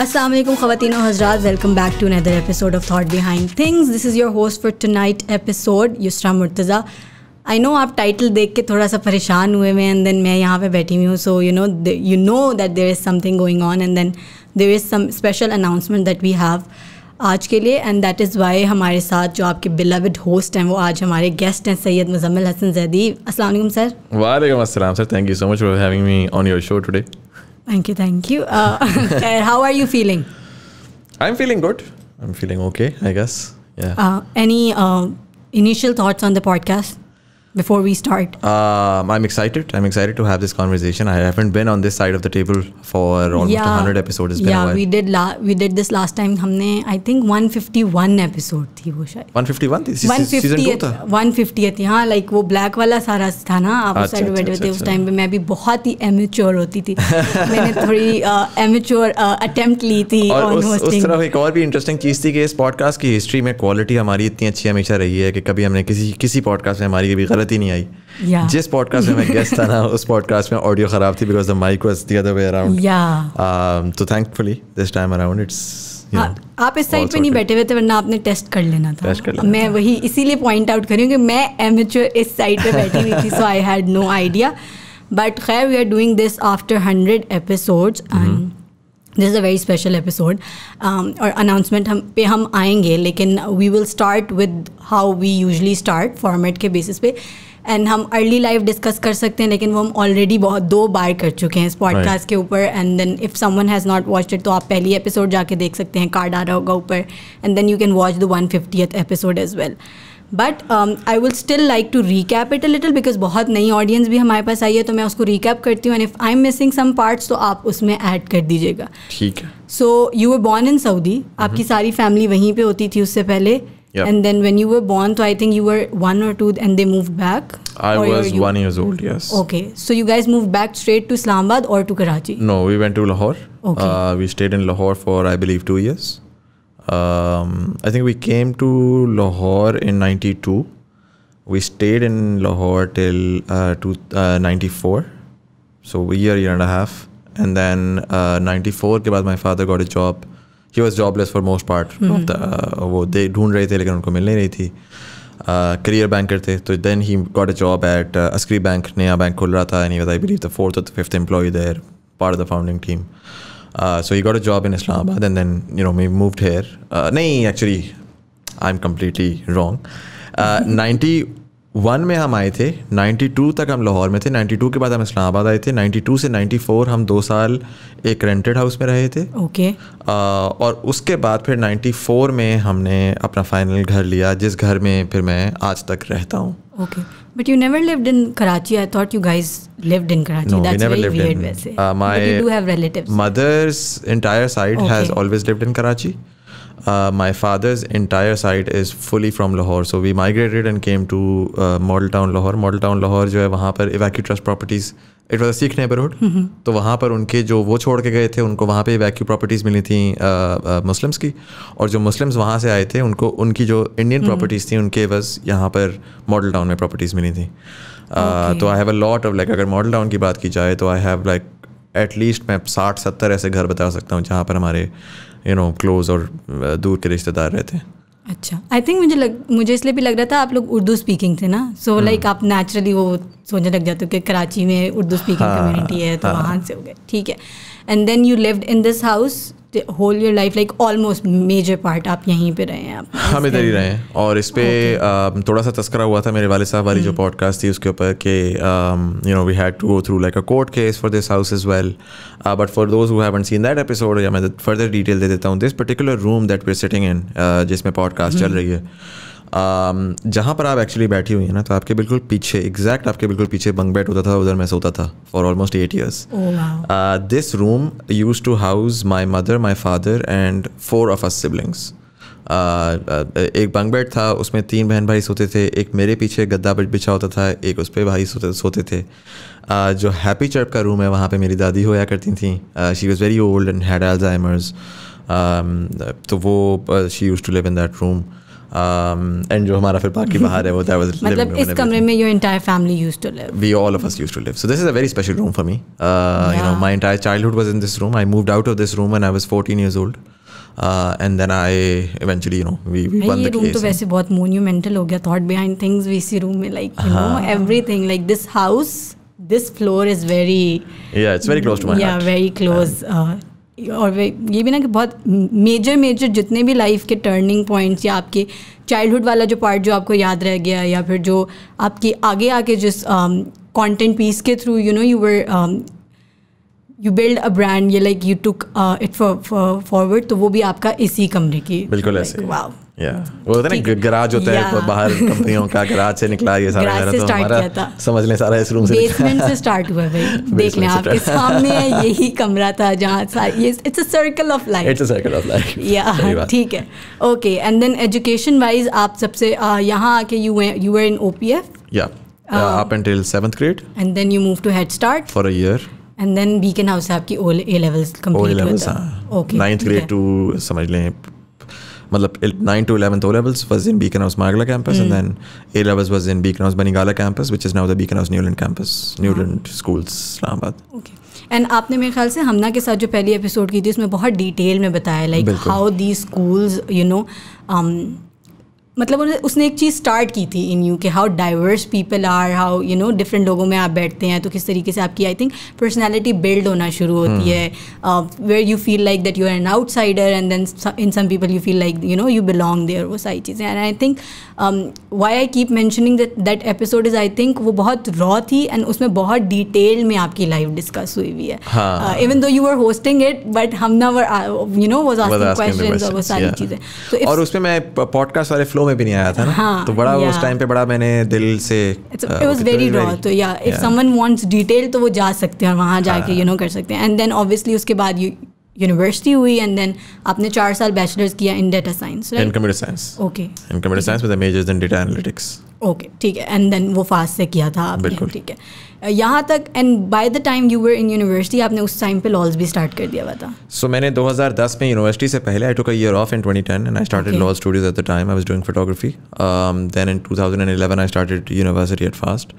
असलम ख़वान हजरात welcome back to another episode of thought behind things this is your host for tonight episode Yusra Murtaza I know आप title देख के थोड़ा सा परेशान हुए हुए एंड देन मैं यहाँ पे बैठी हुई हूँ so you know you know that there is something going on and then there is some special announcement that we have आज के लिए एंड दैट इज़ वाई हमारे साथ जो आपके बिलवड होस्ट हैं वो आज हमारे गेस्ट हैं सैयद मुजम्मल हसन जैदी असल सर वालेकुम sir thank you so much for having me on your show today Thank you, thank you. Uh, how are you feeling? I'm feeling good. I'm feeling okay, I guess. Yeah. Uh, any uh, initial thoughts on the podcast? before we start? Um, I'm excited. I'm excited to have this conversation. I haven't been on this side of the table for almost yeah, 100 episodes. It's yeah, we did la- we did this last time. हमने I think 151 episode थी वो शायद. 151 थी Season 2 था. 150th हाँ like वो black वाला सारा था ना आप उस साइड बैठे थे उस टाइम पे मैं भी बहुत ही immature होती थी. मैंने थोड़ी immature attempt ली थी और on उस, hosting. उस तरफ एक और भी interesting चीज़ थी कि इस podcast की history में quality हमारी इतनी अच्छी हमेशा रही है कि कभी हमने किसी किसी पॉडकास्ट में हमारी भी गलत हिम्मत ही नहीं आई yeah. जिस पॉडकास्ट में मैं गेस्ट था ना उस पॉडकास्ट में ऑडियो खराब थी because the mic was the other way around तो thankfully this time around it's You हाँ, आप इस साइड पे नहीं बैठे हुए थे वरना आपने टेस्ट कर लेना था कर लेना मैं था। वही इसीलिए पॉइंट आउट करी कि मैं एमेच्योर इस साइड पे बैठी हुई थी so I had no idea but खैर we are doing this after hundred episodes and this is a very special episode और अनाउंसमेंट हम पे हम आएंगे लेकिन we will start with how we usually start format के बेसिस पे and हम अर्ली लाइफ डिस्कस कर सकते हैं लेकिन वो हम ऑलरेडी बहुत दो बार कर चुके हैं इस पॉडकास्ट right. के ऊपर and then if someone has not watch it तो आप पहली एपिसोड जाके देख सकते हैं कार्ड आ रहा होगा ऊपर and then you can watch the one fiftieth episode as well but I would still like to recap it a little because बहुत नई ऑडियंस भी हमारे पास आई है तो मैं उसको रिकैप करती हूँ and if I am missing some parts तो आप उसमें ऐड कर दीजिएगा ठीक है so you were born in Saudi आपकी सारी फैमिली वहीं पे होती थी उससे पहले and then when you were born so i think you were one or two and they moved back i was you, one years old yes okay so you guys moved back straight to islamabad or to karachi no we went to lahore okay. Uh, we stayed in lahore for i believe two years Um, I think we came to Lahore in 92. We stayed in Lahore till uh, uh, 94. So a year, year and a half. And then uh, 94, my father got a job. He was jobless for most part. Mm-hmm. Of hmm. the, uh, uh, career banker the. So then he got a job at uh, Askri Bank, Neya Bank Kulrata, and he was, I believe, the fourth or the fifth employee there, part of the founding team. So you got a job in Islamabad and then you know may move here नहीं actually I am completely wrong ninety one में हम आए थे ninety to तक हम लाहौर में थे ninety to के बाद हम इस्लामाबाद आए थे नाइन्टी टू से नाइन्टी फोर हम दो साल एक रेंटेड हाउस में रहे थे ओके okay. Uh, और उसके बाद फिर नाइन्टी फोर में हमने अपना फाइनल घर लिया जिस घर में फिर मैं आज तक रहता हूँ okay okay. But you never lived in Karachi. I thought you guys lived in Karachi. No, That's we never lived weird, in. Uh, my but you do have relatives. Mother's entire side okay. has always lived in Karachi. Uh, my father's entire side is fully from Lahore. So we migrated and came to uh, Model Town Lahore. Model Town Lahore जो है वहाँ Evacu Trust Properties it was Sikh neighbourhood तो वहाँ पर उनके जो वो छोड़ के गए थे उनको वहाँ पे वैक्यू प्रॉपर्टीज़ मिली थी मुस्लिम्स uh, uh, की और जो मुस्लिम्स वहाँ से आए थे उनको उनकी जो इंडियन प्रॉपर्टीज़ mm-hmm. थी उनके बस यहाँ पर मॉडल टाउन में प्रॉपर्टीज़ मिली थी uh, तो I have a lot of like अगर मॉडल टाउन की बात की जाए तो आई हैव लाइक एटलीस्ट मैं साठ सत्तर ऐसे घर बता सकता हूँ जहाँ पर हमारे यू नो क्लोज और दूर के रिश्तेदार रहते हैं अच्छा आई थिंक मुझे लग मुझे इसलिए भी लग रहा था आप लोग उर्दू स्पीकिंग थे ना so so, like hmm. like, आप नेचुरली वो सोचने लग जाते हो कि कराची में उर्दू स्पीकिंग कम्युनिटी हाँ, है तो हाँ। वहाँ से हो गए ठीक है and then you lived in this house whole your life like almost major part आप यहीं पे रहे हैं आप हाँ, हम इधर ही रहे हैं और इस पर okay. Um, थोड़ा सा तस्करा हुआ था मेरे वाले साहब वाली जो पॉडकास्ट hmm. थी उसके ऊपर कि you know we had to go through like a court case for this house as well but for those who haven't seen that episode या मैं फर्दर डिटेल दे देता हूँ this particular room that we sitting in जिसमें podcast hmm. चल रही है Um, जहाँ पर आप एक्चुअली बैठी हुई है ना तो आपके बिल्कुल पीछे एग्जैक्ट आपके बिल्कुल पीछे बंग बेड होता था उधर मैं सोता था for almost eight years this room used to house my mother my father and four of us siblings एक बंग बेड था उसमें तीन बहन भाई सोते थे एक मेरे पीछे गद्दा बेड बिछा होता था एक उस पर भाई सोते सोते थे uh, जो हैप्पी चर्प का रूम है वहाँ पे मेरी दादी होया करती थी she was very old and had Alzheimer's तो वो she used to live in that room Um, and jo hamara fir bahar hai wo that was living matlab room is your entire family used to live we all of us used to live so this is a very special room for me uh, yeah. my entire childhood was in this room i moved out of this room when i was 14 years old uh, and then I eventually, you know, we, won the room case. वैसे बहुत monumental हो गया thought behind things we see room like you know everything like this house this floor is very yeah it's very close to my yeah very close uh, और वे ये भी ना कि बहुत मेजर मेजर जितने भी लाइफ के टर्निंग पॉइंट्स या आपके चाइल्डहुड वाला जो पार्ट जो आपको याद रह गया या फिर जो आपकी आगे आके जिस कंटेंट um, पीस के through you know you were you build a brand ये like you took it forward तो वो भी आपका इसी कमरे की बिल्कुल ऐसे वाह या वो ना गराज होता yeah. है बाहर कंपनियों का गराज से निकला ये सारा मेरा तो हमारा समझ लें सारा इस रूम से बेसमेंट से स्टार्ट हुआ भाई देख लें आपके सामने है यही कमरा था जहाँ ये it's a circle of life it's a circle of life या ठीक है okay and then education wise आप सबसे यहाँ आके you you were in OPF या up until 7th grade and then you moved to head start for a year and then beacon house आपकी O levels complete हुए okay 9th grade to समझ लें मतलब nine to eleven O levels was in Beacon house Margalla campus and then A levels was in Beacon house Banigala campus which is now the Beacon house Newland campus Newland schools Islamabad and आपने मेरे ख्याल से हमना के साथ जो पहली एपिसोड की थी उसमें बहुत डिटेल में बताया like how the schools you know मतलब उसने एक चीज़ स्टार्ट की थी इन यू कि how diverse people are how you know different लोगों में आप बैठते हैं तो किस तरीके से आपकी आई थिंक पर्सनैलिटी बिल्ड होना शुरू होती hmm. है where you feel like that you are an outsider and then in some people you feel like you know you belong there वो सारी चीज़ें and I think why I keep mentioning that episode is I think वो बहुत raw थी and उसमें बहुत detail में आपकी लाइफ डिस्कस हुई हुई है even though you are hosting it but हम ना यू नो वॉज आस्किंग वो सारी चीज़ें और उसमें मैं पॉडकास्ट वाले फ्लो में भी नहीं आया था ना हाँ, तो बड़ा yeah. उस टाइम पे बड़ा मैंने दिल से इट वाज वेरी रॉ तो या इफ समवन वांट्स डिटेल तो वो जा सकते हैं और वहाँ हाँ. जाके यू नो कर सकते हैं एंड देन ऑब्वियसली उसके बाद यू यूनिवर्सिटी हुई एंड देन आपने चार साल बैचलर्स किया in data science in computer science okay in computer science with a major in data analytics okay ठीक है एंड देन वो फास्ट से किया था आपने ठीक है uh, यहाँ तक and by the time you were in university आपने उस टाइम पे लॉज भी स्टार्ट कर दिया हुआ था सो मैंने 2010 में यूनिवर्सिटी से पहले I took a year off in 2010 and I started Law Studios at the time I was doing photography then in 2011 I started university at FAST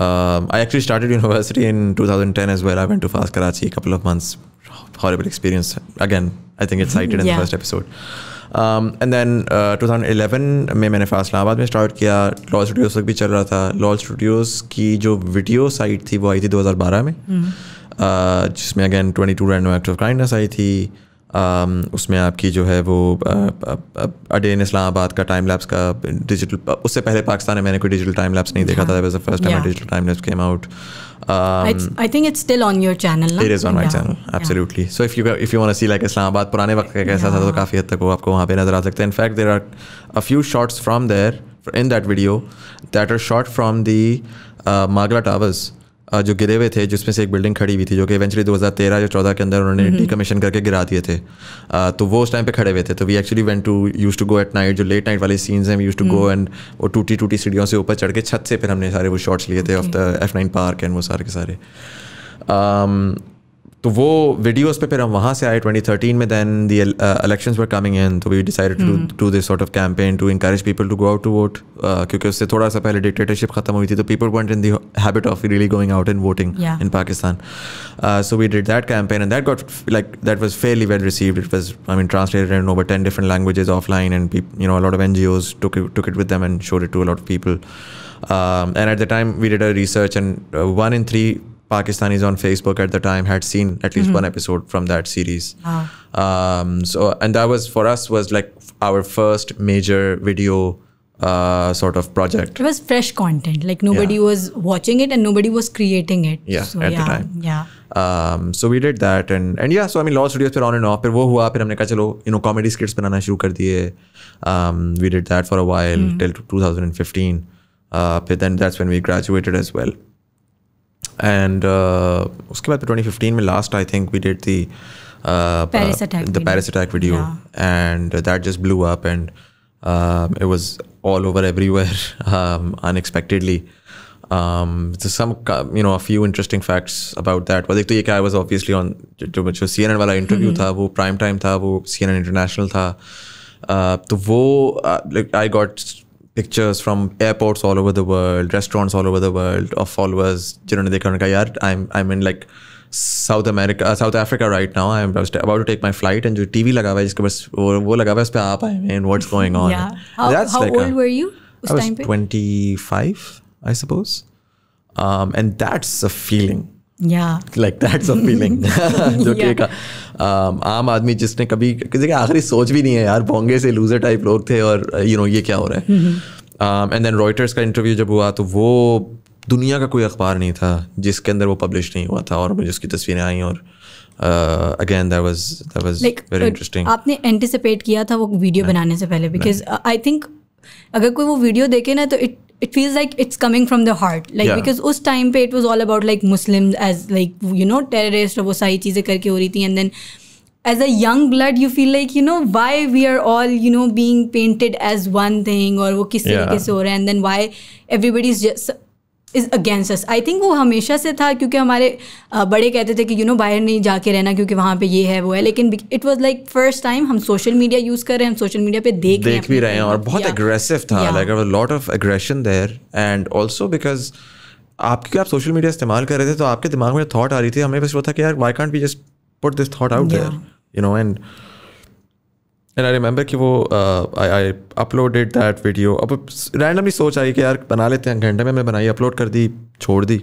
I actually started university in 2010 as well I went to FAST Karachi couple of months horrible experience again I think it's cited in the first episode and then two thousand eleven में मैंने फैसलाबाद में start किया lol Studios तक भी चल रहा था lol Studios की जो वीडियो साइट थी वो आई थी दो हज़ार बारह में हम्म। uh, जिसमें again twenty two random act of kindness आई थी um, उसमें आपकी जो है वो uh, uh, अडेन इस्लामाबाद का टाइम लैब्स का डिजिटल उससे पहले पाकिस्तान में मैंने कोई डिजिटल टाइम लैब्स नहीं देखा हाँ। था first time digital time labs came out um, I think it's still on your channel. Na? It is on my yeah, channel, absolutely. Yeah. So if you if you want to see like Islamabad, पुराने वक्त In fact, there are a few shots from there in that video that are shot from the uh, Magla Towers. जो गिरे हुए थे जिसमें से एक building खड़ी हुई थी जो कि इवेंचुअली 2013 या 14 के अंदर उन्होंने डी हम्म, कमीशन हम्म। करके गिरा दिए थे तो वो उस टाइम पे खड़े हुए थे तो we actually went to used to go at night जो लेट नाइट वाले सीन्स हैं यूज टू गो एंड वो टूटी टूटी सीढ़ियों से ऊपर चढ़ के छत से फिर हमने सारे वो शॉट्स लिए थे of the F nine park and वो सारे के सारे um, तो वो वीडियोस पे फिर हम वहाँ से आए 2013 में then the elections were coming in तो we decided to do this sort of campaign to encourage people to go out to vote क्योंकि उससे थोड़ा सा पहले डिक्टेटरशिप खत्म हुई थी तो people weren't in the habit of really going out and voting in Pakistan so we did that campaign and that got like that was fairly well received it was I mean translated in over ten different languages offline and you know a lot of N G Os took it with them and showed it to a lot of people and at the time we did a research and one in three Pakistanis on Facebook at the time had seen at least mm -hmm. one mm-hmm. episode from that series. Ah. Um, so and that was for us was like our first major video uh, sort of project. It was fresh content. Like nobody yeah. was watching it and nobody was creating it. Yeah, so, at yeah, the time. Yeah. Um, so we did that and and yeah so I mean law studios were on and off you know comedy skits um, we did that for a while mm. till 2015 uh, then that's when we graduated as well and उसके बाद 2015 में last I think we did the Paris attack the Paris attack video, and that just blew up, and um, it was all over everywhere um, unexpectedly. Um, so some you know a few interesting facts about that. Well, एक तो I was obviously on जो जो CNN वाला interview mm-hmm. था वो prime time था वो CNN International था uh, uh, like I got pictures from airports all over the world, restaurants all over the world of followers. I'm I'm in like South America, uh, South Africa right now. I'm about to take my flight and the TV lagava hai jiske just wo, wo lagava hai uspe aap aaye what's going on. Yeah. How, old were you? I was 25, I suppose. Um, and that's a feeling. yeah. like that's a feeling जो कि एक आम आदमी जिसने कभी किसी का आखिरी सोच भी नहीं है यार बोंगे से लूजर टाइप लोग थे और यू नो ये क्या हो रहा है एंड देन रॉयटर्स का इंटरव्यू जब हुआ तो वो दुनिया का कोई अखबार नहीं था जिसके अंदर वो पब्लिश नहीं हुआ था और मुझे उसकी तस्वीरें आई और again that was that was very interesting आपने एंटिसिपेट किया था वो वीडियो बनाने से पहले बिकॉज आई थिंक अगर कोई वो वीडियो देखे ना तो it it feels like it's coming from the heart like yeah. because us time pe it was all about like muslims as like you know terrorists or wo सारी चीजें करके हो रही थी and then as a young blood you feel like you know why we are all you know being painted as one thing or yeah. and then why everybody's just is against us I think वो हमेशा से था क्योंकि हमारे बड़े कहते थे कि यू नो बाहर नहीं जाके रहना क्योंकि वहाँ पे ये है वो है लेकिन it was like first time हम सोशल मीडिया यूज़ कर रहे हैं हम सोशल मीडिया पे देख देख भी रहे हैं और बहुत अग्रेसिव था like lot of aggression there and also because आप क्योंकि आप सोशल मीडिया इस्तेमाल कर रहे थे तो आपके दिमाग में थॉट आ रही थी हमें बस वो था कि यार why can't we just put this thought out there you know and and I remember कि वो आई अपलोडेड दैट वीडियो अब रैंडमली सोच आई कि यार बना लेते हैं घंटे में मैं बनाई अपलोड कर दी छोड़ दी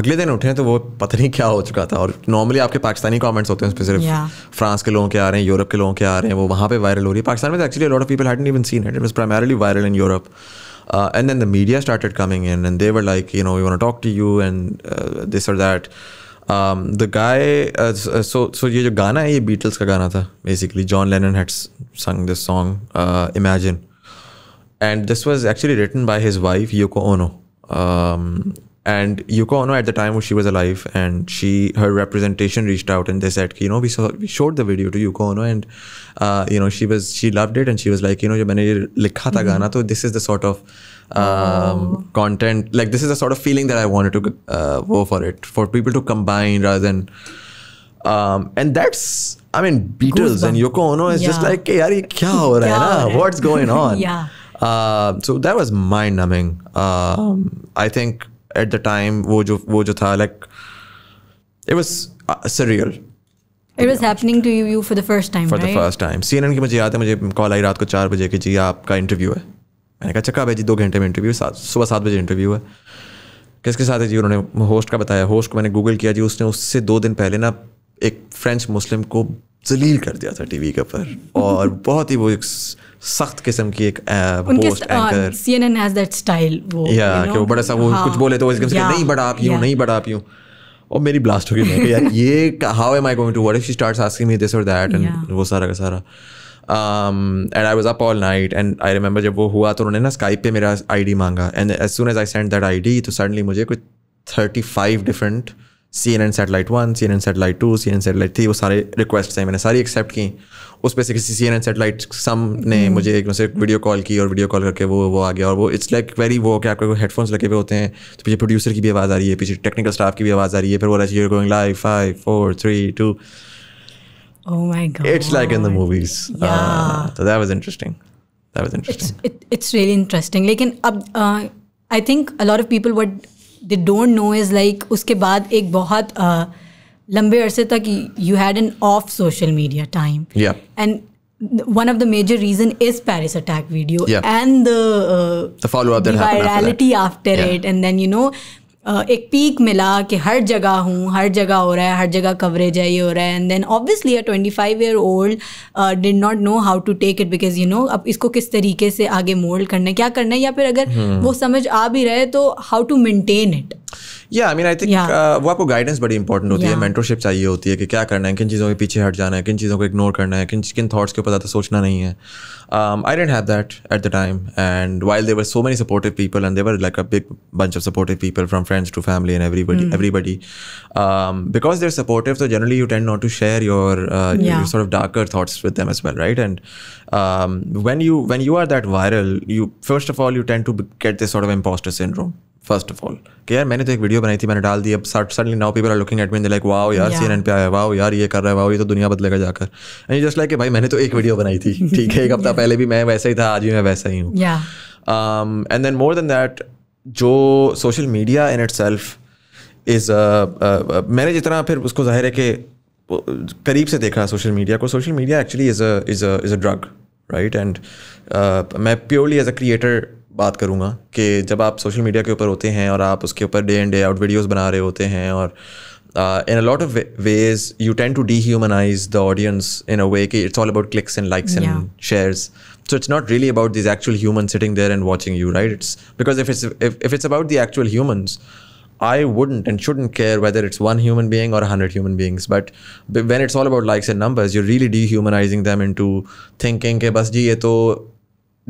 अगले दिन उठे तो वो पता नहीं क्या हो चुका था और नॉर्मली आपके पाकिस्तानी कमेंट्स होते हैं उस पर सिर्फ yeah. फ्रांस के लोगों के आ रहे हैं यूरोप के लोगों के आ रहे हैं वो वहाँ पे वायरल हो रही है पाकिस्तान में actually lot of people hadn't even seen it was primarily viral in Europe and then the media started coming in and they were like you know you want talk to you and this और that Um, the guy uh, uh, so so ye jo gana hai beatles ka basically john lennon had sung this song uh, imagine and this was actually written by his wife yoko ono um, and yoko ono at the time when she was alive and she her representation reached out and they said you know we saw we showed the video to yoko ono and you know she was she loved it and she was like you know jo maine ye likha tha this is the sort of um, oh. content. Like this is the sort of feeling that I wanted to uh, go for it for people to combine rather than. Um, and that's I mean Beatles and Yoko Ono is yeah. just like hey, are you? kya ho na? what's going on? yeah. Uh, so that was mind numbing. um, I think at the time wo jo, wo jo tha, like it was uh, surreal. It was happening to you, you for the first time, For right? the first time. CNN की मुझे याद है मुझे call आई रात को चार बजे कि जी आपका इंटरव्यू है मैंने कहा चक्का भाई जी दो घंटे में इंटरव्यू सात सुबह सात बजे इंटरव्यू है किसके साथ है जी उन्होंने होस्ट का बताया होस्ट को मैंने गूगल किया जी उसने उससे दो दिन पहले ना एक फ्रेंच मुस्लिम को जलील कर दिया था टीवी के ऊपर और बहुत ही वो एक सख्त किस्म की एक host anchor CNN has that style वो या कि वो बड़ा सा वो कुछ हाँ, बोले तो इसके yeah, नहीं बड़ा आप यूं नहीं बड़ा आप यूं और मेरी ब्लास्ट हो गई मैं यार ये how am I going to what if she starts asking me this और दैट एंड वो सारा का सारा and I was up all night and I remember जब वो हुआ तो उन्होंने ना स्काइप पे मेरा आई डी मांगा and as soon as I send that I D तो सडनली मुझे कोई thirty five different C N N satellite one C N N satellite to C N satellite three वो सारे रिक्वेस्ट हैं मैंने सारी एक्सेप्ट की उस पर से किसी C N N satellite some ने hmm. मुझे एक से वीडियो कॉल की और वीडियो कॉल करके वो वो आ गया और वो इट्स लाइक वेरी वो कि आपके हेडफोन्स लगे हुए होते हैं तो पीछे प्रोड्यूसर की भी आवाज़ आ रही है पीछे टेक्निकल स्टाफ की भी आवाज़ आ रही है फिर वो रही going live five four three two Oh my god! It's like in the movies. Uh, yeah. Uh, so that was interesting. That was interesting. It's, it, it's really interesting. Like in uh, I think a lot of people what they don't know is like उसके बाद एक बहुत uh, लंबे अरसे तक you had an off social media time. Yeah. And one of the major reason is Paris attack video yeah. and the uh, the follow up that the virality after, after yeah. it and then you know एक peak मिला कि हर जगह हूँ हर जगह हो रहा है हर जगह कवरेज है ये हो रहा है and then obviously a twenty five year old did not know how to take it because you know अब इसको किस तरीके से आगे मोल्ड करना है क्या करना है या फिर अगर hmm. वो समझ आ भी रहे तो हाउ टू मेंटेन इट या आई मीन आई थिंक वो आपको गाइडेंस बड़ी इंपॉर्टेंट होती yeah. है मेंटरशिप चाहिए होती है कि क्या करना है किन चीज़ों के पीछे हट जाना है किन चीज़ों को इग्नोर करना है किन किन थाट्स के ऊपर ज़्यादा सोचना नहीं है I didn't have that at the time and while there were so many supportive people and there were like a big bunch of supportive people from friends to family and everybody everybody because they're supportive तो generally you tend not to share your sort of darker thoughts with them as well right and when you when you are that viral you first of all you tend to get this sort of imposter syndrome first of all कि यार मैंने तो एक video बनाई थी मैंने डाल दी अब suddenly now people are looking at me like wow यार सी एन पे आया वाओ यार ये कर रहा है वाओ ये तो दुनिया बदलेगा जाकर एंड जस्ट लाइक भाई मैंने तो एक वीडियो बनाई थी ठीक है एक हफ्ता पहले भी मैं वैसा ही था आज भी मैं वैसा ही हूँ and then more than that जो social media in itself is मैंने जितना फिर उसको जाहिर है कि करीब से देखा सोशल मीडिया को social media actually is a is a drug right and मैं प्योरली एज अ क्रिएटर बात करूँगा कि जब आप सोशल मीडिया के ऊपर होते हैं और आप उसके ऊपर day and day out videos बना रहे होते हैं और in a lot of ways you tend to dehumanize the audience in a way कि it's all about clicks and likes and shares so it's not really about these actual humans sitting there and watching you right it's because if it's if, if it's about the actual humans i wouldn't and shouldn't care whether it's one human being or 100 human beings but when it's all about likes and numbers you're really dehumanizing them into thinking ke bas ji ye to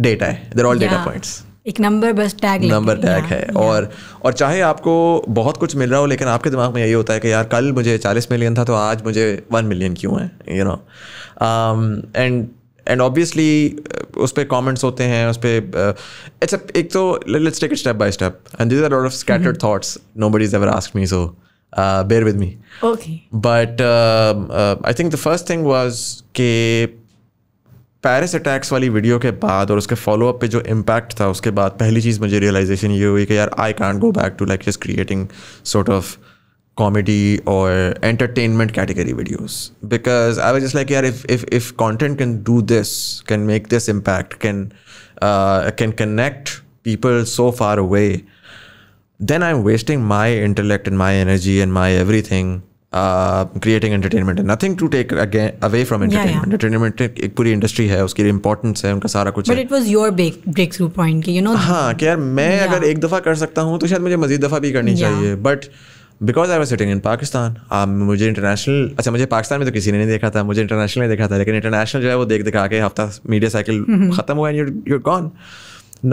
data hai they're all yeah. data points एक number बस tag number tag है या। और और चाहे आपको बहुत कुछ मिल रहा हो लेकिन आपके दिमाग में यही होता है कि यार कल मुझे चालीस मिलियन था तो आज मुझे वन मिलियन क्यों है you know and and obviously उस पर कॉमेंट्स होते हैं उस पर uh, अच्छा, एक तो let's take it step by step and these are of scattered thoughts nobody's ever ask me so bear with me okay but I think the first thing was के Paris attacks वाली video के बाद और उसके follow up पे जो impact था उसके बाद पहली चीज़ मुझे रियलाइजेशन ये हुई कि यार I can't go back to like just creating sort of comedy और entertainment category videos because I was just like यार if if if content can do this can make this impact can can connect people so far away then I am wasting my intellect and my energy and my everything creating entertainment है nothing to take again away from entertainment entertainment एक पूरी industry है उसकी importance है उनका सारा कुछ it was your breakthrough point हाँ कि यार मैं yeah. अगर एक दफ़ा कर सकता हूँ तो शायद मुझे मजीद दफ़ा भी करनी yeah. चाहिए but because I was sitting in Pakistan मुझे इंटरनेशनल अच्छा मुझे पाकिस्तान में तो किसी ने नहीं देखा था मुझे इंटरनेशनल नहीं देखा था लेकिन इंटरनेशनल जो है वो देख दिखा के हफ्ता मीडिया हम्म, साइकिल हम्म। खत्म हुआ and gone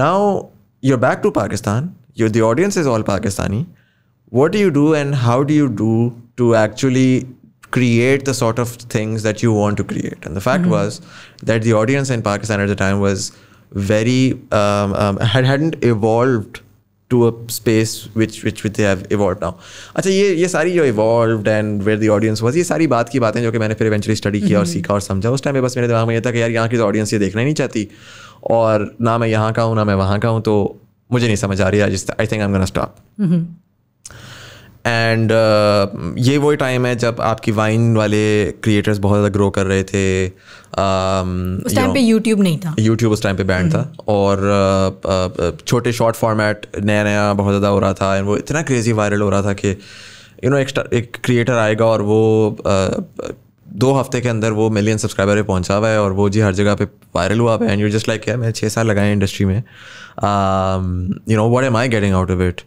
now you're back to Pakistan your the audience is all Pakistani what do you do and how do you do to actually create the sort of things that you want to create. And the fact mm -hmm. was that the audience in Pakistan at the time was very um, um, had hadn't evolved to a space which which which they have evolved now. अच्छा ये ये सारी जो evolved and where the audience was ये सारी बात की बातें जो कि मैंने फिर eventually study किया mm -hmm. और सीखा और समझा उस टाइम पे बस मेरे दिमाग में ये था कि यार यहाँ की ऑडियंस ये देखना ही नहीं चाहती और ना मैं यहाँ का हूँ ना मैं वहाँ का हूँ तो मुझे नहीं समझ आ रही I think I am gonna stop and uh, ये वही टाइम है जब आपकी वाइन वाले क्रिएटर्स बहुत ज़्यादा ग्रो कर रहे थे um, उस टाइम पे यूट्यूब नहीं था यूट्यूब उस टाइम पे बैंड था हम्म। और uh, uh, छोटे शॉर्ट फॉर्मेट नया नया बहुत ज़्यादा हो रहा था एंड वो इतना क्रेजी वायरल हो रहा था कि यू नो एक एक क्रिएटर आएगा और वो uh, दो हफ्ते के अंदर वो मिलियन सब्सक्राइबर पे पहुंचा हुआ है और वो जी हर जगह पे वायरल हुआ है एंड यू जस्ट लाइक यार मैंने छः साल लगाए इंडस्ट्री में you know what am I getting out of it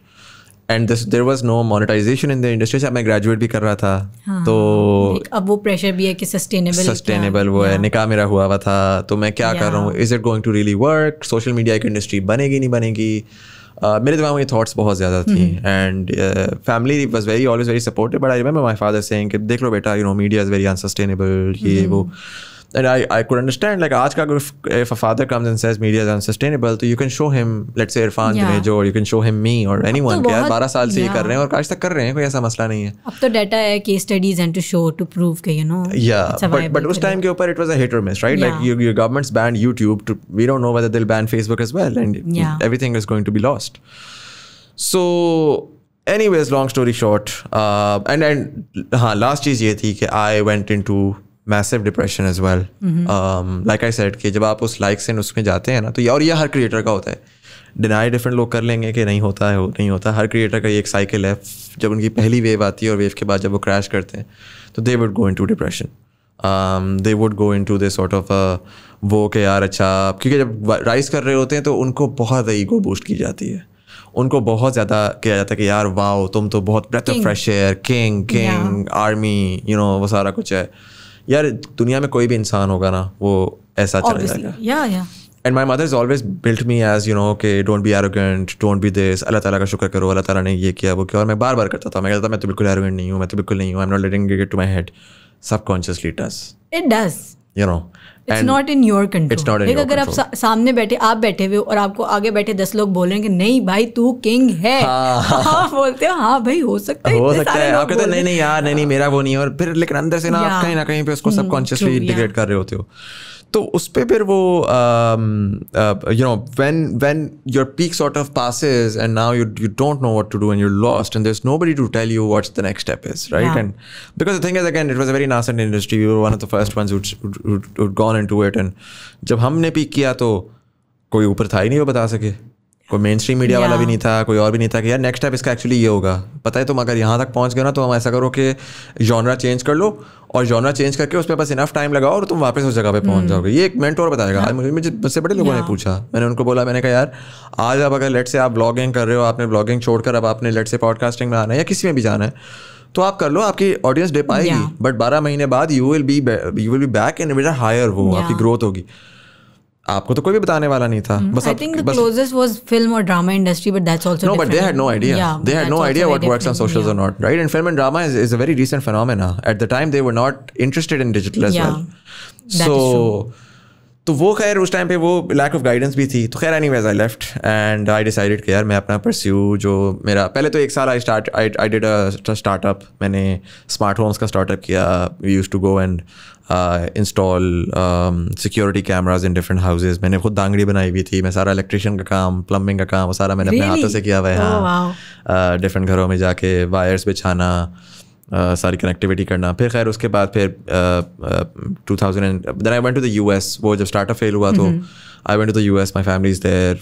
and there was no monetization in the industry से मैं ग्रेजुएट भी कर रहा था हाँ, तो अब वो प्रेशर भी है कि सस्टेनेबल सस्टेनेबल वो है निकाह मेरा हुआ हुआ था तो मैं क्या कर रहा हूँ is it going to really work social media की इंडस्ट्री बनेगी नहीं बनेगी Uh, मेरे दिमाग में ये थाट्स बहुत ज़्यादा थी and family was very always very supportive but I remember my father saying देख लो बेटा you know media is very unsustainable ये हम्म। वो And I, I could understand, like, aaj ka, if, if a father comes and says media is unsustainable, so you can show him, let's say, Irfan yeah. Junejo, or you can show him me or anyone. कि यार 12 साल से ये कर रहे हैं और आज तक कर रहे हैं कोई ऐसा मसला नहीं है अब तो डाटा है case studies and to show to prove के यू नो या बट बट उस टाइम के ऊपर इट वाज अ हिट और miss right like your governments ban YouTube to, we don't know whether they'll ban Facebook as well and yeah. everything is going to be lost. So anyways long story short uh, and and हाँ last चीज़ ये थी कि I went into massive depression as well like I said कि जब आप उस like से उसमें जाते हैं ना तो ये और ये हर क्रिएटर का होता है डिनाई डिफरेंट लोग कर लेंगे कि नहीं होता है नहीं होता हर क्रिएटर का ये एक साइकिल है जब उनकी पहली वेव आती है और वेव के बाद जब वो क्रैश करते हैं तो they would go into depression they would go into this sort of वो के यार अच्छा क्योंकि जब राइज कर रहे होते हैं तो उनको बहुत ईगो बूस्ट की जाती है उनको बहुत ज़्यादा किया जाता है कि यार वाओ तुम तो बहुत breath of fresh air king king army you know वो सारा कुछ है यार दुनिया में कोई भी इंसान होगा ना वो ऐसा चल जाएगा and my mother is always built me as you know के don't be arrogant don't be this Allah ताला का शुक्र करो अल्लाह ताला ने ये किया वो किया और मैं बार बार करता था मैं कहता था मैं तो बिल्कुल एरोगेंट नहीं हूँ मैं तो बिल्कुल नहीं हूँ I am not letting it to my head subconsciously does it does you know it's not in your control like अगर आप सा, सामने बैठे आप बैठे हुए और आपको आगे बैठे दस लोग बोल रहे हैं कि नहीं भाई तू किंग है हाँ, हाँ बोलते हो हाँ भाई हो सकता है हो सकता है आप कहते नहीं नहीं यार नहीं नहीं मेरा वो नहीं और फिर लेकिन अंदर से ना आप कहीं ना कहीं पे उसको सबकॉन्शियसली hmm, इंटीग्रेट कर रहे होते हो तो उस पर फिर वो you know when when your peak sort of passes and now you you don't know what to do and you lost and does is body to tell you what's the next step is right and because the thing is again it was a very nascent industry you one of the first one gone gone to it and जब हमने peak किया तो कोई ऊपर था ही नहीं वो बता सके कोई मेन स्ट्रीम मीडिया वाला भी नहीं था कोई और भी नहीं था कि यार नेक्स्ट टाइप इसका एक्चुअली ये होगा पता है तुम अगर यहाँ तक पहुँच गए ना तो हम ऐसा करो कि जॉनरा चेंज कर लो और जॉनरा चेंज करके उस पर बस इनफ टाइम लगाओ और तुम वापस उस जगह पे पहुंच hmm. जाओगे ये एक मेंट और बताएगा आज मुझे मुझे मुझसे बड़े लोगों ने पूछा मैंने उनको बोला मैंने कहा यार आज आप अगर लेट से आप ब्लॉगिंग कर रहे हो आपने ब्लॉगिंग छोड़कर अब आपने लेट से पॉडकास्टिंग में आना है या किसी में भी जाना है तो आप कर लो आपकी ऑडियंस डे पाएगी बट बारह महीने बाद you will be you will be back and higher हो आपकी ग्रोथ होगी आपको तो कोई भी बताने वाला नहीं था hmm, बस I think the closest was film और drama industry but that's also no but they had no idea they had no idea what works on socials or not right and film and drama is is a very recent phenomena at the time they were not interested in digital as well so तो वो खैर उस time पे वो lack of guidance भी थी तो खैर anyways I left and I decided कि यार मैं अपना परस्यू जो मेरा पहले तो एक साल I start I I did a startup मैंने स्मार्ट होम्स का स्टार्टअप किया we use to go and install security cameras in different houses मैंने खुद दांगड़ी बनाई हुई थी मैं सारा इलेक्ट्रिशियन का काम प्लम्बिंग का काम सारा मैंने really? अपने हाथों से किया हुआ है डिफरेंट oh, हाँ। uh, घरों में जाके वायर्स बिछाना Uh, सारी कनेक्टिविटी करना फिर खैर उसके बाद फिर two thousand and I went to the U S वो जब स्टार्टअप फेल हुआ तो I went to the U S my family is there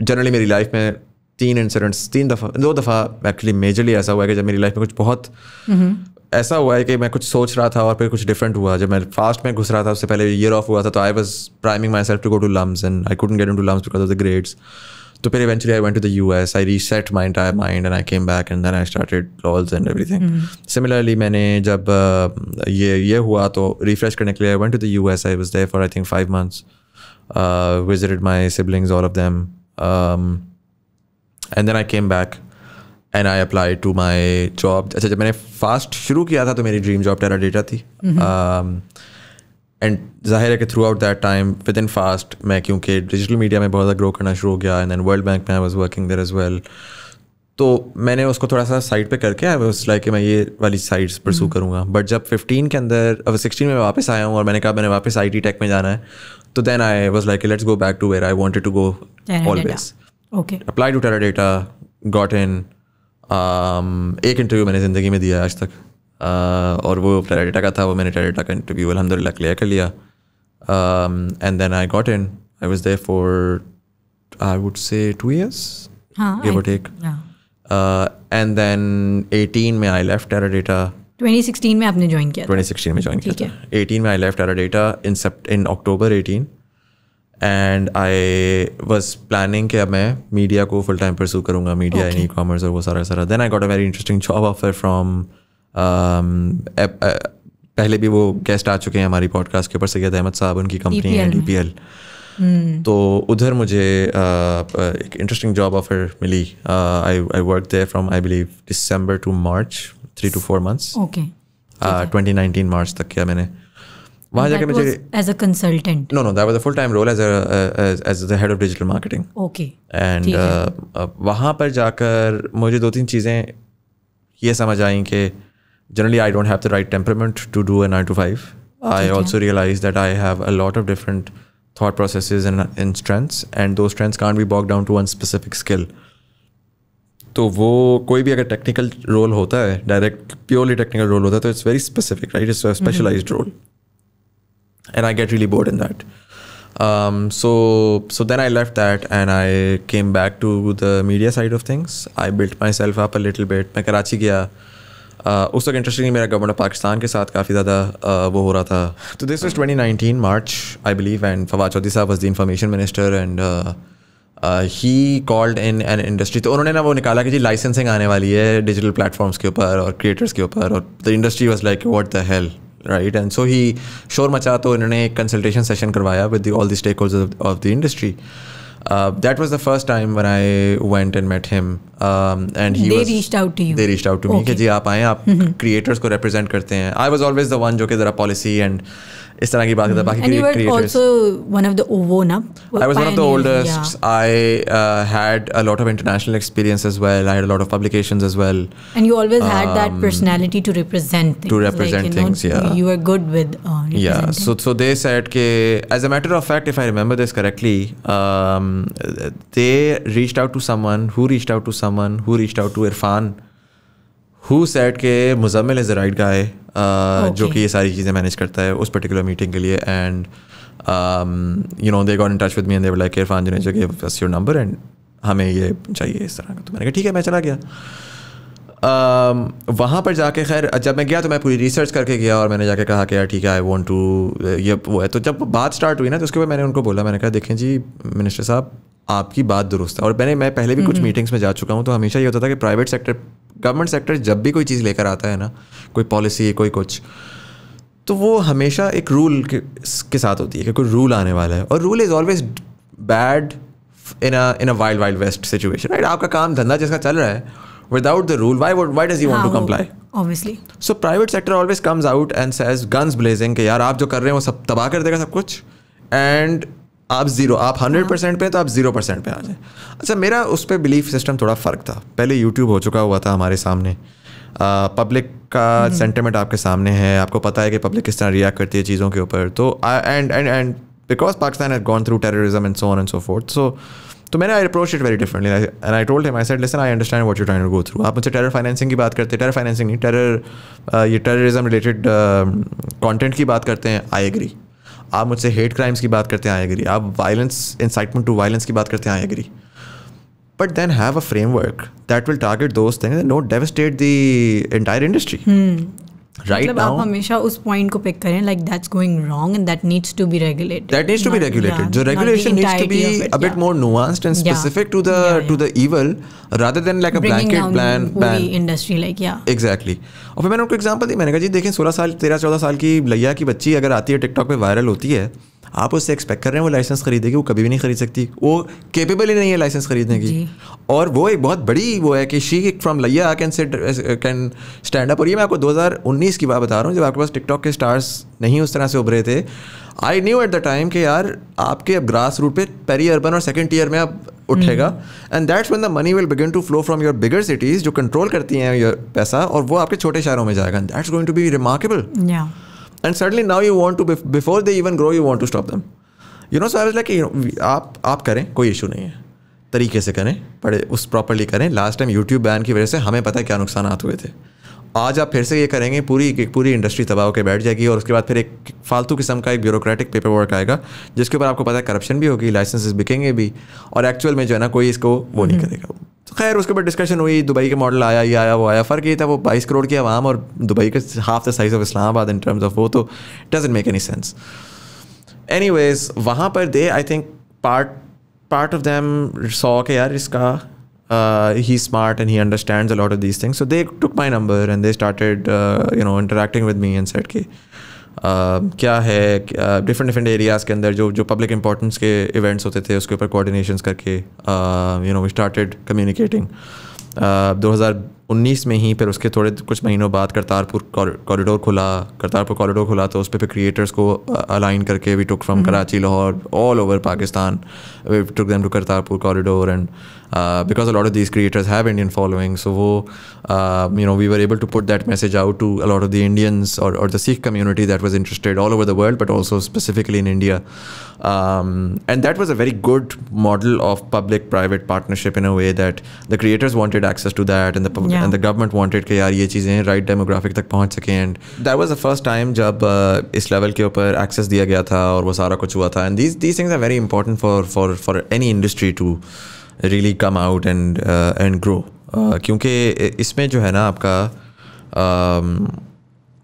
generally मेरी लाइफ में तीन इंसिडेंट्स तीन दफ़ा दो दफ़ा एक्चुअली मेजरली ऐसा हुआ है कि जब मेरी लाइफ में कुछ बहुत mm -hmm. ऐसा हुआ है कि मैं कुछ सोच रहा था और फिर कुछ डिफरेंट हुआ जब मैं फास्ट में घुस रहा था उससे पहले ईयर ऑफ हुआ था तो I was priming myself to go to LUMS and I couldn't get into LUMS because of the grades तो फिर eventually I went to the U S I reset my entire mind and I came back and then I started laws and everything similarly मैंने जब uh, ये ये हुआ तो refresh करने के लिए I went to the U S I was there for I think five months visited my siblings all of them and then I came back and I apply to my job अच्छा जब मैंने फास्ट शुरू किया था तो मेरी dream job Teradata थी and mm-hmm. um, जाहिर है कि throughout that time within FAST मैं क्योंकि डिजिटल मीडिया में बहुत ज़्यादा ग्रो करना शुरू हो गया एंड वर्ल्ड बैंक में I was working there as well तो मैंने उसको थोड़ा सा साइड पे करके आई वॉज लाइक मैं ये वाली साइड्स परसू करूँगा बट जब फिफ्टीन के अंदर अब सिक्सटीन में वापस आया हूँ और मैंने कहा मैंने वापस आई टी टेक में जाना है तो then I was like let's go back to where I wanted to go always okay apply to Teradata got in Um, एक इंटरव्यू मैंने ज़िंदगी में दिया आज तक uh, और वो टेराडेटा का था वो मैंने टेराडेटा का इंटरव्यू अलहमदिल्ला क्लियर कर लिया and then I got in I was there for I would say two years take and then eighteen में आई लेफ्ट टेराडेटा 2016 में आपने ज्वाइन किया 2016 में ज्वाइन किया 18 में I left Teradata in in October 18 and I was planning कि मैं media को फुल टाइम परसू करूँगा मीडिया इन ई कॉमर्स और वो सारा सारा then I got a very interesting job offer from पहले भी वो गेस्ट आ चुके हैं हमारी पॉडकास्ट के ऊपर सैयद अहमद साहब उनकी कंपनी है डी पी एल तो उधर मुझे uh, एक इंटरेस्टिंग जॉब ऑफर मिली I I work there from I believe December to March three to four months twenty nineteen March तक किया मैंने वहाँ जाके मुझे as a consultant no no that was a full time role as as the head of digital marketing okay and वहाँ पर जाकर मुझे दो तीन चीज़ें ये समझ आई कि generally I don't have the right temperament to do a nine to five I also realize that I have a lot of different thought processes in in strengths and though strengths can't be boxed down to one specific skill तो वो कोई भी अगर technical role होता है direct purely technical role होता है तो it's very specific right it's specialized role and I get really bored in that. Um, so so then I left that and I came back to the media side of things. I built myself up a little bit. मैं कराची गया उस वक्त interestingly मेरा government of Pakistan के साथ काफ़ी ज़्यादा वो हो रहा था तो this was twenty nineteen March I believe and Fawad Chaudhry साहब was the information minister and he called in an industry तो उन्होंने ना वो निकाला कि जी लाइसेंसिंग आने वाली है डिजिटल प्लेटफॉर्म्स के ऊपर और क्रिएटर्स के ऊपर और the industry was like what the help right and so he शोर मचा तो इन्होंने एक कंसल्टेशन सेशन करवाया with all the stakeholders of the industry Uh, that was the first time when I went and met him. Um, and he they was, reached out to you. They reached out to okay. me कि जी आप आए आप creators को represent करते हैं. I was always the one जो कि जरा policy and इस तरह की बात करता mm. बाकी creators one of the own up I was one of the oldest I had a lot of international experience as well I had publications as well and you always had that um, personality to represent things, to represent things yeah you were good with uh, yeah so so they said ke, as a matter of fact if i remember this correctly um, they reached out to someone who reached out to someone who reached out to irfan who said के मुजम्मिल जराइड का है जो कि ये सारी चीज़ें manage करता है उस पर्टिकुलर मीटिंग के लिए and you know they got in touch with me and they like Irfan ji जो योर नंबर एंड हमें ये चाहिए इस तरह का तो मैंने कहा ठीक है मैं चला गया um, वहाँ पर जाके खैर जब मैं गया तो मैं पूरी रिसर्च करके गया और मैंने जाके कहा कि यार ठीक है आई वॉन्ट टू ये वो है तो जब बात स्टार्ट हुई ना तो उसके बाद मैंने उनको बोला मैंने कहा देखें जी मिनिस्टर साहब आपकी बात दुरुस्त है और मैंने मैं पहले भी कुछ मीटिंग्स में जा चुका हूँ तो हमेशा ये होता था कि प्राइवेट सेक्टर गवर्नमेंट सेक्टर जब भी कोई चीज़ लेकर आता है ना कोई पॉलिसी कोई कुछ तो वो हमेशा एक रूल के, के साथ होती है कि कोई रूल आने वाला है और rule is always bad in a in a wild wild west situation right आपका काम धंधा जिसका चल रहा है without the rule why why does you want to comply obviously so private sector always comes out and says guns blazing के यार आप जो कर रहे हैं वो सब तबाह कर देगा सब कुछ एंड आप जीरो आप हंड्रेड हाँ। परसेंट पे तो आप जीरो परसेंट पे आ जाए अच्छा मेरा उस पर बिलीफ सिस्टम थोड़ा फ़र्क था पहले यूट्यूब हो चुका हुआ था हमारे सामने पब्लिक का सेंटिमेंट हम्म। आपके सामने है आपको पता है कि पब्लिक किस तरह रिएक्ट करती है चीज़ों के ऊपर तो and and and because Pakistan has gone through terrorism and so on and so forth so तो मैंने I approach it very differently and I told him I said listen I understand what you trying to go through आप मुझसे terror financing की बात करते हैं terror financing नहीं terror ये टेररिज्म रिलेटेड कंटेंट की बात करते हैं आई एग्री आप मुझसे हेट क्राइम्स की बात करते हैं आई एग्री आप वायलेंस इंसाइटमेंट टू वायलेंस की बात करते हैं I agree but then have a framework that will target those no not devastate the entire industry right right मतलब now, आप हमेशा उस पॉइंट को पिक करें like that's going wrong and that needs to be regulated that needs to be regulated जो regulation needs to be a bit more nuanced and specific to the to the evil rather than like a blanket plan ban industry like yeah exactly और फिर मैंने उनको example दी मैंने कहा जी देखें 16 साल 13 14 साल की लैया की बच्ची अगर आती है टिकटॉक पे वायरल होती है आप उससे एक्सपेक्ट कर रहे हैं वो लाइसेंस खरीदेगी वो कभी भी नहीं खरीद सकती वो केपेबल ही नहीं है लाइसेंस खरीदने की और वो एक बहुत बड़ी वो है कि she from Layyah can say can stand up और ये मैं आपको 2019 की बात बता रहा हूँ जब आपके पास टिकटॉक के स्टार्स नहीं उस तरह से उभरे थे I knew at the time कि यार आपके अब ग्रास रूट पे पेरी अर्बन और सेकेंड ईयर में अब उठेगा and that's when the money will begin to flow from your bigger cities जो कंट्रोल करती हैं योर पैसा और वो आपके छोटे शहरों में जाएगा that's going to be remarkable and suddenly now you want to before they even grow you want to stop them you know so i was like you know आप आप करें कोई इशू नहीं है तरीके से करें पढ़े उस प्रॉपरली करें लास्ट टाइम यूट्यूब बैन की वजह से हमें पता है क्या नुकसान हुए थे आज आप फिर से ये करेंगे पूरी एक पूरी इंडस्ट्री तबाह होकर बैठ जाएगी और उसके बाद फिर एक फालतू किस्म का एक ब्यूरोक्रेटिक पेपर वर्क आएगा जिसके ऊपर आपको पता है करप्शन भी होगी लाइसेंसेस बिकेंगे भी और एक्चुअल में जो है ना कोई इसको वो नहीं हम्म। करेगा तो खैर उसके ऊपर डिस्कशन हुई दुबई के मॉडल आया ये आया वो आया फ़र्क ये था वो बाईस करोड़ की आवाम और दुबई के half the size of Islamabad in terms of वो तो doesn't make any sense any ways वहाँ पर they I think part part of them saw के यार इसका uh, he's smart and he understands a lot of these things. So they took my number and they started, uh, you know, interacting with me and said कि Uh, क्या है different different areas के अंदर जो जो public importance के events होते थे उसके ऊपर कोऑर्डिनेशंस करके you know we started communicating 2019 में ही फिर उसके थोड़े कुछ महीनों बाद करतारपुर कॉरिडोर खुला करतारपुर कॉरिडोर खुला तो उस पर फिर क्रिएटर्स को अलाइन uh, करके we took from Karachi Lahore all over Pakistan we took them to Kartarpur corridor and Uh, because a lot of these creators have Indian following, so uh, you know we were able to put that message out to a lot of the Indians or, or the Sikh community that was interested all over the world, but also specifically in India. Um, and that was a very good model of public-private partnership in a way that the creators wanted access to that, and the yeah. and the government wanted कि यार ये चीज़ें right demographic तक पहुंच सकें And that was the first time जब uh, इस level के ऊपर एक्सेस दिया गया था और वो सारा कुछ हुआ था very important for things are very important for for really come out and and grow क्योंकि इसमें जो है ना आपका uh,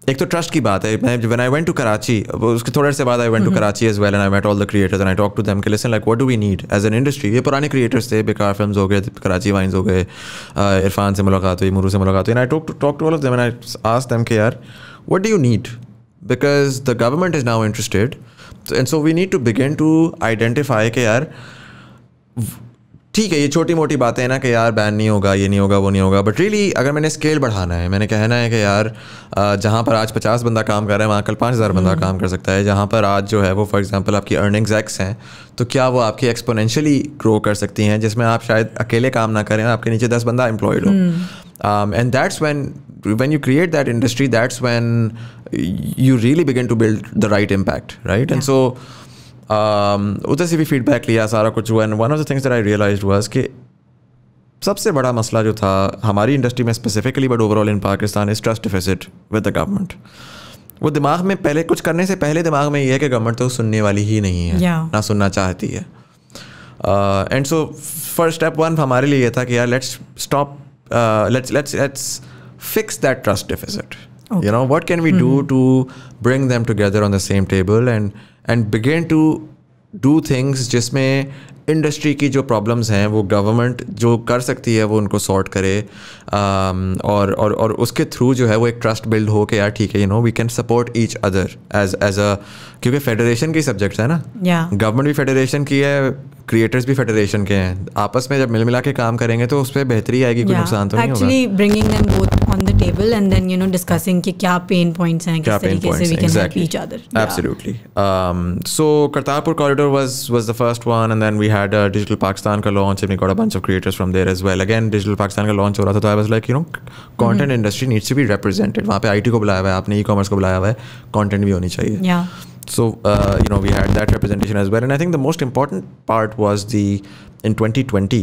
एक तो ट्रस्ट की बात है मैं when I went to Karachi उसके थोड़े से बाद I went to Karachi as well and I met all the creators and I talk to them के listen like what do we need as an industry ये पुराने क्रिएटर्स थे बेकार फिल्म हो गए कराची वाइन्स हो गए इरफान uh, से मुलाकात हुई मुरू से मुलाकात हुई I talk to talk to all of ask them के यार what do you need because the government is now interested and so we need to begin to identify के यार ठीक है ये छोटी मोटी बातें हैं ना कि यार बैन नहीं होगा ये नहीं होगा वो नहीं होगा बट रियली अगर मैंने स्केल बढ़ाना है मैंने कहना है कि यार जहाँ पर आज पचास बंदा काम कर रहा है वहाँ कल पाँच हज़ार बंदा हम्म। काम कर सकता है जहाँ पर आज जो है वो फॉर एग्ज़ाम्पल आपकी अर्निंग्स एक्स हैं तो क्या वो आपकी एक्सपोनशली ग्रो कर सकती हैं जिसमें आप शायद अकेले काम ना करें आपके नीचे दस बंदा एम्प्लॉयड हो and that's when when you create that industry that's when you really begin to build the right impact right and so Um, उधर से भी फीडबैक लिया सारा कुछ हुआ and one of the things that I realise was कि सबसे बड़ा मसला जो था हमारी इंडस्ट्री में specifically but overall in Pakistan is trust deficit with the government वो दिमाग में पहले कुछ करने से पहले दिमाग में ये है कि गवर्नमेंट तो सुनने वाली ही नहीं है yeah. ना सुनना चाहती है and so first step one हमारे लिए ये था कि यार let's stop let's let's let's fix that trust deficit you know what can we do to bring them together on the same table and and begin to do things जिसमें industry की जो problems हैं वो government जो कर सकती है वो उनको सॉर्ट करे um, और और और उसके थ्रू जो है वो एक ट्रस्ट बिल्ड हो के यार ठीक है you know we can support each other as as a क्योंकि फेडरेशन की सब्जेक्ट्स है ना गवर्नमेंट भी फेडरेशन की है क्रिएटर्स भी फेडरेशन के हैं आपस में जब मिल मिला के काम करेंगे तो उस पर बेहतरी आएगी कोई नुकसान तो नहीं होगा on the table and then you know discussing कि क्या pain points हैं किस तरीके से we can exactly. help each other. Yeah. Absolutely. Um, so Kartarpur corridor was was the first one and then we had uh, Digital Pakistan का launch and we got a bunch of creators from there as well. Again Digital Pakistan का launch हो रहा था तो I was like you know content mm-hmm. industry needs to be represented. वहाँ पे IT को बुलाया हुआ है आपने e-commerce को बुलाया हुआ है content भी होनी चाहिए. Yeah. so uh, you know we had that representation as well and i think the most important part was the in 2020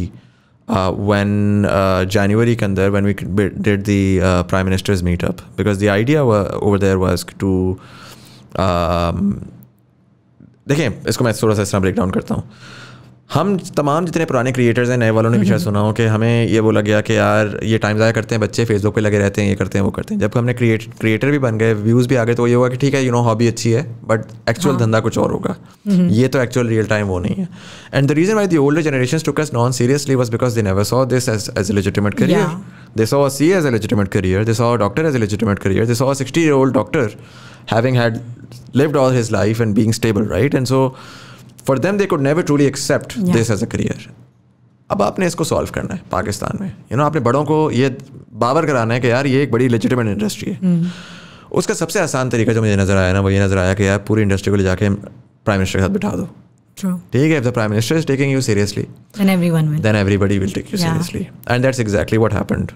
uh, when uh, January there, when we did the uh, Prime Minister's meetup, because the idea over there was to um, देखें इसको मैं थोड़ा सा इस तरह break down करता हूँ हम तमाम जितने पुराने क्रिएटर्स हैं नए वालों ने भी शायद सुना हो कि हमें ये बोला गया कि यार ये टाइम ज़ाया करते हैं बच्चे फेसबुक पे लगे रहते हैं ये करते हैं वो करते हैं जब हमने क्रिएट क्रिएटर भी बन गए व्यूज़ भी आ गए तो ये होगा कि ठीक है यू नो हॉबी अच्छी है बट एक्चुअल हाँ। धंधा कुछ और होगा ये तो एक्चुअल रियल टाइम वो नहीं है and the reason why the older generation took us non seriously was because they never saw this as as legitimate career they saw C as legitimate career they saw doctor as legitimate career they saw sixty year old doctor having had lived all his life and being stable right and so for them they could never truly accept this as a career अब आपने इसको solve करना है पाकिस्तान में you you know know, आपने बड़ों को ये बाबर कराना है कि यार ये एक बड़ी लेजिटमेट इंडस्ट्री है mm. उसका सबसे आसान तरीका जो मुझे नज़र आया ना वो ये नज़र आया कि यार पूरी इंडस्ट्री को ले जाके प्राइम मिनिस्टर के साथ बिठा दो ठीक है prime minister is taking you seriously then everybody will take you seriously and that's exactly what happened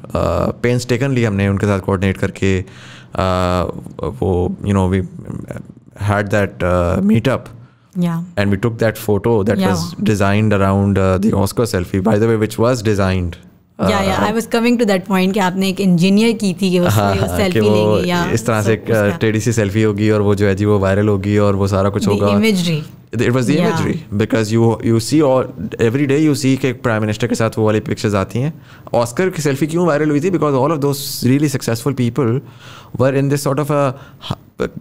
पेंस टेकनली हमने उनके साथ कोऑर्डिनेट करके uh, वो you know we had that meetup Yeah. And we took that photo that yeah. was designed around uh, the Oscar selfie, by the way, which was designed. yeah. Yeah yeah I was coming to that point कि आपने एक engineer की थी कि उसमें selfie लेंगे या इस तरह से टेढ़ी सी सेल्फी होगी और वो जो है जी वो वायरल होगी और वो सारा कुछ होगा imagery it was the yeah. imagery because you you see all every day you see कि प्राइम मिनिस्टर के साथ वो वाली पिक्चर्स आती हैं ऑस्कर की सेल्फी क्यों वायरल हुई थी because all of those really successful people were in this sort of a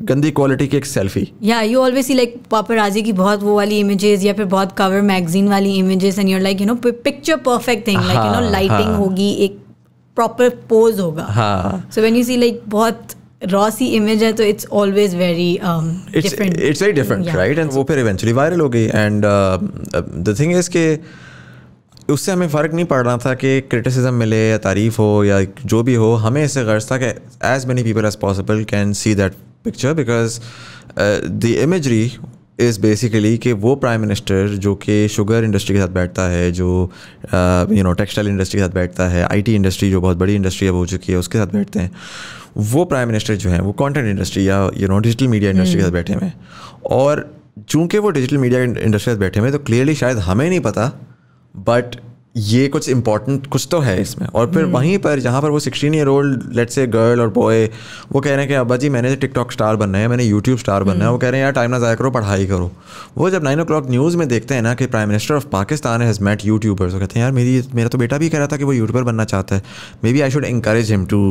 गंदी क्वालिटी की एक सेल्फी या you always see like paparazzi की बहुत वो वाली इमेजेस या फिर बहुत कवर मैगजीन वाली images and you're like you know picture perfect thing like you know lighting होगी एक प्रॉपर पोज होगा so when you see like बहुत रॉसी इमेज है तो it's always very it's very different right and वो फिर इवेंचुअली वायरल हो गई एंड द थिंग इज़ के उससे हमें फ़र्क नहीं पड़ रहा था कि क्रिटिसिज्म मिले या तारीफ़ हो या जो भी हो हमें इससे गर्ज था कि as many people as possible can see that picture because the imagery is basically कि वो प्राइम मिनिस्टर जो कि शुगर इंडस्ट्री के साथ बैठता है जो यू नो टेक्सटाइल इंडस्ट्री के साथ बैठता है आईटी इंडस्ट्री जो बहुत बड़ी इंडस्ट्री अब हो चुकी है उसके साथ बैठते हैं वो प्राइम मिनिस्टर जो हैं वो कंटेंट इंडस्ट्री या you know digital media industry के साथ बैठे हुए हैं और चूंकि वो डिजिटल मीडिया इंडस्ट्री के साथ बैठे हुए हैं तो क्लियरली शायद हमें नहीं पता बट ये कुछ इंपॉर्टेंट कुछ तो है इसमें और फिर हम्म। वहीं पर जहाँ पर वो sixteen year old let's say girl और बॉय वो कह रहे हैं कि अब्बा जी मैंने टिकटॉक स्टार बनना है मैंने यूट्यूब स्टार बनना है हम्म। वो कह रहे हैं यार टाइम ना ज़ाया करो पढ़ाई करो वो जब नाइन ओ क्लॉक न्यूज़ में देखते हैं ना कि prime minister of Pakistan has met YouTubers वो कहते हैं यार मेरी मेरा तो बेटा भी कह रहा था कि वो यूट्यूबर बनना चाहता है maybe I should encourage him to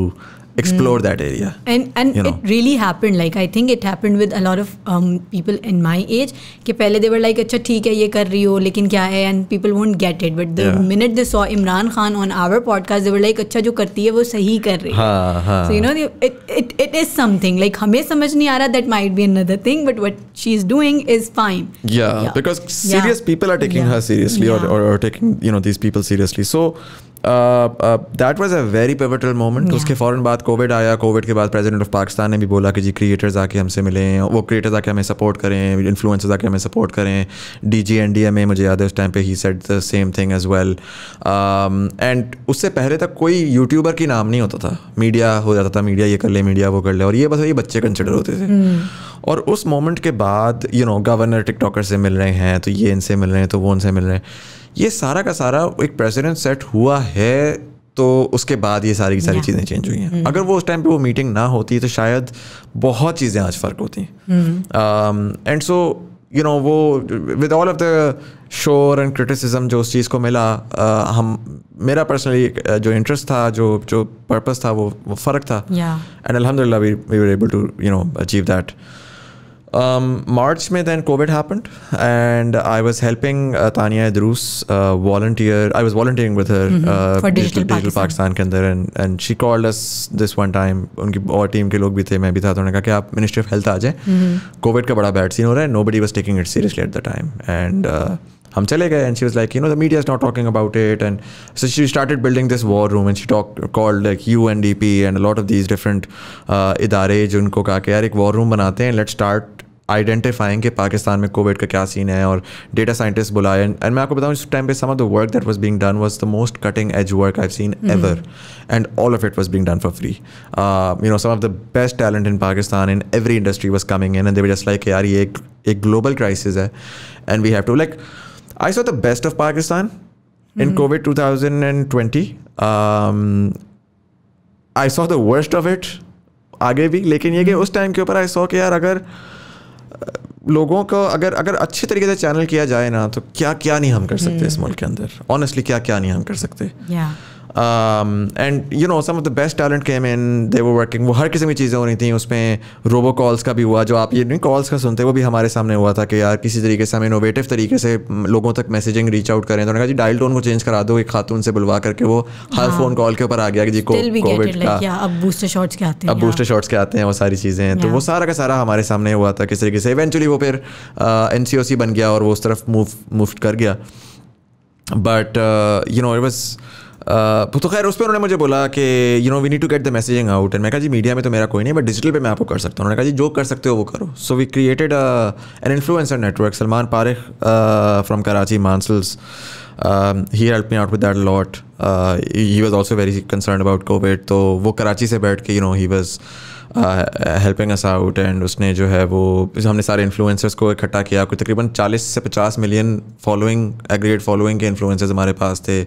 explore mm. that area and and you know. it really happened like i think it happened with a lot of um, people in my age कि पहले they were like अच्छा ठीक है ये कर रही हो लेकिन kya and people won't get it but the yeah. minute they saw Imran Khan on our podcast they were like अच्छा jo करती hai, wo sahi kar rahi hai." so you know it it it is something like हमें समझ नहीं that might be another thing but what she is doing is fine yeah, yeah. because serious yeah. people are taking yeah. her seriously yeah. or, or or taking you know these people seriously so that was a very pivotal moment उसके फ़ौरन बाद Covid आया Covid के बाद president of Pakistan ने भी बोला कि जी क्रिएटर्स आके हमसे मिलें वो क्रिएटर्स आके हमें सपोर्ट करें इन्फ्लुएंसर्स आके हमें सपोर्ट करें डी जी एन डी में मुझे याद है उस टाइम पे ही said the same thing as well and उससे पहले तक कोई यूट्यूबर की नाम नहीं होता था मीडिया हो जाता था मीडिया ये कर ले मीडिया वो कर ले और ये बस ये बच्चे कंसिडर होते थे hmm. और उस मोमेंट के बाद यू नो गवर्नर टिकटॉकर से मिल रहे हैं तो ये इनसे मिल रहे हैं तो वो उनसे मिल रहे हैं ये सारा का सारा एक प्रेसिडेंट सेट हुआ है तो उसके बाद ये सारी की सारी चीज़ें चेंज हुई हैं hmm. अगर वो उस टाइम पे वो मीटिंग ना होती तो शायद बहुत चीज़ें आज फ़र्क होती एंड सो यू नो वो विद ऑल ऑफ द शोर एंड क्रिटिसिज्म जो उस चीज़ को मिला uh, हम मेरा पर्सनली uh, जो इंटरेस्ट था जो जो पर्पस था वो वो फ़र्क था एंड अलहमदिल्ला we were able to you know achieve that Um, March mein then COVID happened and I was helping uh, Tania Idrus uh, volunteer. I was volunteering with her mm-hmm. uh, for Digital, Pakistan. and, and she called us this one time. Unki aur team ke log bhi the, main bhi tha. To unne kaha ki aap Ministry of Health aajein. Mm-hmm. COVID ka bada bad scene ho raha hai. Nobody was taking it seriously at the time. And uh, हम चले गए and she was like you know the media is not talking about it and so she started building this war room and she talk called like you and D P and lot of us different इदारे जिनको कहा कि यार एक war room बनाते हैं let start identifying कि पाकिस्तान में कोविड का क्या सीन है और डेटा साइंटिस्ट बुलाए एंड मैं आपको बताऊँ इस टाइम पे some of the work that was being done was the most cutting edge work I seen ever and all of it was being done for free you know some of the best talent in Pakistan in every industry was coming in and they just like यार ये एक एक global crisis है and we have to like I saw the best of Pakistan in Covid to thousand and twenty I saw the worst of it आगे भी लेकिन ये कि hmm. उस टाइम के ऊपर आई सॉ के यार अगर लोगों को अगर अगर अच्छे तरीके से चैनल किया जाए ना तो क्या क्या नहीं हम कर सकते इस हम्म। मुल्क के अंदर ऑनेस्टली क्या क्या नहीं हम कर सकते yeah. And you know some of the best talent talent came they वो वर्किंग वो हर किस्म की चीज़ें हो रही थी उसमें रोबो कॉल्स का भी हुआ जो आप ये नहीं कॉल्स का सुनते वो भी हमारे सामने हुआ था कि यार किसी तरीके से हम इनोवेटिव तरीके से लोगों तक मैसेजिंग रीच आउट करें तो उन्होंने कहा जी डायल टोन को चेंज करा दो एक खातून से बुलवा करके वो हर हाँ। फ़ोन कॉल के ऊपर आ गया कि जी कोविड का अब बूस्टर शॉट्स के आते हैं अब बूस्टर शॉट्स के आते हैं वो सारी चीज़ें हैं तो वो सारा का सारा हमारे सामने हुआ था किस तरीके से इवेंचुअली वो फिर एन uh, बन गया और वो उस तरफ मूव मूव कर गया but you know it was तो खैर उस पर उन्होंने मुझे बोला कि you know we need to get the messaging out and मैं कहा जी मीडिया में तो मेरा कोई नहीं बट डिजिटल पे मैं आपको कर सकता हूँ उन्होंने कहा जी जो कर सकते हो वो करो so we created an influencer network Salman Parekh from Karachi मानसल्स he help me out with that lot he was also very concern about Covid तो वो कराची से बैठ के you know he was helping us out and उसने जो है वो हमने सारे इन्फ्लुएंसर्स को इकट्ठा किया कोई तकरीबन 40 से 50 मिलियन फॉलोइंग एग्रीगेट फॉलोइंग के इन्फ्लुएंसर्स हमारे पास थे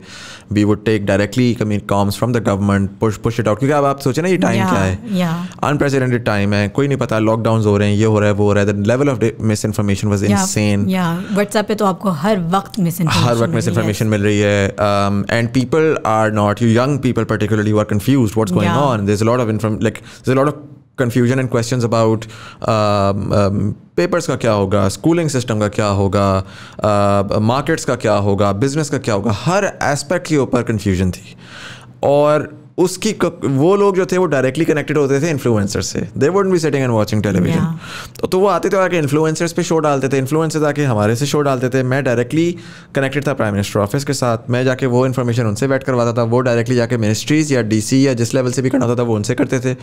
वी वुड टेक डायरेक्टली कमी comms from the government push push it out क्योंकि अब आप सोचे ना ये टाइम yeah, क्या है अनप्रेसिडेंटेड yeah. टाइम है कोई नहीं पता लॉकडाउन हो रहे हैं ये हो रहा है वो हो रहा है level of misinformation was in insane WhatsApp तो आपको हर वक्त मिस हर वक्त मिस इन्फॉर्मेशन मिल रही है and people are not you young people particularly are confused what's going on this lot of like this lot of confusion and question about papers का क्या होगा स्कूलिंग सिस्टम का क्या होगा मार्केट्स uh, का क्या होगा बिजनेस का क्या होगा हर एस्पेक्ट के ऊपर कन्फ्यूजन थी और उसकी वो लोग जो थे वो डायरेक्टली कनेक्टेड होते थे इन्फ्लुएंसर से they would be sitting and watching television तो तो वो आते थे आके इन्फ्लुएंसर्स पे शो डालते थे इन्फ्लुएंसर्स आके हमारे से शो डालते थे मैं डायरेक्टली कनेक्टेड था प्राइम मिनिस्टर ऑफिस के साथ मैं जाके वो इन्फॉर्मेशन उनसे बैठ करवाता था वो डायरेक्टली जाके मिनिस्ट्रीज या डी या जिस लेवल से भी करना होता था वो उनसे करते थे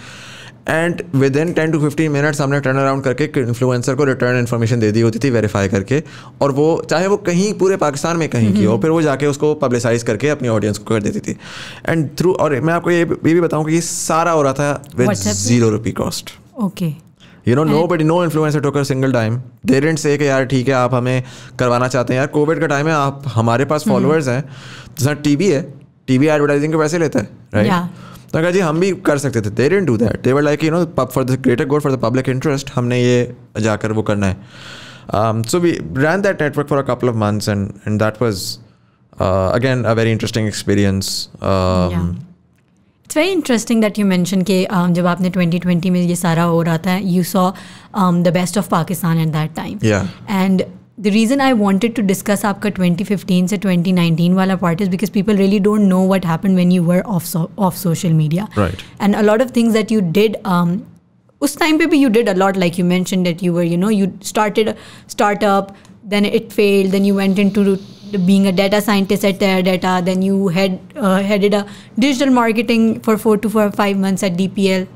and with in ten to fifteen minutes हमने टर्न अराउंड करके इन्फ्लुएंसर को रिटर्न इन्फॉर्मेशन दे दी होती थी वेरीफाई करके और वो चाहे वो कहीं पूरे पाकिस्तान में कहीं की हो फिर वो जाके उसको पब्लिसाइज करके अपनी ऑडियंस को कर देती थी एंड थ्रू और मैं आपको ये ये भी बताऊँ कि ये सारा हो रहा था with zero rupee cost okay you know no but no influencer took a single time there and say कि यार ठीक है आप हमें करवाना चाहते हैं यार कोविड का टाइम है आप हमारे पास फॉलोअर्स हम्म। हैं तो टी वी है टी वी एडवर्टाइजिंग के पैसे लेता है राइट कहा जी हम भी कर सकते थे they didn't do that they were like you know for the greater good for the public interest हमने ये जाकर वो करना है so we ran that network for a couple of months and and that was again a very interesting experience it's very interesting that you mention कि um, जब आपने 2020 में ये सारा हो रहा था you saw the best of Pakistan at that time and the reason I wanted to discuss आपका 2015 से 2019 वाला part is because people really don't know what happened when you were off so, off social media. Right. And a lot of things that you did um, उस time पे you did a lot like you mentioned that you were you know you started a startup then it failed then you went into being a data scientist at Data, then you had uh, headed a digital marketing for 4 to four, 5 months at DPL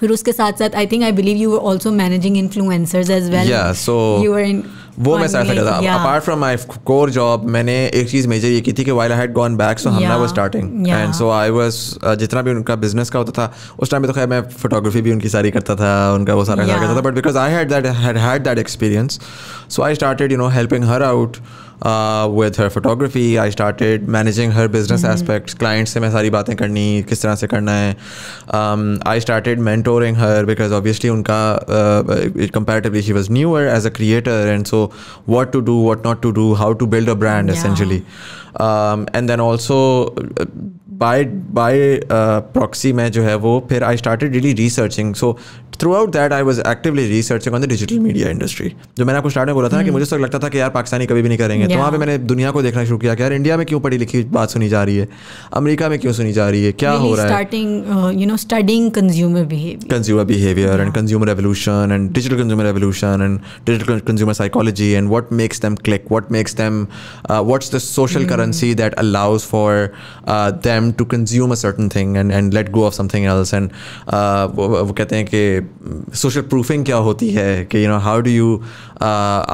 फिर उसके साथ साथ I think I believe you also managing influencers as well so you are in वो मैं start करता था apart from my core job मैंने एक चीज़ मेजर ये की थी कि while I had gone back so Humna was starting and so I was जितना भी उनका बिजनेस का होता था उस टाइम पे तो खैर मैं फोटोग्राफी भी उनकी सारी करता था उनका वो सारा करता था but because I had that had that experience so I started you know helping her out uh, with her photography. I started managing her business mm-hmm. aspects. Clients से मैं सारी बातें करनी किस तरह से करना है um, I started mentoring her because obviously उनका uh, comparatively she was newer as a creator and so what to do, what not to do, how to build a brand yeah. essentially. Um, and then also uh, by by proxy में जो है वो फिर I started really researching so throughout that I was actively researching on the digital media industry जो मैंने आपको start में बोला था ना कि हम्म। मुझे सब तो लगता था कि यार पाकिस्तानी कभी भी नहीं करेंगे तो वहाँ पे मैंने दुनिया को देखना शुरू किया कि यार इंडिया में क्यों पढ़ी लिखी बात सुनी जा रही है अमरीका में क्यों सुनी जा रही है क्या हो रहा है consumer behaviour and consumer revolution and digital consumer revolution and digital consumer psychology and what makes them click what makes them what's the social currency that allows for them them to consume a certain thing and and let go of something else and uh, वो, वो कहते हैं social proofing kya hoti hai ke, you know how do you uh,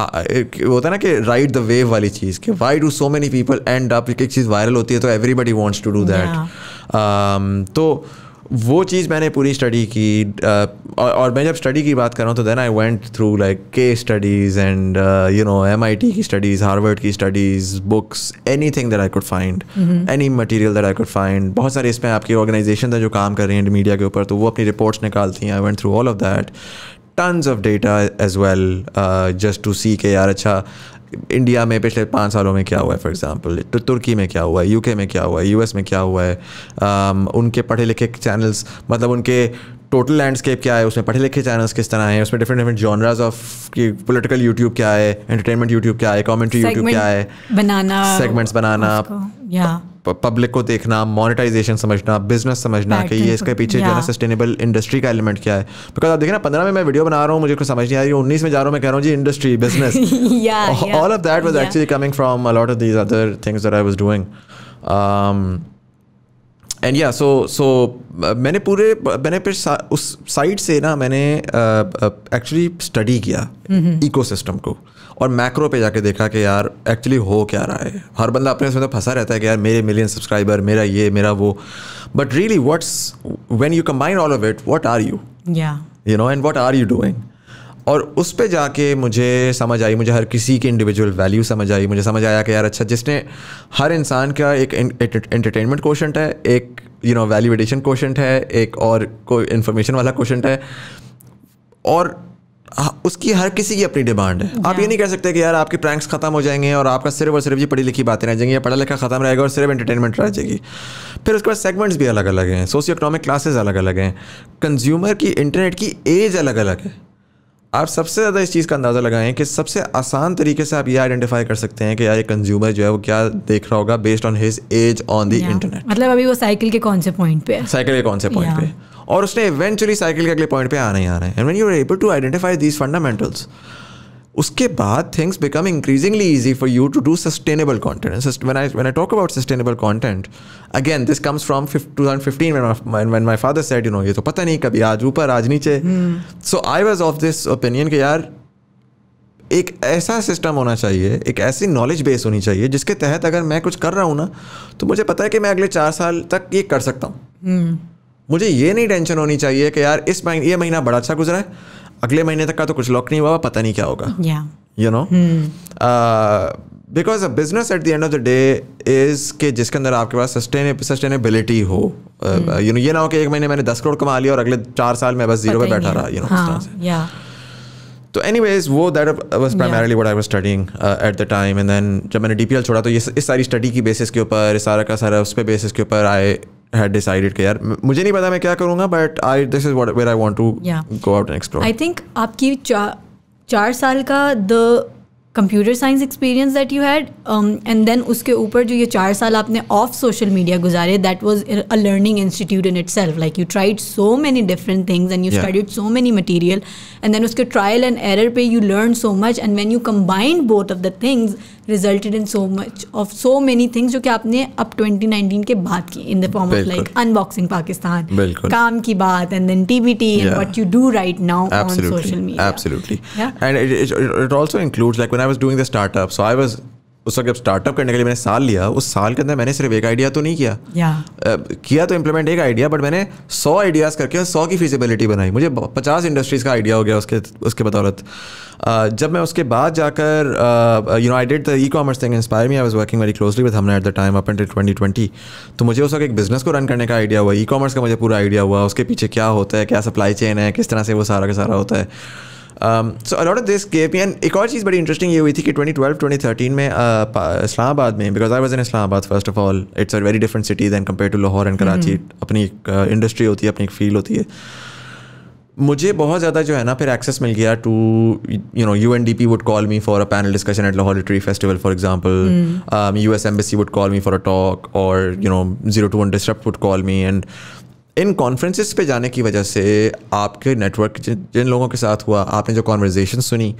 होता है ना कि ride the wave wali cheez, ke why do so many people end up ek cheez viral hoti hai, to everybody wants to do that yeah. um, to वो चीज़ मैंने पूरी study की uh, और, मैं जब स्टडी की बात कर रहा हूँ तो then I went through like के स्टडीज़ एंड यू नो एम की स्टडीज़ हार्वर्ड की studies books anything that I could find any material that I could find बहुत सारे इसमें आपकी ऑर्गेनाइजेशन है जो काम कर रही हैं मीडिया के ऊपर तो वो अपनी रिपोर्ट्स निकालती हैं I went through all of that tons of data as well just to see के यार अच्छा इंडिया में पिछले पाँच सालों में क्या हुआ है फॉर एग्ज़ाम्पल तो तुर्की में क्या हुआ है यूके में क्या हुआ है यूएस में क्या हुआ है um, उनके पढ़े लिखे चैनल्स मतलब उनके टोटल लैंडस्केप क्या है उसमें पढ़े लिखे चैनल्स किस तरह हैं उसमें डिफरेंट डिफरेंट जॉनराज ऑफ की पोलिटिकल यूट्यूब क्या है एंटरटेनमेंट यूट्यूब क्या है कॉमेंट्री यूट्यूब क्या है बनाना सेगमेंट्स बनाना पब्लिक को देखना मोनेटाइजेशन समझना बिजनेस समझना कि ये इसके पीछे जो है सस्टेनेबल इंडस्ट्री का एलिमेंट क्या है बिकॉज आप देखें ना पंद्रह में मैं वीडियो बना रहा हूँ मुझे कुछ समझ नहीं आ रही उन्नीस में जा रहा हूँ मैं कह रहा हूँ जी industry business all of that was actually coming from a lot of these other things that I was doing and yeah so सो मैंने पूरे मैंने फिर सा, उस साइड से ना मैंने एक्चुअली uh, स्टडी uh, किया इकोसिस्टम mm -hmm. को और मैक्रो पे जाके देखा कि यार एक्चुअली हो क्या रहा है हर बंदा अपने उसमें तो फंसा रहता है कि यार मेरे मिलियन सब्सक्राइबर मेरा ये मेरा वो but really what's when you combine all of it what are you you know and what are you doing और उस पर जाके मुझे समझ आई मुझे हर किसी की इंडिविजुअल वैल्यू समझ आई मुझे समझ आया कि यार अच्छा जिसने हर इंसान का एक एंटरटेनमेंट क्वेश्चन है एक यू नो वैल्यूडेशन क्वेश्चन है एक और कोई इन्फॉर्मेशन वाला क्वेश्चन है और उसकी हर किसी की अपनी डिमांड है आप ये नहीं कह सकते कि यार आपके प्रैंक्स खत्म हो जाएंगे और आपका सिर्फ और सिर्फ जी पढ़ी लिखी बातें रह जाएंगी या पढ़ा लिखा खत्म रहेगा और सिर्फ एंटरटेनमेंट रह जाएगी फिर उसके बाद सेगमेंट्स भी अलग अलग हैं सोशियो इकोनॉमिक क्लासेस अलग अलग हैं कंज्यूमर की इंटरनेट की एज अलग अलग है आप सबसे ज़्यादा इस चीज़ का अंदाज़ा लगाएं कि सबसे आसान तरीके से आप ये आइडेंटिफाई कर सकते हैं कि यार ये कंज्यूमर जो है वो क्या देख रहा होगा based on his age on the internet मतलब अभी वो साइकिल के कौन से पॉइंट पे साइकिल के कौन से पॉइंट पे और उसने इवेंचुअली साइकिल के अगले पॉइंट पे नहीं ही रहे हैं and when you are able to identify these fundamentals उसके बाद things become increasingly easy for you to do sustainable content when I when I talk about sustainable content, again this comes from 2015 when my, when my father said ये तो पता नहीं कभी आज ऊपर आज नीचे so I was of this opinion कि यार एक ऐसा सिस्टम होना चाहिए एक ऐसी नॉलेज बेस होनी चाहिए जिसके तहत अगर मैं कुछ कर रहा हूँ ना तो मुझे पता है कि मैं अगले चार साल तक ये कर सकता हूँ hmm. मुझे ये नहीं टेंशन होनी चाहिए कि यार इस महीने ये महीना बड़ा अच्छा गुजरा है अगले महीने तक का तो कुछ लॉक नहीं हुआ पता नहीं क्या होगा you know because business at the end of the day is के जिसके अंदर आपके पास सस्टेनेबिलिटी हो यू uh, नो hmm. ये ना हो कि एक महीने मैंने दस करोड़ कमा लिया और अगले चार साल में बस जीरो पे बैठा रहा यू नो हाँ, तो एनी वेज वो that was primarily what I was studying at the time and then जब मैंने डी पी एल छोड़ा तो ये इस सारी स्टडी की बेसिस के ऊपर सारा का सारा उस पर बेसिस के ऊपर आए had decided कि यार मुझे नहीं पता मैं क्या करूँगा but I this is what where I want to go out and explore I think आपकी चा, चार साल का the computer science experience that you had and then उसके ऊपर जो ये चार साल आपने ऑफ सोशल मीडिया गुजारे that was a learning institute in itself like you tried so many different things and you studied so many material and then उसके trial and error पे you learn so much and when you combined both of the things resulted in so much of so many things you कि आपने up 2019 के in the form of like unboxing Pakistan काम and then TBT and what you do right now on social media absolutely yeah and it also includes like when I was doing the startup so I was उस वक्त जब startup करने के लिए मैंने साल लिया उस साल के अंदर मैंने सिर्फ एक आइडिया तो नहीं किया yeah. uh, किया तो इम्प्लीमेंट एक आइडिया बट मैंने सौ आइडियाज़ करके सौ की फिजिबिलिटी बनाई मुझे पचास इंडस्ट्रीज़ का आइडिया हो गया उसके उसके बदौलत uh, जब मैं उसके बाद जाकर you know I did the e commerce thing inspire me I was working very closely with Hamna at the time upon twenty twenty तो मुझे उस वक्त एक बिजनेस को रन करने का आइडिया हुआ ई कॉमर्स का मुझे पूरा आइडिया हुआ उसके पीछे क्या होता है क्या सप्लाई चेन है किस तरह से वो सारा का सारा होता है so a lot of this gap and एक और चीज़ बड़ी इंटरेस्टिंग ये हुई थी कि 2012 2013 में uh, इस्लामाबाद में because I was in Islamabad first of all it's a very different city than compare to Lahore and Karachi mm-hmm. अपनी एक इंडस्ट्री uh, होती है अपनी एक फील होती है मुझे बहुत ज़्यादा जो है ना फिर एक्सेस मिल गया to you know U N D P would call me for a panel discussion at Lahore literary festival for example U S embassy would call me for a talk और you know zero to one disrupt would call me and in conferences पे जाने की वजह से आपके network जिन, जिन लोगों के साथ हुआ आपने जो कॉन्वर्जेसन सुनी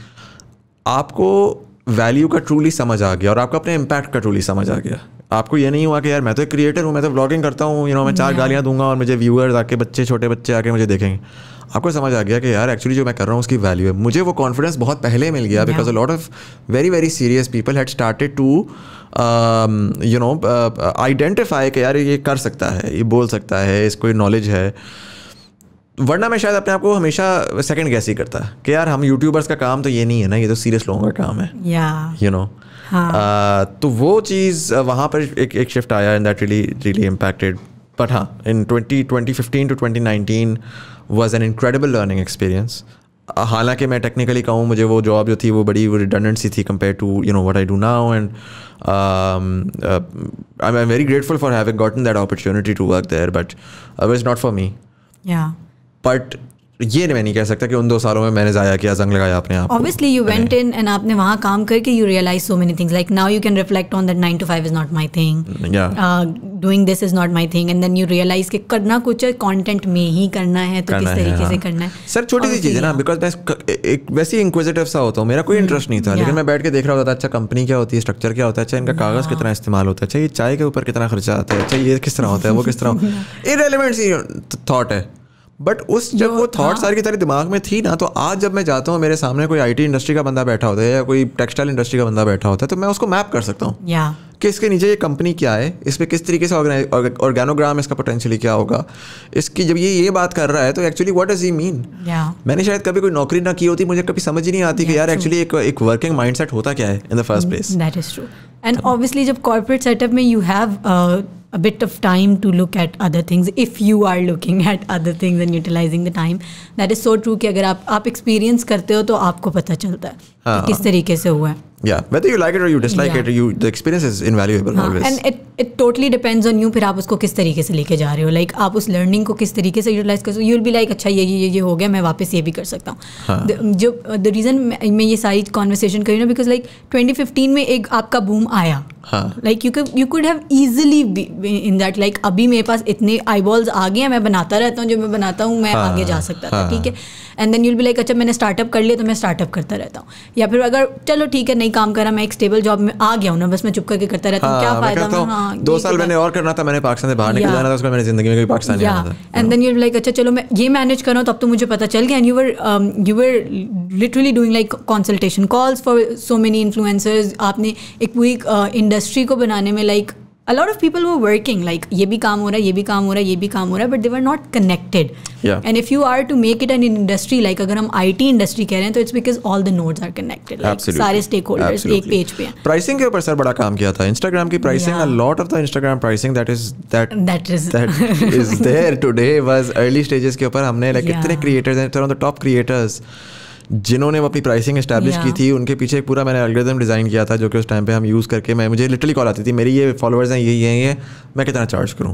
आपको वैल्यू का ट्रूली समझ आ गया और आपको अपने इम्पैक्ट का ट्रूली समझ आ गया आपको ये नहीं हुआ कि यार मैं तो एक क्रिएटर हूँ मैं तो ब्लॉगिंग करता हूँ यू नो मैं चार गालियाँ दूंगा और मुझे व्यूअर्स आके बच्चे छोटे बच्चे आके मुझे देखेंगे आपको समझ आ गया कि यार एक्चुअली जो मैं कर रहा हूँ उसकी वैल्यू है मुझे वो कॉन्फिडेंस बहुत पहले मिल गया because a lot of very very serious people had started to you know identify कि यार ये कर सकता है ये बोल सकता है इसको नॉलेज है वरना मैं शायद अपने आप को हमेशा सेकंड गैस ही करता कि यार हम यूट्यूबर्स का काम तो ये नहीं है ना ये तो सीरियस लोगों का काम है यू नो हाँ। uh, तो वो चीज़ uh, वहाँ पर एक एक शिफ्ट आया in that really really impacted but हाँ in twenty twenty fifteen to twenty nineteen was an incredible learning experience. हालांकि मैं टेक्निकली कहूँ मुझे वो जॉब जो थी वो बड़ी रिडंडेंट सी थी compare to you know what I do now and I am very grateful for having gotten that opportunity to work there but it is not for me but ये मैं नहीं कह सकता कि उन दो सालों में मैंने ज़ाया किया जंग लगाया अपने आप obviously you went in and आपने वहाँ काम करके you realise so many things like now you can reflect on that nine to five is not my thing doing this is not my thing and then you realise कि करना कुछ है content में ही करना है तो करना किस तरीके से हाँ। करना है सर छोटी सी चीज़ है ना बिकॉज मैं एक वैसे ही इंक्विजिटिव सा होता हूँ मेरा कोई इंटरेस्ट नहीं था mm, लेकिन मैं बैठ के देख रहा होता था अच्छा कंपनी क्या होती है स्ट्रक्चर क्या होता है अच्छा इनका कागज़ कितना इस्तेमाल होता है अच्छा ये चाय के ऊपर कितना खर्चा आता है अच्छा ये किस तरह होता है वो किस तरह इरेलीवेंट सी थॉट है बट उस जब वो थॉट सारी की सारी दिमाग में थी ना तो आज जब मैं जाता हूँ मेरे सामने कोई आईटी इंडस्ट्री का बंदा बैठा होता है या कोई टेक्सटाइल इंडस्ट्री का बंदा बैठा होता है तो मैं उसको मैप कर सकता हूँ कि इसके नीचे ये कंपनी क्या है इस पर किस तरीके से ऑर्गेनोग्राम इसका पोटेंशियली क्या होगा इसकी जब ये ये बात कर रहा है तो actually what does he mean मैंने शायद कभी कोई नौकरी ना की होती मुझे कभी समझ ही नहीं आती yeah, कि यार एक्चुअली एक एक वर्किंग माइंडसेट होता क्या है in the first place that is true and obviously जब कॉर्पोरेट सेटअप में you have a bit of time to look at other things if you are looking at other things and utilizing the time that is so true कि अगर आप आप experience करते हो तो आपको पता चलता है किस तरीके से हुआ है yeah whether you like it or you dislike yeah. it you the experience is invaluable हाँ, always and it it totally depends on you फिर आप उसको किस तरीके से लेके जा रहे हो like आप उस learning को किस तरीके से utilize कर सकते हो you'll be like अच्छा ये ये ये हो गया मैं वापस ये भी कर सकता हूँ हाँ. जो the reason मैं, मैं ये सारी conversation करी ना because like 2015 में एक आपका boom आया हाँ. like you could you could have easily be in that like अभी मेरे पास इतने eyeballs आ गए हैं मैं बनाता रहता हूँ जो मैं बनाता हूँ मैं हाँ. आगे जा सकता हाँ. था ठीक है and then you'll be like अच्छा मैंने स्टार्टअप कर लिया तो मैं स्टार्टअप करता रहता हूँ या फिर अगर चलो ठीक है नहीं काम करा मैं एक स्टेबल जॉब में आ गया हूँ ना बस मैं चुप करके करता रहता हूँ क्या हाँ, फायदा हाँ दो साल तो मैंने और करना था मैंने पाकिस्तान से बाहर निकल जाना था मैंने जिंदगी में कभी पाकिस्तान नहीं एंड देन यू लाइक अच्छा चलो मैं ये मैनेज कर रहा हूँ तो तो मुझे पता चल गया and you were you were literally doing like consultation calls for so many influencers आपने एक पूरी इंडस्ट्री uh, को बनाने में लाइक अलॉट ऑफ पीपल वो वर्किंग लाइक ये भी काम हो रहा है ये भी काम हो रहा है ये भी काम हो रहा है but they were not connected and if you are to make it an industry like अगर हम आईटी इंडस्ट्री कह रहे हैं तो it's because all the nodes are connected सारे स्टेक होल्डर्स एक पेज पे प्राइसिंग के ऊपर सर बड़ा काम किया था इंस्टाग्राम की pricing a lot of the Instagram pricing that is that that is that is there today was early stages के ऊपर हमने लाइक इतने क्रिएटर्स हैं टॉप क्रिएटर्स जिन्होंने अपनी प्राइसिंग इस्टेब्लिश की थी उनके पीछे एक पूरा मैंने एल्गोरिदम डिज़ाइन किया था जो कि उस टाइम पे हम यूज़ करके मैं मुझे लिटरली कॉल आती थी मेरी ये फॉलोअर्स हैं ये ये ये मैं कितना चार्ज करूँ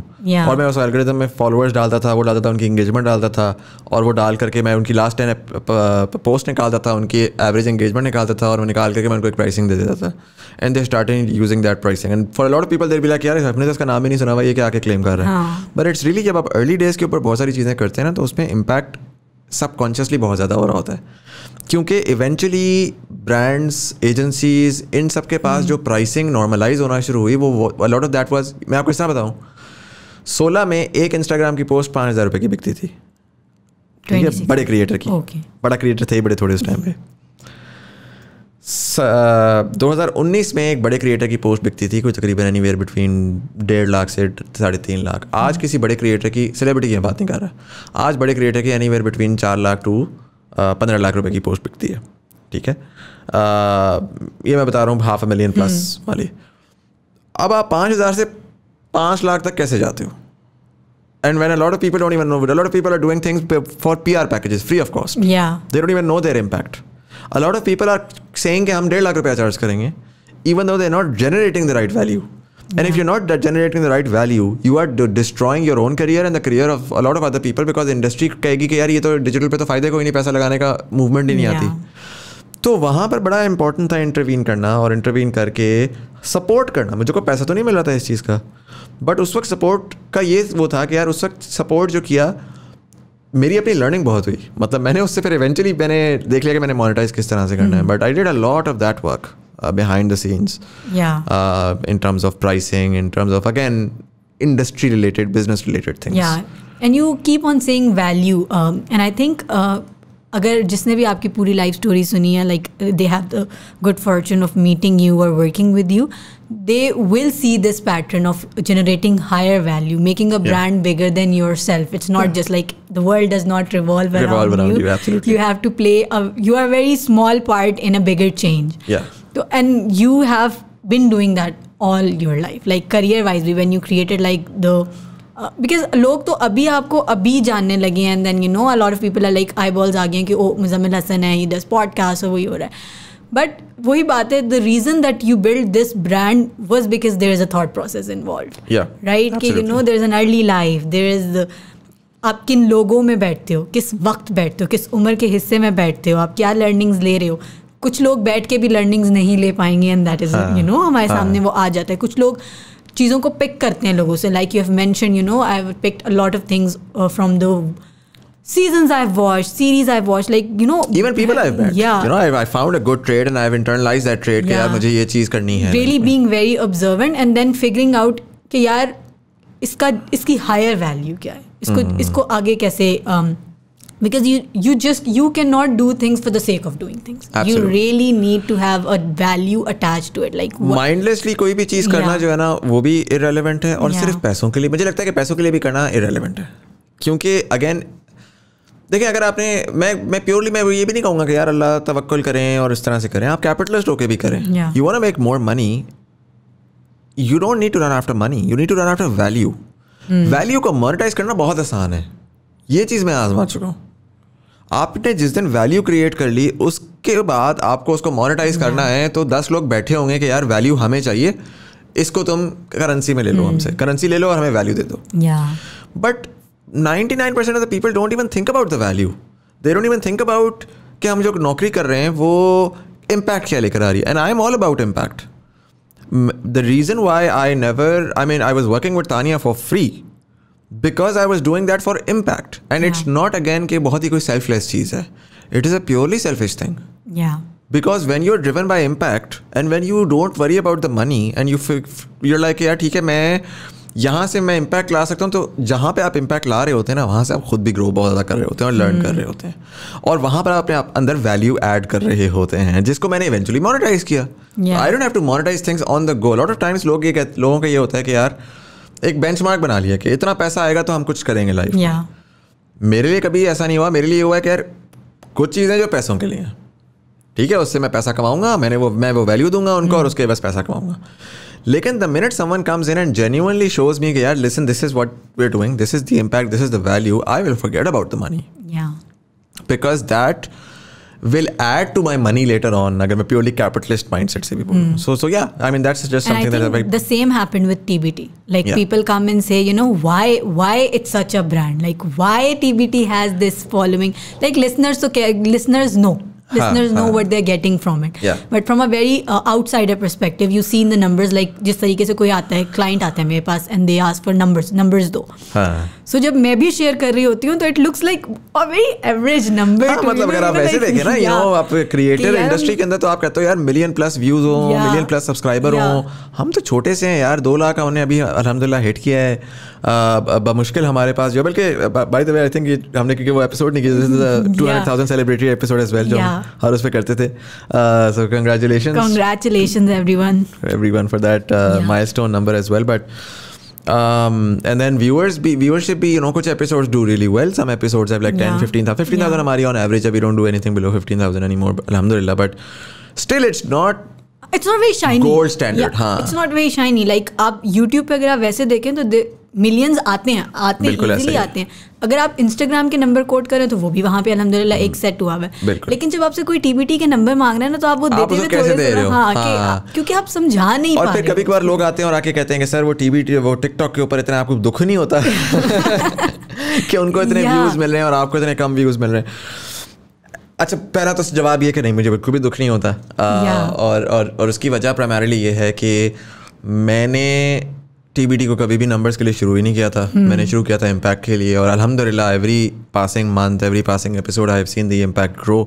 और मैं उस एल्गोरिदम में फॉलोअर्स डालता था वो डालता था उनकी इंगेजमेंट डालता था और वो डाल करके मैं उनकी लास्ट टेन पोस्ट निकालता था उनकी एवरेज इंगेजमेंट निकालता था और मैं निकाल करके मैं उनको एक प्राइसिंग दे देता था and they start using that pricing and for lot of people there भी लाइक यार तो इसका नाम ही नहीं सुना हुआ ये क्या आके क्लेम कर रहे हैं बट इट्स रियली जब आप अर्ली डेज के ऊपर बहुत सारी चीज़ें करते हैं ना तो उसमें इम्पैक्ट सबकॉन्शियसली बहुत ज़्यादा हो रहा होता है क्योंकि इवेंचुअली ब्रांड्स एजेंसीज इन सब के पास hmm. जो प्राइसिंग नॉर्मलाइज होना शुरू हुई वो अलॉट ऑफ दैट वाज मैं आपको इतना बताऊँ सोलह में एक इंस्टाग्राम की पोस्ट पाँच हज़ार रुपये की बिकती थी ठीक है बड़े क्रिएटर की okay. बड़ा क्रिएटर थे बड़े थोड़े उस टाइम पे दो हज़ार उन्नीस में एक बड़े क्रिएटर की पोस्ट बिकती थी कोई तकरीबन एनी वेयर बिटवीन डेढ़ लाख से साढ़े तीन लाख आज hmm. किसी बड़े क्रिएटर की सेलिब्रिटी की बात नहीं कर रहा आज बड़े क्रिएटर की एनी वेयर बिटवीन चार लाख टू पंद्रह लाख रुपए की पोस्ट बिकती है ठीक है ये मैं बता रहा हूँ हाफ ए मिलियन प्लस वाली अब आप पाँच हज़ार से पाँच लाख तक कैसे जाते हो and when allot of people dot even know wit allot of people are doing things for P R package free of cost they dot even know there impact allot of people are saying हम डेढ़ लाख रुपया charge करेंगे even though they not generating the right value And yeah. if you're not generating the right value, you are destroying your own career and the career of a lot of other people because industry कहेगी कि यार ये तो digital पे तो फायदे को ही नहीं पैसा लगाने का मूवमेंट ही नहीं yeah. आती तो वहाँ पर बड़ा इंपॉर्टेंट था इंटरवीन करना और इंटरवीन करके सपोर्ट करना मुझे को पैसा तो नहीं मिल रहा था इस चीज़ का बट उस वक्त सपोर्ट का ये वो था कि यार उस वक्त सपोर्ट जो किया मेरी अपनी लर्निंग बहुत हुई मतलब मैंने उससे फिर इवेंचुअली मैंने देख लिया कि मैंने मोनिटाइज किस तरह से करना है but I did a lot of that work Uh, behind the scenes. Yeah. Uh, in terms of pricing, in terms of again industry related, business related things. Yeah, and you keep on saying value, um, and I think. Uh, अगर जिसने भी आपकी पूरी life story सुनी है like they have the good fortune of meeting you और working with they will see this pattern of generating higher value, making a brand bigger than yourself. It's not just like the world does not revolve, around, you. you. Absolutely, you have to play a. You are very small part in a bigger change. Yeah. तो you have been doing that all your life like career wise भी when you created like the because लोग तो अभी आपको अभी जानने लगे हैं and then you know lot of people are like eyeballs आ गए हैं कि ओ मुजम्मिल हसन है ये दस पॉडकास्ट हो वही हो रहा है बट वही बात है the reason that you build this brand was because there is a thought process involved right कि you know there is an early life there is आप किन लोगों में बैठते हो किस वक्त बैठते हो किस उम्र के हिस्से में बैठते हो आप क्या लर्निंग्स ले रहे हो कुछ लोग बैठ के भी लर्निंग्स नहीं ले पाएंगे and that is you know हमारे सामने वो आ जाता है कुछ लोग चीज़ों को पिक करते हैं लोगों से like you have mention you know I have picked a lot of things from the seasons I've watched, series I've watched, like you know, even people I've met. Yeah, you know, I, I found a good trade and I've internalized that trade. Yeah, मुझे ये चीज करनी है. Really being very observant and then figuring out कि यार इसका इसकी higher value क्या है? इसको इसको आगे कैसे um, because you you just you cannot do things for the sake of doing things Absolutely. you really need to have a value attached to it like mindlessly कोई भी चीज करना yeah. जो है ना वो भी irrelevant है और yeah. सिर्फ पैसों के लिए मुझे लगता है कि पैसों के लिए भी करना irrelevant है क्योंकि अगेन देखिए अगर आपने मैं मैं प्योरली मैं ये भी नहीं कहूँगा कि यार अल्लाह तवक्ल करें और इस तरह से करें आप कैपिटलिस्ट होके भी करें you want make more money you don't need to run after money you need to run after value value को मोनिटाइज करना बहुत आसान है ये चीज़ मैं आजमा चुका हूँ आपने जिस दिन वैल्यू क्रिएट कर ली उसके बाद आपको उसको मोनेटाइज करना हम्म। है तो दस लोग बैठे होंगे कि यार वैल्यू हमें चाहिए इसको तुम करेंसी में ले लो हम्म। हमसे करेंसी ले लो और हमें वैल्यू दे दो but ninety nine percent of the people don't even think about the value they don't even think about कि हम जो नौकरी कर रहे हैं वो इम्पैक्ट क्या लेकर आ रही है and I am all about impact the reason why I never I mean I was working with Tania for free because I was doing that for impact and it's not again कि बहुत ही कोई selfless चीज़ है it is a purely selfish thing because when you are driven by impact and when you don't worry about the money and you you're like यार ठीक है मैं यहाँ से मैं इम्पैक्ट ला सकता हूँ तो जहाँ पे आप इम्पैक्ट ला रहे होते हैं ना वहाँ से आप खुद भी ग्रो बहुत ज़्यादा कर रहे होते हैं और लर्न कर hmm. रहे होते हैं और वहाँ पर आप अपने आप अंदर वैल्यू ऐड कर रहे होते हैं जिसको मैंने इवेंचुअली मोनिटाइज किया I don't have to monetize things on the go lot of times लोग ये लोगों का ये होता है कि यार एक बेंचमार्क बना लिया कि इतना पैसा आएगा तो हम कुछ करेंगे लाइफ yeah. मेरे लिए कभी ऐसा नहीं हुआ मेरे लिए हुआ कि यार कुछ चीज़ें जो पैसों के लिए हैं ठीक है उससे मैं पैसा कमाऊंगा मैंने वो मैं वो वैल्यू दूंगा उनको mm. और hmm. उसके बस पैसा कमाऊंगा लेकिन the minute someone comes in and genuinely shows me कि यार listen this is what we are doing this is the impact this is the value I will forget about the money because that will add to my money later on अगर मैं purely capitalist mindset hmm. so so yeah I mean that's just something that very the same happened with TBT like yeah. people come and say you know why why it's such a brand like why TBT has this following like listeners okay listeners know listeners हाँ, know हाँ। what they're getting from it but from a very outsider perspective you seen the numbers like जिस तरीके से कोई आता है client आता है मेरे पास and they ask for numbers numbers दो सो हाँ। जब मैं भी शेयर कर रही होती हूँ तो it looks like a very average number मतलब अगर आप ऐसे देखें ना यू नो आप क्रिएटर इंडस्ट्री के अंदर तो आप कहते हो यार मिलियन प्लस व्यूज हो मिलियन प्लस सब्सक्राइबर हो हम तो छोटे से हैं यार दो लाख हमने अभी अलहमदिल्ला हिट किया है बमुश्किल हमारे पास जो बल्कि बाई द आई थिंक हमने क्योंकि वो एपिसोड नहीं किया two hundred thousand celebratory episode as well जो हर उस पर करते थे so congratulation congratulation everyone everyone for that stone number as well but um and then viewers be viewership be you know kuch episodes do really well some episodes have like yeah. 10 15000 15000 hamari yeah. on average we don't do anything below 15000 anymore alhamdulillah but still it's not it's not very shiny gold standard yeah, huh. it's not very shiny like आप YouTube pe agar aap aise dekhen to millions आते हैं आते easily आते हैं अगर आप Instagram के number quote करें तो वो भी वहाँ पे अलहमदिल्ला एक सेट हुआ है लेकिन जब आपसे कोई टीबीटी के नंबर मांग रहे हैं ना तो आप वो देते हुए थोड़े दे हाँ, हाँ, हाँ, क्योंकि आप समझा नहीं और पा फिर कभी कभार लोग आते हैं और आके कहते हैं कि सर वो टीबीटी वो टिकटॉक के ऊपर इतना आपको दुख नहीं होता कि उनको इतने व्यूज मिल रहे हैं और आपको इतने कम व्यूज मिल रहे हैं अच्छा पहला तो जवाब ये कि नहीं मुझे बिल्कुल भी दुख नहीं होता और, और उसकी वजह प्राइमरली ये है कि मैंने टी बी टी को कभी भी नंबर्स के लिए शुरू ही नहीं किया था हम्म। मैंने शुरू किया था इम्पैक्ट के लिए और अलहमदिल्ला every passing month every passing episode I have seen the impact grow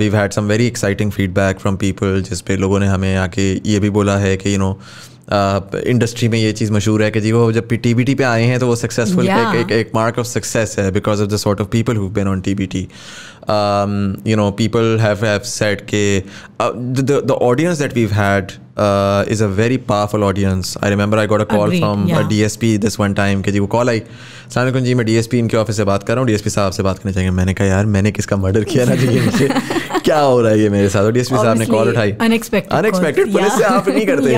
we had some very exciting feedback from people जिस पे लोगों ने हमें आके ये भी बोला है कि यू नो इंडस्ट्री में ये चीज़ मशहूर है कि जी वो जब टी बी टी पे आए हैं तो वो सक्सेसफुल yeah. एक, एक, एक मार्क ऑफ सक्सेस है because of the sort of people who been on T B T you know people have have set के the audience that we've had uh, is a very powerful audience. I remember I got a call Agreed, from yeah. a DSP this one time कि जी वो call आई सलाम जी मैं DSP इनके office से बात कर रहा हूँ डीएसपी साहब से बात करने चाहिए मैंने कहा यार मैंने किसका मर्डर किया ना जी मुझे क्या हो रहा है ये मेरे साथ डीएसपी तो साहब ने कॉल उठाई अनएक्सपेक्टेड अनएक्सपेक्टेड पुलिस से आप नहीं करते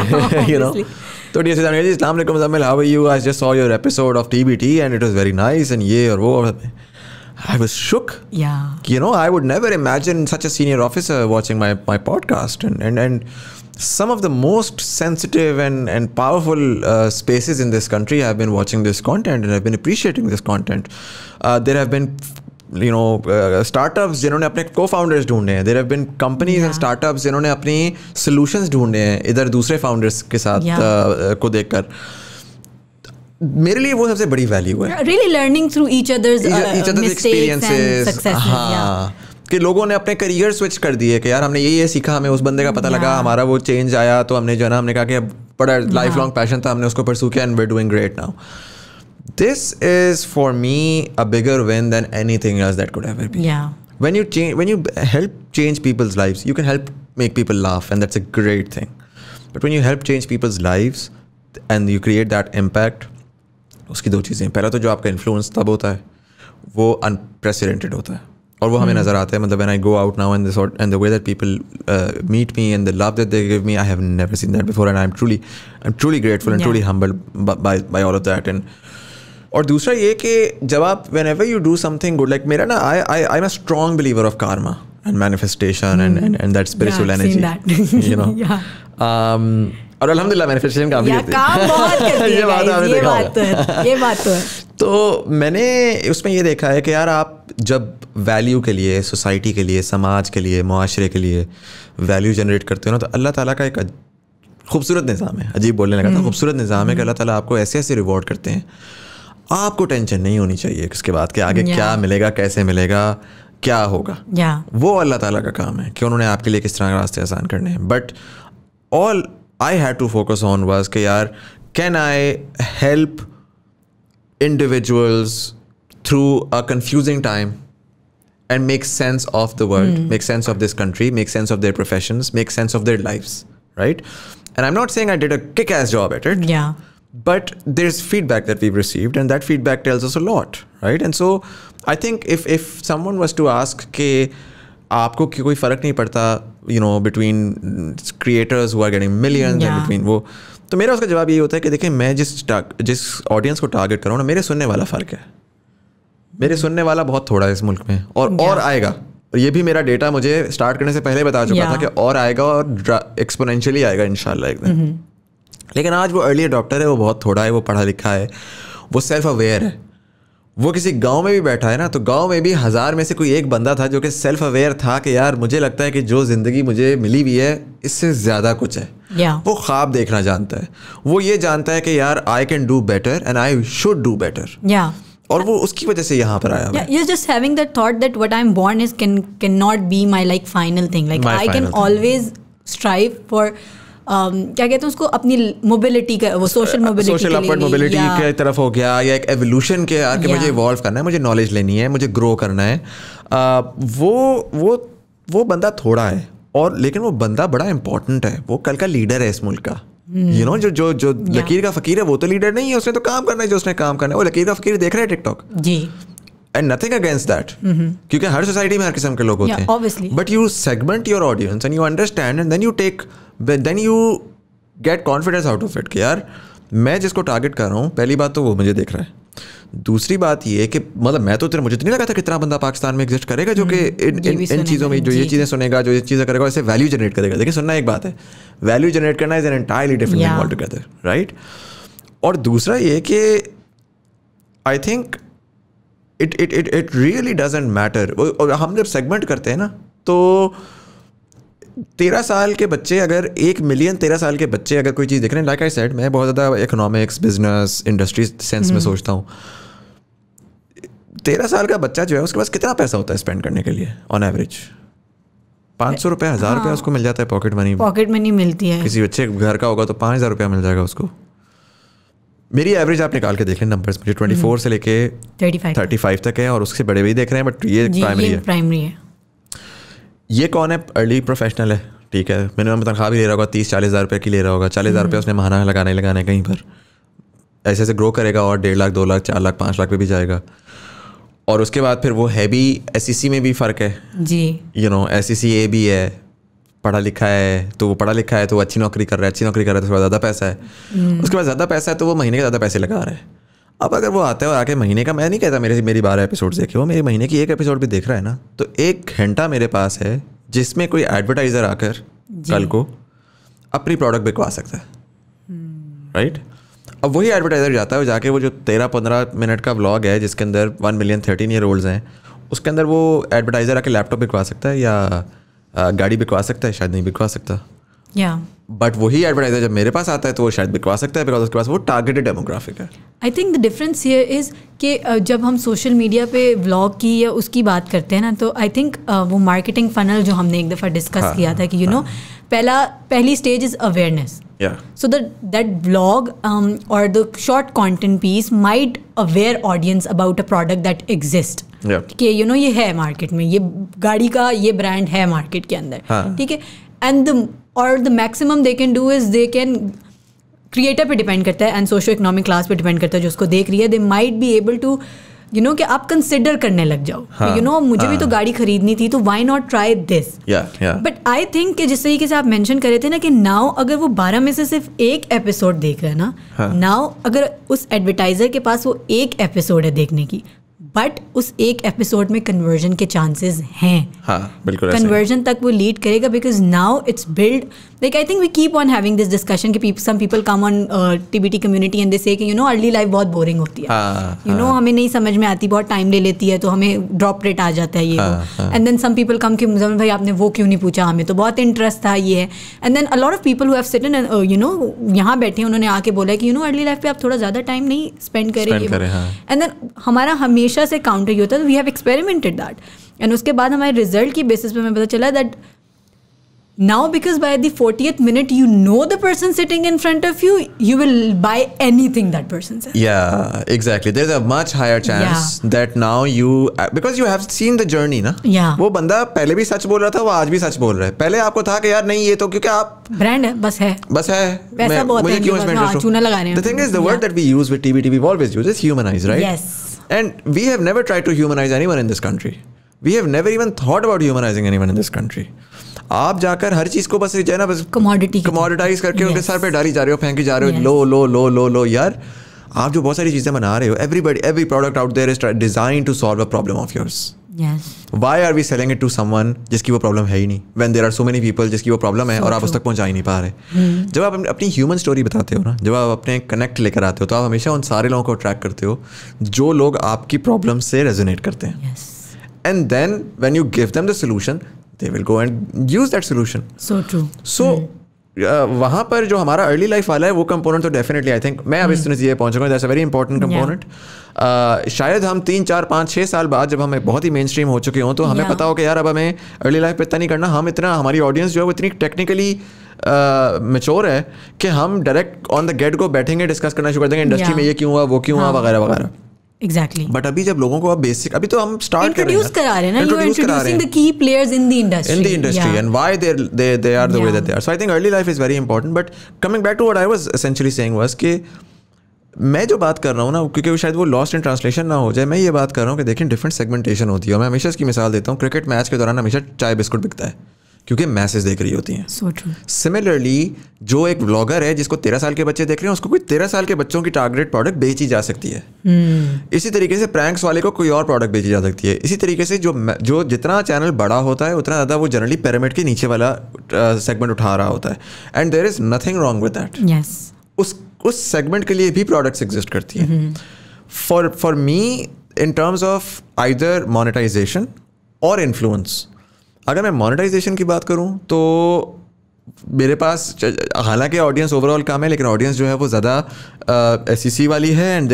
यू नो तो डी एस साहब ने जी इस्लाम वालेकुम how you I just saw your episode of TBT and it was very nice and ये और वो I was shook. Yeah. You know, I would never imagine such a senior officer watching my, my podcast and, and, and some of the most sensitive and, and powerful uh, spaces in this country have been watching this content and have been appreciating this content. Uh, there have been, you know, uh, startups you know, co-founders There have been companies and startups you know, apne solutions either dusre founders ke saath, yeah. uh, ko uh, dekkar. मेरे लिए वो सबसे बड़ी value है really learning through each others each others कि लोगों ने अपने करियर स्विच कर दिए कि यार हमने ये ये सीखा हमें उस बंदे का पता लगा हमारा वो चेंज आया तो हमने जो है ना हमने कहा कि बड़ा लाइफ लॉन्ग पैशन था हमने उसको परसू किया and we doing great now this is for me a bigger win than anything else that could ever be yeah when you change when you help change people's lives you can help make people laugh and that's a great thing but when you help change people's lives and you create that impact उसकी दो चीज़ें पहला तो जो आपका influence तब होता है वो अनप्रेसिडेंटेड होता है और वो हमें हम्म। नज़र आते हैं मतलब when I go out now and this and the way that people meet me and the love that they give me I have never seen that before and I am truly I am truly grateful and truly humble by all of that and और दूसरा ये कि जब आप whenever you do something good like मेरा ना I I I am a strong believer of कारमा and manifestation and and and that spiritual energy you know और अल्हम्दुलिल्लाह मैनिफेस्टेशन काफी करती है ये बात आपने देखा तो है ये बात तो ये बात तो है तो मैंने उसमें ये देखा है कि यार आप जब वैल्यू के लिए सोसाइटी के लिए समाज के लिए माशरे के लिए वैल्यू जनरेट करते हो ना तो अल्लाह ताला का एक खूबसूरत निज़ाम है अजीब बोलने लगा था हम्म। खूबसूरत निज़ाम है कि हम्म। अल्लाह ताला आपको ऐसे ऐसे रिवॉर्ड करते हैं आपको टेंशन नहीं होनी चाहिए उसके बाद कि आगे क्या मिलेगा कैसे मिलेगा क्या होगा वो अल्लाह ताला का काम है कि उन्होंने आपके लिए किस तरह के रास्ते आसान करने हैं but all I had to focus on was के यार can I help individuals through a confusing time and make sense of the world, mm. make sense of this country, make sense of their professions, make sense of their lives, right? And I'm not saying I did a kick ass job at it. Yeah. But there's feedback that we've received, and that feedback tells us a lot, right? And so I think if if someone was to ask, okay, आपको कोई फर्क नहीं पड़ता you know, between creators who are getting millions and between वो तो मेरा उसका जवाब ये होता है कि देखिए मैं जिस जिस ऑडियंस को टारगेट कर रहा हूँ ना मेरे सुनने वाला फ़र्क है मेरे सुनने वाला बहुत थोड़ा है इस मुल्क में और yeah. और आएगा ये भी मेरा डेटा मुझे स्टार्ट करने से पहले बता चुका yeah. था कि और आएगा और एक्सपोनेंशियली आएगा इनशाला एक दिन mm-hmm. लेकिन आज वो अर्ली अडॉप्टर है वो बहुत थोड़ा है वो पढ़ा लिखा है वो सेल्फ अवेयर है वो किसी गांव में भी बैठा है ना तो गांव में भी हज़ार में से कोई एक बंदा था जो कि सेल्फ अवेयर था कि यार मुझे लगता है कि जो ज़िंदगी मुझे मिली हुई है इससे ज़्यादा कुछ है yeah. वो ख्वाब देखना जानता है वो ये जानता है कि यार I can do better and I should do better और वो उसकी वजह से यहाँ पर आया you just having the thought that what I am born is can can not be my like final thing like I can always strive for क्या कहते हैं उसको अपनी मोबिलिटी का वो social mobility social upward mobility की तरफ हो गया या एक एवोल्यूशन के यार कि मुझे इवॉल्व करना है मुझे नॉलेज लेनी है मुझे ग्रो करना है वो वो वो बंदा थोड़ा है और लेकिन वो बंदा बड़ा इंपॉर्टेंट है वो कल का लीडर है इस मुल्क का यू hmm. नो जो जो जो लकीर का फकीर है वो तो लीडर नहीं है उसने तो काम करना है जो उसने काम करना है वो लकीर का फकीर देख रहे हैं टिकटॉक जी एंड नथिंग अगेंस्ट दैट क्योंकि हर सोसाइटी में हर किस्म के लोग होते हैं but you segment your audience and you understand and then you take then you get confidence out of it कि यार मैं जिसको टारगेट कर रहा हूँ पहली बात तो वो मुझे देख रहा है दूसरी बात ये कि मतलब मैं तो तेरे मुझे तो नहीं लगा था कितना बंदा पाकिस्तान में एग्जिस्ट करेगा जो हम्म, कि इन इन, इन चीज़ों में जो ये चीज़ें सुनेगा जो ये चीज़ें करेगा इसे वैल्यू जनरेट करेगा देखिए सुनना एक बात है वैल्यू जनरेट करना is an entirely different all together right और दूसरा ये कि I think it it it it really doesn't matter और हम जब सेगमेंट करते हैं ना तो तेरह साल के बच्चे अगर एक मिलियन तेरह साल के बच्चे अगर कोई चीज़ देख रहे हैं लाइक आई सेड मैं बहुत ज़्यादा इकोनॉमिक्स बिजनेस इंडस्ट्री सेंस में हम्म। सोचता हूँ तेरह साल का बच्चा जो है उसके पास कितना पैसा होता है स्पेंड करने के लिए ऑन एवरेज पाँच सौ रुपये हज़ार रुपया हाँ। उसको मिल जाता है पॉकेट मनी पॉकेट मनी मिलती है किसी बच्चे घर का होगा तो पाँच हज़ार रुपया मिल जाएगा उसको मेरी एवरेज आप निकाल के देख लें नंबर्स मुझे ट्वेंटी हम्म। फोर से लेके थर्टी फाइव तक है और उसके बड़े भी देख रहे हैं बट ये प्राइमरी है प्राइमरी है ये कौन है अर्ली प्रोफेशनल है ठीक है मिनिमम तनख्वाह भी ले रहा होगा तीस चालीस हज़ार रुपये की ले रहा होगा चालीस हज़ार रुपये उसने महाना लगाने लगाने कहीं पर ऐसे ऐसे ग्रो करेगा और डेढ़ लाख दो लाख चार लाख पाँच लाख पे भी जाएगा और उसके बाद फिर वो है भी एस सी सी में भी फ़र्क है जी you know S C C A भी है पढ़ा लिखा है तो वो पढ़ा लिखा है तो वो अच्छी नौकरी कर रहा है अच्छी नौकरी कर रहा है तो बाद ज़्यादा पैसा है हम्म। उसके बाद ज़्यादा पैसा है तो वो महीने के ज़्यादा पैसे लगा रहा है अब अगर वो आता है और आके महीने का मैं नहीं कहता मेरे मेरी बारह एपिसोड देखे वो मेरे महीने की एक एपिसोड भी देख रहा है ना तो एक घंटा मेरे पास है जिसमें कोई एडवर्टाइज़र आकर कल को अपनी प्रोडक्ट बिकवा सकता है राइट हम्म। अब वही एडवर्टाइज़र जाता है जाके वो जो तेरह पंद्रह मिनट का व्लॉग है जिसके अंदर one million thirteen year old हैं उसके अंदर वो एडवर्टाइज़र आके लैपटॉप बिकवा सकता है या गाड़ी बिकवा सकता है शायद नहीं बिकवा सकता या yeah. बट वही एडवर्टाइजर जब मेरे पास आता है तो वो शायद बिकवा सकता है बिकॉज उसके पास वो टारगेटेड डेमोग्राफिक है आई थिंक द डिफरेंस ये इज़ कि जब हम सोशल मीडिया पे व्लॉग की या उसकी बात करते हैं ना तो आई थिंक वो मार्केटिंग फनल जो हमने एक दफ़ा डिस्कस हाँ, किया था कि यू नो हाँ। पहला पहली stage is awareness so that that blog और the short content piece might aware audience about a product that exist कि यू नो ये है मार्केट में ये गाड़ी का ये ब्रांड है मार्केट के अंदर हाँ। ठीक है एंड द और the maximum they can do is they can creator पे डिपेंड करता है एंड सोशो इकोनॉमिक क्लास पे डिपेंड करता है जो उसको देख रही है they might be able to you know कि आप कंसिडर करने लग जाओ यू नो हाँ, मुझे भी हाँ। तो गाड़ी खरीदनी थी तो why not try this but I think कि जिस तरीके से आप मैंशन कर रहे थे ना कि नाउ अगर वो बारह में से सिर्फ एक एपिसोड देख रहे हैं ना नाउ हाँ। अगर उस एडवर्टाइजर के पास वो एक एपिसोड है देखने की बट उस एक एपिसोड में कन्वर्जन के चांसेस हैं हाँ बिल्कुल कन्वर्जन तक वो लीड करेगा because now it's build like I think we keep on having this discussion कि some people come on TBT community and this say you know early life बहुत बोरिंग होती है यू हाँ, नो हाँ। हमें नहीं समझ में आती बहुत टाइम ले लेती है तो हमें ड्रॉप रेट आ जाता है ये and then some people come कि भाई आपने वो क्यों नहीं पूछा हमें तो बहुत इंटरेस्ट था ये है and then a lot of people who sitting you know यहाँ बैठे हैं उन्होंने आके बोला कि यू नो अर्ली लाइफ पर आप थोड़ा ज़्यादा टाइम नहीं स्पेंड करें एंड देन हाँ। हमारा हमेशा से काउंटर ही होता है वी हैव एक्सपेरिमेंटेड दैट एंड उसके बाद हमारे रिजल्ट की बेसिस पे हमें पता चला that Now, because by the 40th minute, you know the person sitting in front of you, you will buy anything that person says. Yeah, exactly. There's a much higher chance yeah. that now you, because you have seen the journey, na? Yeah. वो बंदा पहले भी सच बोल रहा था वो आज भी सच बोल रहा है पहले आपको था कि यार नहीं ये तो क्योंकि आप ब्रांड है बस है बस है पैसा बहुत मुझे क्यों इसमें इंटरेस्ट चूना लगा रहे हैं the thing is the word that we use with TBT we always use is humanize right yes and we have never tried to humanize anyone in this country we have never even thought about humanizing anyone in this country आप जाकर हर चीज को बस जो है ना बस commodity commoditize करके yes. उनके सर पे डाली जा रहे हो फेंकी जा रहे हो yes. लो लो लो लो लो यार आप जो बहुत सारी चीज़ें बना रहे हो everybody every product out there is design to solve a problem of yours why are we selling it to someone जिसकी वो प्रॉब्लम है ही नहीं when there are so many people जिसकी वो प्रॉब्लम है so और आप उस तक पहुंचा ही नहीं पा रहे hmm. जब आप अपनी ह्यूमन स्टोरी बताते हो ना जब आप अपने कनेक्ट लेकर आते हो तो आप हमेशा उन सारे लोगों को अट्रैक्ट करते हो जो लोग आपकी प्रॉब्लम से रेजोनेट करते हैं and then when you give them the solution they will go and use that solution so true so वहाँ पर जो हमारा अर्ली लाइफ वाला है वो कंपोनेंट तो डेफिनेटली आई थिंक मैं अब इस नतीजे hmm. पहुँचूंगा that's a very important component शायद हम तीन चार पाँच छः साल बाद जब हमें बहुत ही मेन स्ट्रीम हो चुके हों तो हमें yeah. पता हो कि यार अब हमें अर्ली लाइफ पर इतना नहीं करना हम इतना हमारी ऑडियंस जो है वो इतनी टेक्निकली मेच्योर uh, है कि हम डायरेक्ट ऑन द गेट को बैठेंगे डिस्कस करना शुरू कर देंगे इंडस्ट्री yeah. में ये क्यों हुआ वो क्यों हुआ हाँ. वगैरह वगैरह एग्जैक्टली exactly. बट अभी जब लोगों को आप बेसिक अभी तो हम स्टार्ट कर रहे हैं करा रहे हैं ना you introducing the key players in the industry in the industry and why they they they are the way that they are so I think early life is very important but coming back to what I was essentially saying was कि मैं जो बात कर रहा हूँ ना क्योंकि शायद वो लॉस्ट इन ट्रांसलेशन ना हो जाए मैं ये बात कर रहा हूँ कि देखें डिफरेंट सेगमेंटेशन होती है मैं हमेशा इसकी मिसाल देता हूँ क्रिकेट मैच के दौरान हमेशा चाय बिस्कुट बिकता है क्योंकि मैसेज देख रही होती हैं सिमिलरली so जो एक ब्लॉगर है जिसको तेरह साल के बच्चे देख रहे हैं उसको कोई तेरह साल के बच्चों की टारगेट प्रोडक्ट बेची जा सकती है hmm. इसी तरीके से प्रैंक्स वाले को कोई और प्रोडक्ट बेची जा सकती है इसी तरीके से जो जो जितना चैनल बड़ा होता है उतना ज़्यादा वो जनरली पैरामिड के नीचे वाला सेगमेंट उठा रहा होता है and there is nothing wrong with that उस उस सेगमेंट के लिए भी प्रोडक्ट्स एग्जिस्ट करती हैं for for me in terms of either monetization or influence अगर मैं मोनेटाइजेशन की बात करूँ तो मेरे पास हालांकि ऑडियंस ओवरऑल कम है लेकिन ऑडियंस जो है वो ज़्यादा एस सी सी वाली है and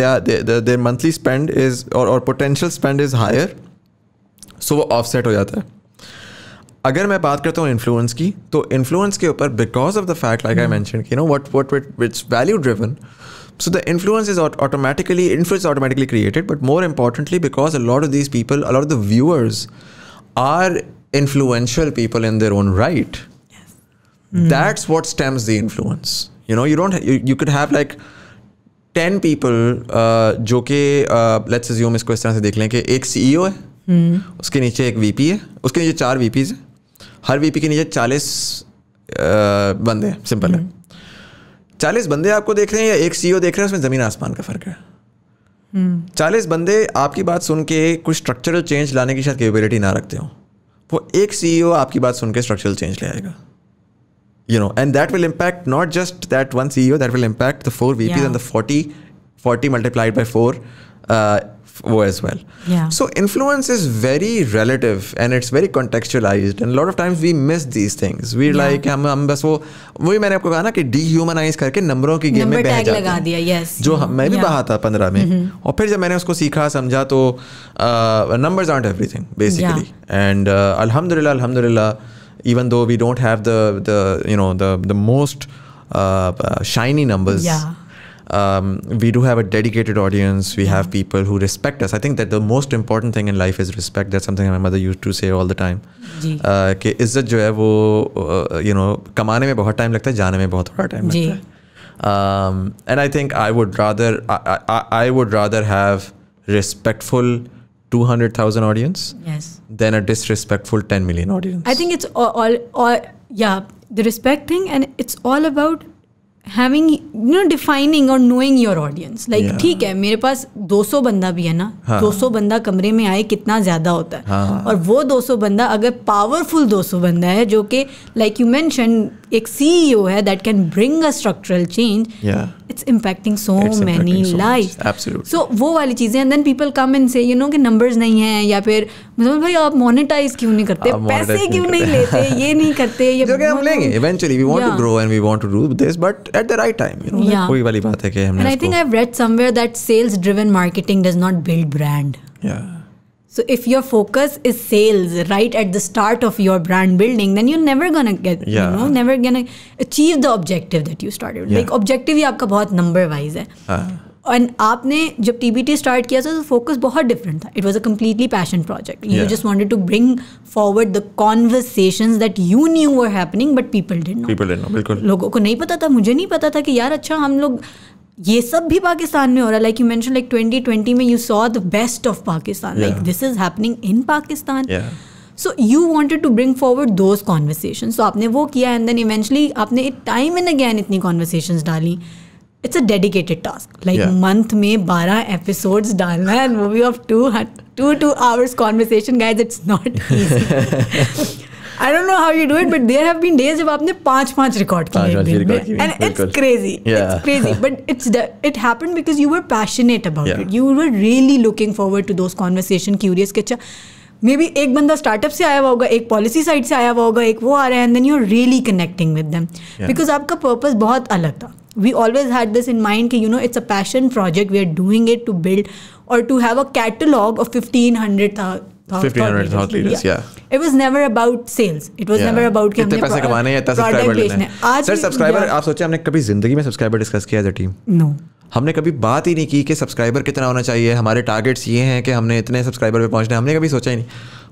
their monthly spend is और potential spend is higher so वो ऑफसेट हो जाता है अगर मैं बात करता हूँ इन्फ्लुएंस की तो इन्फ्लुएंस के ऊपर because of the fact like I mention की no what with it's value driven so the influence is automatically influence automatically created but more importantly because a lot of these people a lot of the viewers are influential people in their own right. Yes. Mm. That's what stems the influence. You know, you don't, you, you could have like 10 people uh, जो कि let's uh, assume इसको इस तरह से देख लें कि एक सीईओ e है hmm. उसके नीचे एक वीपी है उसके नीचे चार वीपीज हैं हर वीपी के नीचे 40 uh, बंदे हैं सिंपल है hmm. चालीस बंदे आपको देख रहे हैं या एक सीईओ e देख रहे हैं उसमें ज़मीन आसमान का फ़र्क है hmm. चालीस hmm. बंदे आपकी बात सुन के कुछ स्ट्रक्चरल चेंज लाने की शायद कैपेबिलिटी ना रखते हों वो एक सी e आपकी बात सुनकर स्ट्रक्चरल चेंज ले आएगा you know and that will impact not just that one C E that will impact the four V P N the forty forty multiplied by four wo as well. Yeah. So influence is very relative and it's very contextualized. And a lot of times we miss these things. We're yeah. like, हम हम बस वो वही मैंने आपको कहा ना कि dehumanize करके नंबरों की game में बह जाते हैं. Number tag लगा दिया, yes. जो हम मैं भी बाहर था पंद्रह में. Mm-hmm. और फिर जब मैंने उसको सीखा समझा तो numbers aren't everything basically. And uh, alhamdulillah, alhamdulillah, even though we don't have the the you know the the most uh, uh, shiny numbers. Yeah um, we do have a dedicated audience. We have mm-hmm. people who respect us. I think that the most important thing in life is respect. That's something my mother used to say all the time. Uh, कि इज्जत जो है वो you uh, no कमाने में बहुत time लगता है जाने में बहुत थोड़ा लगता है um, and I think I would rather I, I, I would rather have respectful 200,000 audience yes. than a disrespectful 10 million audience. I think it's all, all, all yeah the respect thing and it's all about having you know defining और knowing your audience like ठीक है मेरे पास 200 बंदा भी है ना हाँ. 200 बंदा कमरे में आए कितना ज़्यादा होता है हाँ. और वो 200 बंदा अगर पावरफुल 200 बंदा है जो कि लाइक यू मैंशन एक सीईओ e है that can bring a structural change it's impacting so many life so वो वाली चीज़ें and then people come and say you know कि नंबर्स नहीं हैं या फिर मतलब भाई आप मोनेटाइज क्यों नहीं करते पैसे क्यों नहीं लेते ये नहीं करते ये जो हम लेंगे eventually we want to grow and we want to do this but at the right time you know वही वाली बात है कि हमने I think I have read somewhere that sales driven marketing does not build brand या So if your focus is sales right at the start of your brand building, then you're never gonna get yeah. you know never gonna achieve the objective that you started. Yeah. Like objective ही आपका बहुत number wise है. Uh. And आपने जब T B T start किया था तो focus बहुत डिफरेंट था it was a completely passion project you just wanted to bring forward the conversation that you knew were happening but people did people बिल्कुल लोगों को नहीं पता था मुझे नहीं पता था कि यार अच्छा हम लोग ये सब भी पाकिस्तान में हो रहा है like you mention like twenty twenty में you saw the best of Pakistan like this is happening in Pakistan so you wanted to bring forward those conversation so आपने वो किया एंड देन इवेंचुअली आपने टाइम एंड अगैन इतनी conversation डाली it's a dedicated task like month में बारह episodes डालना है and movie of two two two hours conversation guys it's not I don't know how you do it but there have been days जब आपने पांच पांच record किए and it's crazy it's crazy but it's it happened because you were passionate about it you were really looking forward to those conversation curious कि अच्छा may be एक बंदा startup से आया हुआ होगा एक पॉलिसी साइड से आया हुआ होगा एक वो आ रहा है and then you are really connecting with them because आपका पर्पज बहुत अलग था we always had this in mind that you know it's a passion project we are doing it to build or to have a catalog of 1500 th- 1500 yeah. it was never about sales it was never about कितने पैसे आप सोचे हमने कभी जिंदगी में subscriber discuss किया team no no. हमने कभी बात ही नहीं की कि सब्सक्राइबर कितना होना चाहिए हमारे टारगेट्स ये हैं कि हमने इतने सब्सक्राइबर पे पहुंचना हमने कभी सोचा ही नहीं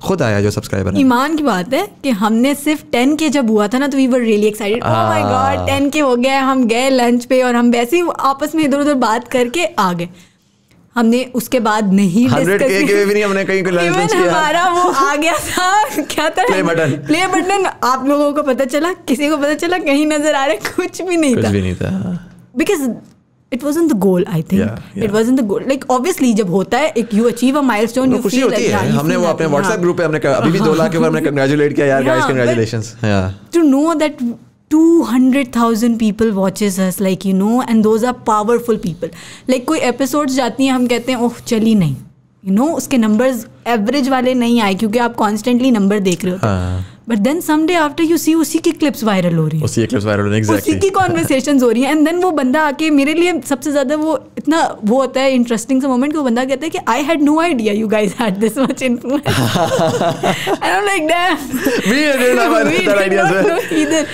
खुद आया जो सब्सक्राइबर ईमान की बात है कि हमने सिर्फ टेन के जब हुआ था ना तो we were really excited oh my god ten K हो गए हम गए लंच पे और हम वैसे ही आपस में इधर उधर बात करके आ गए हमने उसके बाद नहीं हंड्रेड के के भी नहीं हमने कहीं कोई लंच किया हमारा वो आ गया था क्या था प्ले बटन प्ले बटन आप लोगों को पता चला किसी को पता चला कहीं नजर आ रहा कुछ भी नहीं कुछ था भी नहीं था because it was in the goal I think it was in the goal like obviously जब होता है एक you achieve a stone you खुशी होती है हाँ, हमने वो अपने व्हाट्सएप ग्रुप पे हमने अभी भी दो लाख के ऊपर हमने कंग्रेचुलेट किया यार गाइस कंग्रेचुलेशंस या to know that 200,000 people watches us like you know and those are powerful people like कोई एपिसोड्स जाती हैं हम कहते हैं ओह चली नहीं यू you नो know, उसके नंबर्स एवरेज वाले नहीं आए क्योंकि आप कॉन्स्टेंटली नंबर देख रहे हो but then someday after you see उसी की क्लिप्स वायरल हो रही है उसी क्लिप्स वायरल हो रही है exactly. उसी की कॉन्वर्सेशन हो रही है एंड देन वो बंदा आके मेरे लिए सबसे ज़्यादा वो इतना वो होता है इंटरेस्टिंग सा मोमेंट वो बंदा कहता है कि I had no idea you guys had this much influence I am like damn we did not know either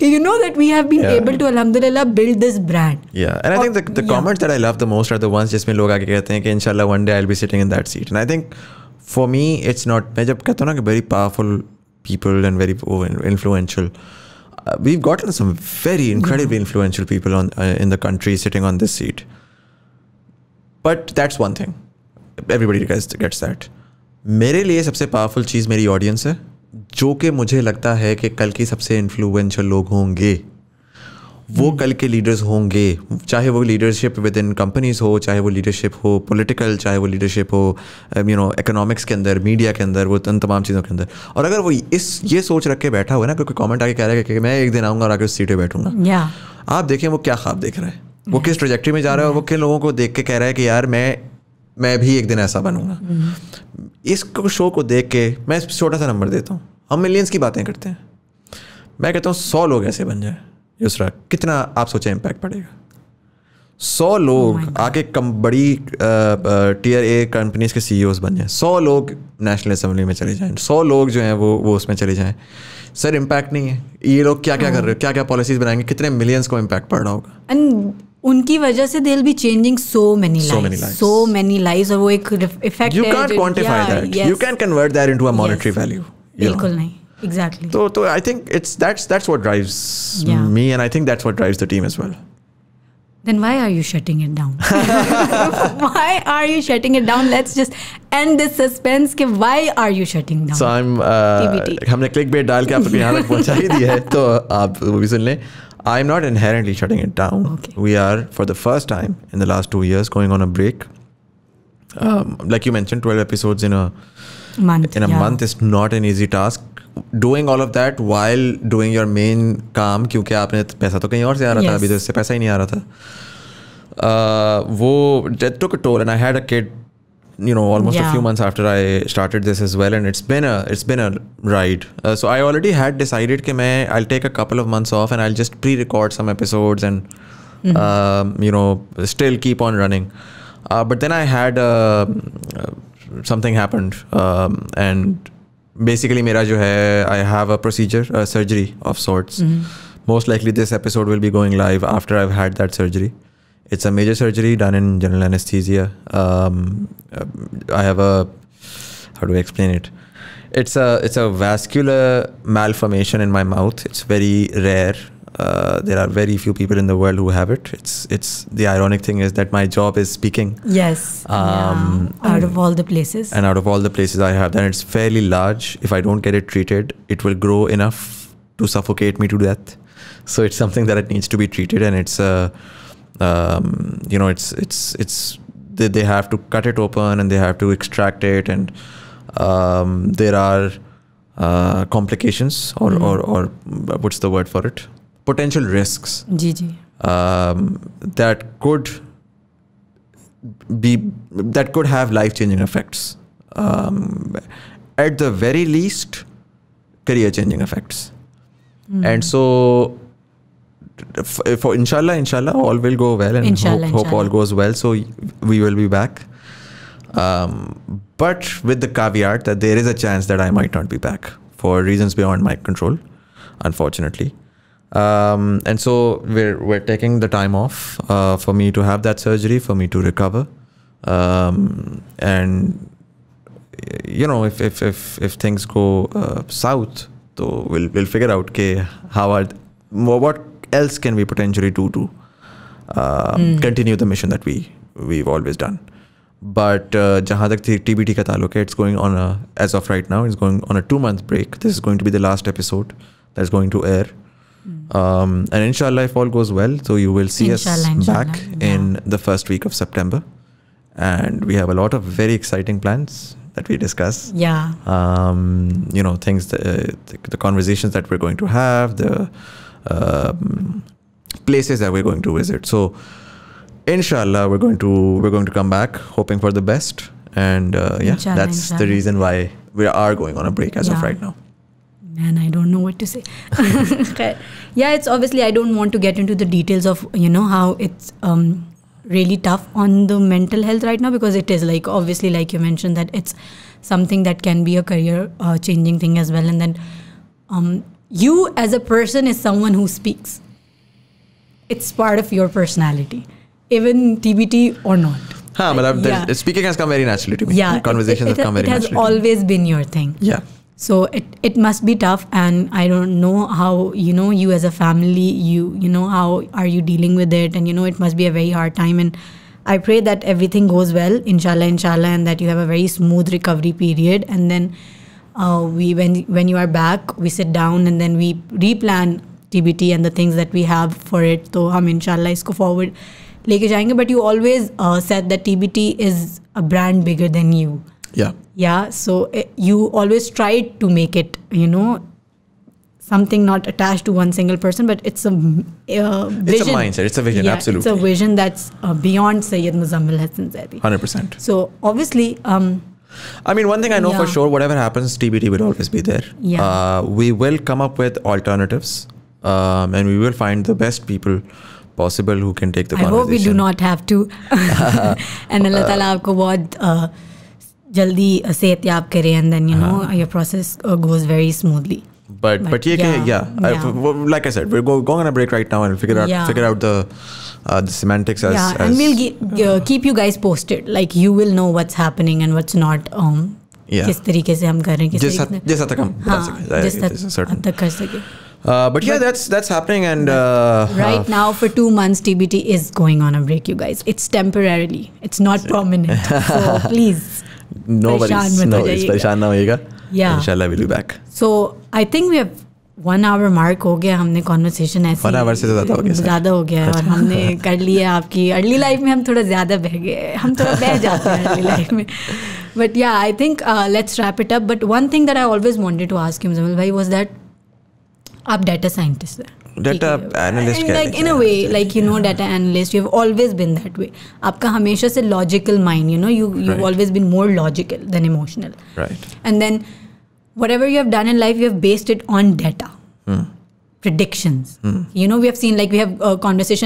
you know that we have been yeah. able to alhamdulillah build this brand yeah and i think the, the yeah. comments that i love the most are the ones जिसमें लोग आके कहते हैं कि inshallah one day i'll be sitting in that seat and i think for me it's not मैं जब कहता हूँ ना कि very powerful people and very influential. Uh, we've gotten some very incredibly yeah. influential people on uh, in the country sitting on this seat. But that's one thing. Everybody gets, gets that. मेरे लिए सबसे powerful चीज़ मेरी audience है जो कि मुझे लगता है कि कल की सबसे इन्फ्लुएंशियल लोग होंगे वो कल के लीडर्स होंगे चाहे वो लीडरशिप विद इन कंपनीज हो चाहे वो लीडरशिप हो पॉलिटिकल चाहे वो लीडरशिप हो यू नो इकोनॉमिक्स के अंदर मीडिया के अंदर वो इन तमाम चीज़ों के अंदर और अगर वो इस ये सोच रख के बैठा हुआ ना क्योंकि कॉमेंट आके कह रहा है कि मैं एक दिन आऊँगा और आगे उस सीट पर बैठूंगा आप देखें वो क्या ख्वाब देख रहा है वो किस ट्रोजेक्ट्री में जा रहा है और वो किन लोगों को देख के कह रहा है कि यार मैं मैं भी एक दिन ऐसा बनूंगा mm-hmm. इस शो को देख के मैं छोटा सा नंबर देता हूँ हम मिलियंस की बातें करते हैं मैं कहता हूँ सौ लोग ऐसे बन जाए उसरा कितना आप सोचें इम्पैक्ट पड़ेगा सौ लोग oh आके कम बड़ी टीयर ए कंपनीज के सी e बन जाएं सौ लोग नेशनल असम्बली में चले जाएं सौ लोग जो हैं वो वो उसमें चले जाएं सर इम्पैक्ट नहीं है ये लोग क्या क्या oh. कर रहे हो क्या क्या पॉलिसीज बनाएंगे कितने मिलियंस को इम्पैक्ट पड़ रहा होगा एंड उनकी वजह से दे भी changing so many so many life और वो एक effect you can quantify that you can convert that into a monetary value बिल्कुल नहीं Exactly. So, so I think it's that's that's what drives yeah. me, and I think that's what drives the team as well. Then why are you shutting it down? why are you shutting it down? Let's just end this suspense why are you shutting down? So I'm uh, हमने clickbait डाल के आपको यहाँ तक पहुँचा ही दिया है तो आप I'm not inherently shutting it down. Okay. We are for the first time in the last two years going on a break. Um, like you mentioned, 12 episodes in a month. In a yeah. month is not an easy task. Doing all of that while doing your main काम क्योंकि आपने पैसा तो कहीं और से आ रहा yes. था अभी तो इससे पैसा ही नहीं आ रहा था uh, वो that took toll and I had a you know almost a few months after I started this as well and it's been a it's been a ride uh, so I already had decided that main, I'll take a couple of months off and I'll just pre-record some episodes and mm-hmm. um, you know still keep on running uh, but then I had um, something happened um, and basically mera jo i have a procedure a surgery of sorts mm-hmm. most likely this episode will be going live after i've had that surgery it's a major surgery done in general anesthesia um, uh, i have a how do i explain it it's a it's a vascular malformation in my mouth it's very rare uh, there are very few people in the world who have it. It's it's the ironic thing is that my job is speaking. Yes. Um, yeah. Out of all the places. And out of all the places I have, then it's fairly large. If I don't get it treated, it will grow enough to suffocate me to death. So it's something that it needs to be treated, and it's a, uh, um, you know, it's it's it's they, they have to cut it open and they have to extract it, and um, there are. Uh, complications or, mm. or, or what's the word for it potential risks um, that could be that could have life changing effects. Um, at the very least, career changing effects. Mm. And so, for inshallah, inshallah, all will go well, and inshallah, hope, inshallah. hope, all goes well. So we will be back. Um, but with the caveat that there is a chance that I might not be back for reasons beyond my control, unfortunately. Um, and so we're we're taking the time off uh, for me to have that surgery, for me to recover, um, and you know if if if, if things go uh, south, so we'll we'll figure out okay how are what else can we potentially do to mm. continue the mission that we we've always done. But uh, jahan TBT ka taluk hai, it's going on a as of right now, it's going on a two month break. This is going to be the last episode that's going to air. Um, and inshallah, if all goes well, so you will see inshallah, us inshallah. back yeah. in the first week of September. And we have a lot of very exciting plans that we discuss. Yeah. Um, you know, things, that, uh, the, the, conversations that we're going to have, the um, places that we're going to visit. So, inshallah, we're going to we're going to come back, hoping for the best. And uh, yeah, inshallah, that's the reason why we are going on a break as yeah. of right now man i don't know what to say yeah it's obviously i don't want to get into the details of you know how it's um, really tough on the mental health right now because it is like obviously like you mentioned that it's something that can be a career uh, changing thing as well and then um, you as a person is someone who speaks it's part of your personality even tbt or not Huh, but yeah. speaking has come very naturally to me. Yeah, conversations it, it, it, have come very naturally. It has naturally always been your thing. Yeah so it, it must be tough and i don't know how you know you as a family you you know how are you dealing with it and you know it must be a very hard time and i pray that everything goes well inshallah inshallah and that you have a very smooth recovery period and then uh, we when when you are back we sit down and then we replan tbt and the things that we have for it so hum inshallah isko forward leke jayenge but you always uh, said that tbt is a brand bigger than you yeah yeah so it, eh, you always try to make it you know something not attached to one single person but it's a vision. Eh, it's a mindset it's a vision yeah, absolutely it's a vision that's uh, beyond Sayyid Muzammil Hassan Zaidi 100% so obviously um, I mean, one thing I know yeah. for sure, whatever happens, TBT will always be there. Yeah. Uh, we will come up with alternatives um, and we will find the best people possible who can take the I conversation. I hope we do not have to. and Allah Ta'ala aapko uh, jaldi uh, setyab kare and then you know uh-huh. your process uh, goes very smoothly. But but, yeah, yeah. like I said, we're going on a break right now and figure out figure out the uh, the semantics as yeah, and we'll keep you guys posted. Like you will know what's happening and what's not. Um, yeah. किस तरीके से हम कर रहे हैं किस जिस तरीके जिस तक हम हाँ, जिस हद तक कर सके but, yeah, that's that's happening, and right now for two months, TBT is going on a break, you guys. It's temporarily, it's not permanent. so please परेशान ना होइएगा so I think we one hour mark हो गया हमने conversation ऐसे ज़्यादा हो गया ज़्यादा हो गया और हमने कर लिया आपकी अर्ली लाइफ में हम थोड़ा ज़्यादा बह गए हम थोड़ा बह जाते हैं अर्ली लाइफ में बट या I think let's wrap it up but one thing that I always wanted to ask you Muzammil भाई वॉज दैट आप डाटा साइंटिस्ट हैं आपका हमेशा से logical mind more logical emotional and then whatever you have done life you have based on data prediction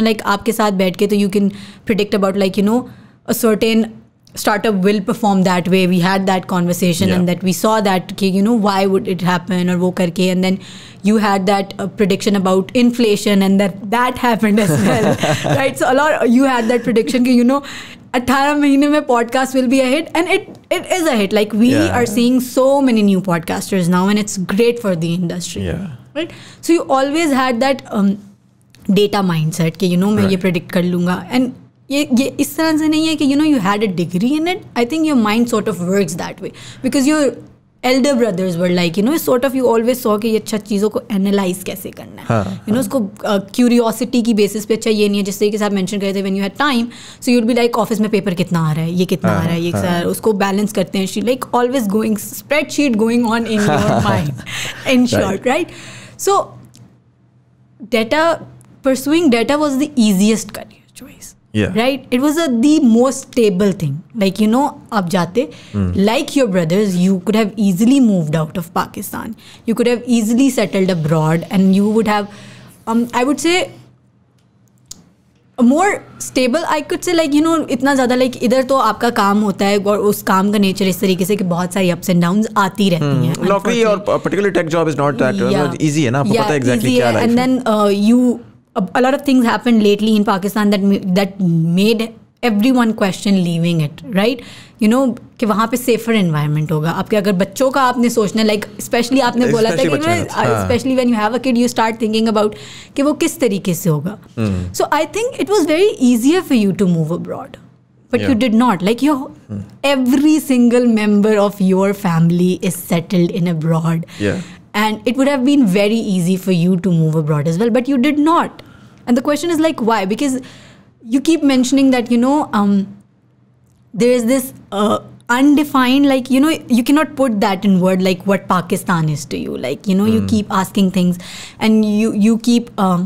like आपके साथ बैठ के तो you can predict about like you know a certain startup will perform that way we had that conversation yeah. and that we saw that okay, you know why would it happen or wo karke and then you had that uh, prediction about inflation and that that happened as well right so a lot you had that prediction ki, you know 18 mahine mein podcast will be a hit and it it is a hit like we yeah. are seeing so many new podcasters now and it's great for the industry yeah. right so you always had that um, data mindset ki, you know main right. predict kar lunga and ये ये इस तरह से नहीं है कि you know you had a degree in it I think your mind sort of work that way because your elder brothers were like you know sort of you always saw कि ये अच्छा चीज़ों को एनालाइज कैसे करना है you हाँ, no हाँ। उसको क्यूरियोसिटी की बेसिस पे अच्छा ये नहीं है जिस तरीके से आप मेंशन करे थे when you had time so you'd be like office में पेपर कितना आ रहा है ये कितना आ हाँ, रहा है ये सर उसको बैलेंस करते हैं she like always going spreadsheet going on in mind in short right so data pursuing data was the easiest career right it was the most stable thing like you know आप जाते like your brothers you could have easily moved out of Pakistan you could have easily settled abroad and you would have I would say more stable I could say like you know इतना ज़्यादा like like, इधर तो आपका काम होता है और उस काम का नेचर इस तरीके से कि बहुत सारी अप्स एंड डाउन आती रहती hmm. हैं नौकरी और particular tech job is not that easy है ना आपको yeah, पता है एग्जैक्टली क्या life and then you a, a lot of things happened lately in Pakistan that that made every question leaving it right you know कि वहाँ पे safer environment होगा आपके अगर बच्चों का आपने सोचना लाइक like, स्पेशली आपने especially बोला था कि specially when you have a kid you start thinking about कि वो किस तरीके से होगा so I think it was very easier for you to move abroad but you did not like your every single member of your family is settled in abroad and it would have been very easy for you to move abroad as well but you did not and the question is like why because you keep mentioning that you know um, there is this uh, undefined like you know you cannot put that in word like what pakistan is to you like you know you hmm. keep asking things and you you keep um,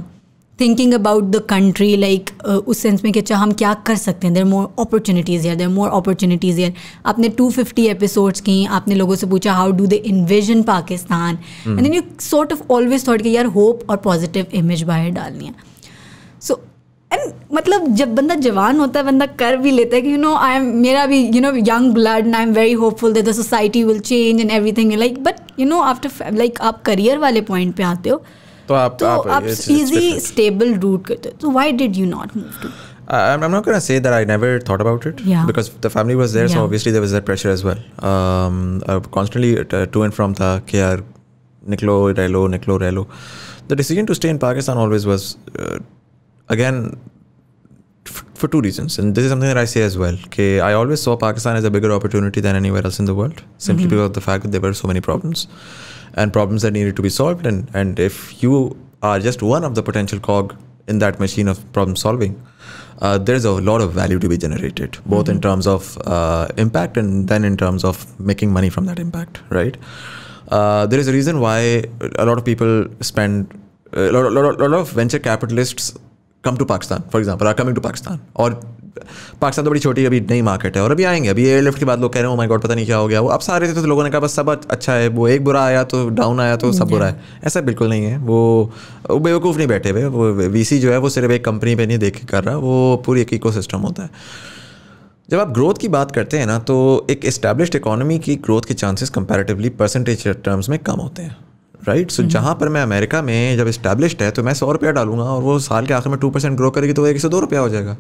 thinking about the country like uh, sense mein ke, hum kya kar sakte there are more opportunities here there are more opportunities here apne 250 episodes ki apne logo se pucha how do they envision pakistan hmm. and then you sort of always thought ki yaar hope or positive image bahar dalni hai so and मतलब जब बंदा जवान होता है बंदा कर भी लेता है कि यू नो आई एम मेरा भी you know young blood and I am very hopeful that the society will change and everything like but you know after like आप करियर वाले पॉइंट पे आते हो तो आप तो आप, इजी स्टेबल रूट करते हो तो why did you not move to I'm, I'm not going to say that I never thought about it yeah. because the family was there, yeah. so obviously there was that pressure as well. Um, uh, constantly uh, to and from tha कि यार निकलो रह लो निकलो The decision to stay in Pakistan always was uh, again, for two reasons, and this is something that I say as well. Okay, I always saw Pakistan as a bigger opportunity than anywhere else in the world, simply mm-hmm. because of the fact that there were so many problems, and problems that needed to be solved. And and if you are just one of the potential cog in that machine of problem solving, uh, there's a lot of value to be generated, both mm-hmm. in terms of uh, impact and then in terms of making money from that impact. Right? Uh, there is a reason why a lot of people spend uh, a lot, lot, lot of venture capitalists come to Pakistan for example are coming to Pakistan और पाकिस्तान तो बड़ी छोटी अभी नई market है और अभी आएंगे अभी एयर लिफ्ट की बात लोग कह रहे हो माई गॉड पता नहीं क्या हो गया वो अब सारे थे तो लोगों ने कहा बस सब अच्छा है वो एक बुरा आया तो डाउन आया तो सब बुरा है ऐसा बिल्कुल नहीं है वो बेवकूफ़ नहीं बैठे हुए वो वी जो है वो सिर्फ एक कंपनी पर नहीं देख कर रहा वो पूरी एक इको होता है जब आप ग्रोथ की बात करते हैं ना तो एक इस्टेब्लिश इकोनॉमी की ग्रोथ के चांसेस कंपैरेटिवली परसेंटेज टर्म्स में कम होते हैं राइट सो hmm. जहाँ पर मैं अमेरिका में जब इस्टेब्लिश है तो मैं सौ रुपया डालूंगा और वो साल के आखिर में टू परसेंट ग्रो करेगी तो वो एक सौ दो रुपया हो जाएगा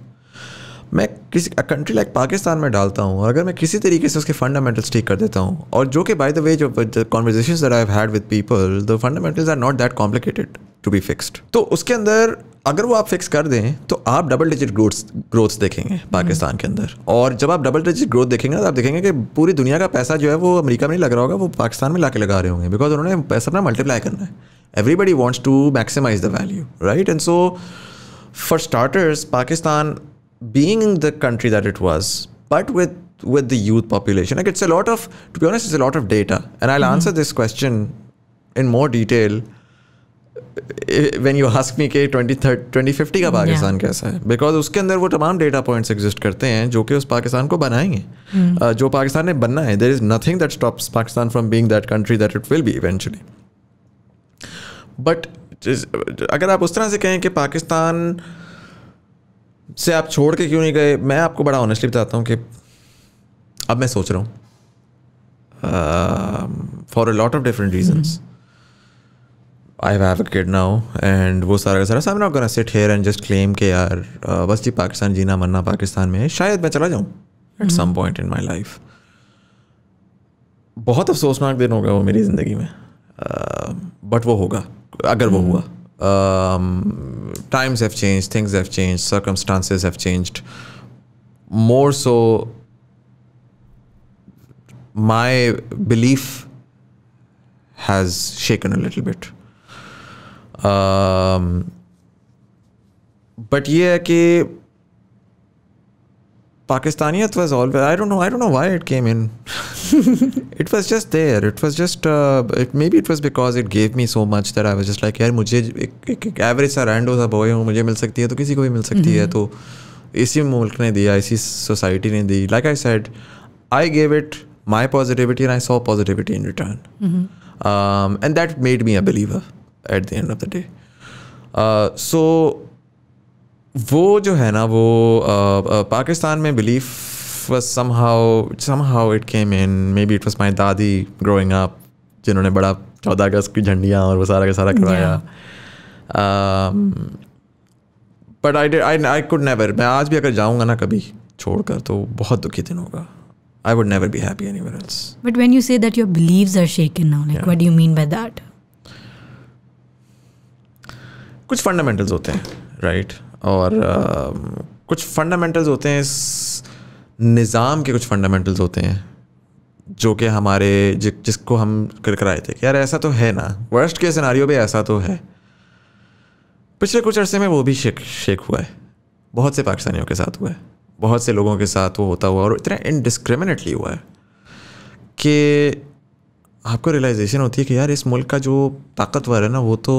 मैं किसी कंट्री लाइक पाकिस्तान में डालता हूँ और अगर मैं किसी तरीके से उसके फंडामेंटल्स ठीक कर देता हूँ और जो कि बाय द वे जो conversation there I had with people the fundamentals are not that complicated to be fixed तो उसके अंदर अगर वो आप फिक्स कर दें तो आप डबल डिजिट ग्रोथ ग्रोथ देखेंगे पाकिस्तान के अंदर और जब आप डबल डिजिट ग्रोथ देखेंगे तो आप देखेंगे कि पूरी दुनिया का पैसा जो है वो अमेरिका में नहीं लग रहा होगा वो पाकिस्तान में ला के लगा रहे होंगे बिकॉज उन्होंने पैसा अपना मल्टीप्लाई करना है everybody wants to maximise the value right and so for starters Pakistan being in the country that it was, but with with the youth population, like it's a lot of, to be honest, it's a lot of data. And I'll mm-hmm. answer this question in more detail eh, eh, when you ask me कि 2050 का पाकिस्तान कैसा है because उसके अंदर वो तमाम data points exist करते हैं जो कि उस पाकिस्तान को बनाएंगे जो पाकिस्तान ने बनना है there is nothing that stops Pakistan from that that country that it will be eventually but अगर आप उस तरह से कहें कि पाकिस्तान से आप छोड़ के क्यों नहीं गए मैं आपको बड़ा ऑनेस्टली बताता हूँ कि अब मैं सोच रहा हूँ for a lot of different reasons I have a kid now and वो सारा का सारा सामना करना sit here and just claim के यार uh, बस जी पाकिस्तान जीना मरना पाकिस्तान में शायद मैं चला जाऊँ at some point in my life बहुत अफसोसनाक दिन होगा वो मेरी ज़िंदगी में बट uh, वो होगा अगर वो हम्म। हुआ um, times have changed, things have changed, circumstances have changed. More so, my belief has shaken a little bit. Um, but yeah, okay. Pakistaniyat was always I don't know I don't know why it came in. it was just there. It was just uh, it, maybe it was because it gave me so much that I was just like, yeah, मुझे एक एक average सा random सा boy हूँ मुझे मिल सकती है तो किसी को भी मिल सकती है तो इसी मुल्क ने दिया इसी society ने दी like I said I gave it my positivity and I saw positivity in return mm-hmm. um, and that made me a believer at the end of the day. Uh, so वो जो है ना वो पाकिस्तान में belief was somehow somehow it came in maybe it was my dadi growing up जिन्होंने बड़ा चौदह अगस्त की झंडियाँ और वो सारा का सारा करवाया but I I I could never मैं आज भी अगर जाऊँगा ना कभी छोड़ कर तो बहुत दुखी दिन होगा I would never be happy anywhere else but when you say that your beliefs are shaken now like what you mean by that कुछ फंडामेंटल्स होते हैं राइट right? और आ, कुछ फंडामेंटल्स होते हैं इस निज़ाम के कुछ फंडामेंटल्स होते हैं जो कि हमारे जि, जिसको हम कर कराए थे कि यार ऐसा तो है ना वर्स्ट के सिनारियों भी ऐसा तो है पिछले कुछ अरसे में वो भी शेक शेक हुआ है बहुत से पाकिस्तानियों के साथ हुआ है बहुत से लोगों के साथ वो होता हुआ और इतना इनडिस्क्रिमिनेटली हुआ है कि आपको रियलाइजेशन होती है कि यार इस मुल्क का जो ताकतवर है ना वो तो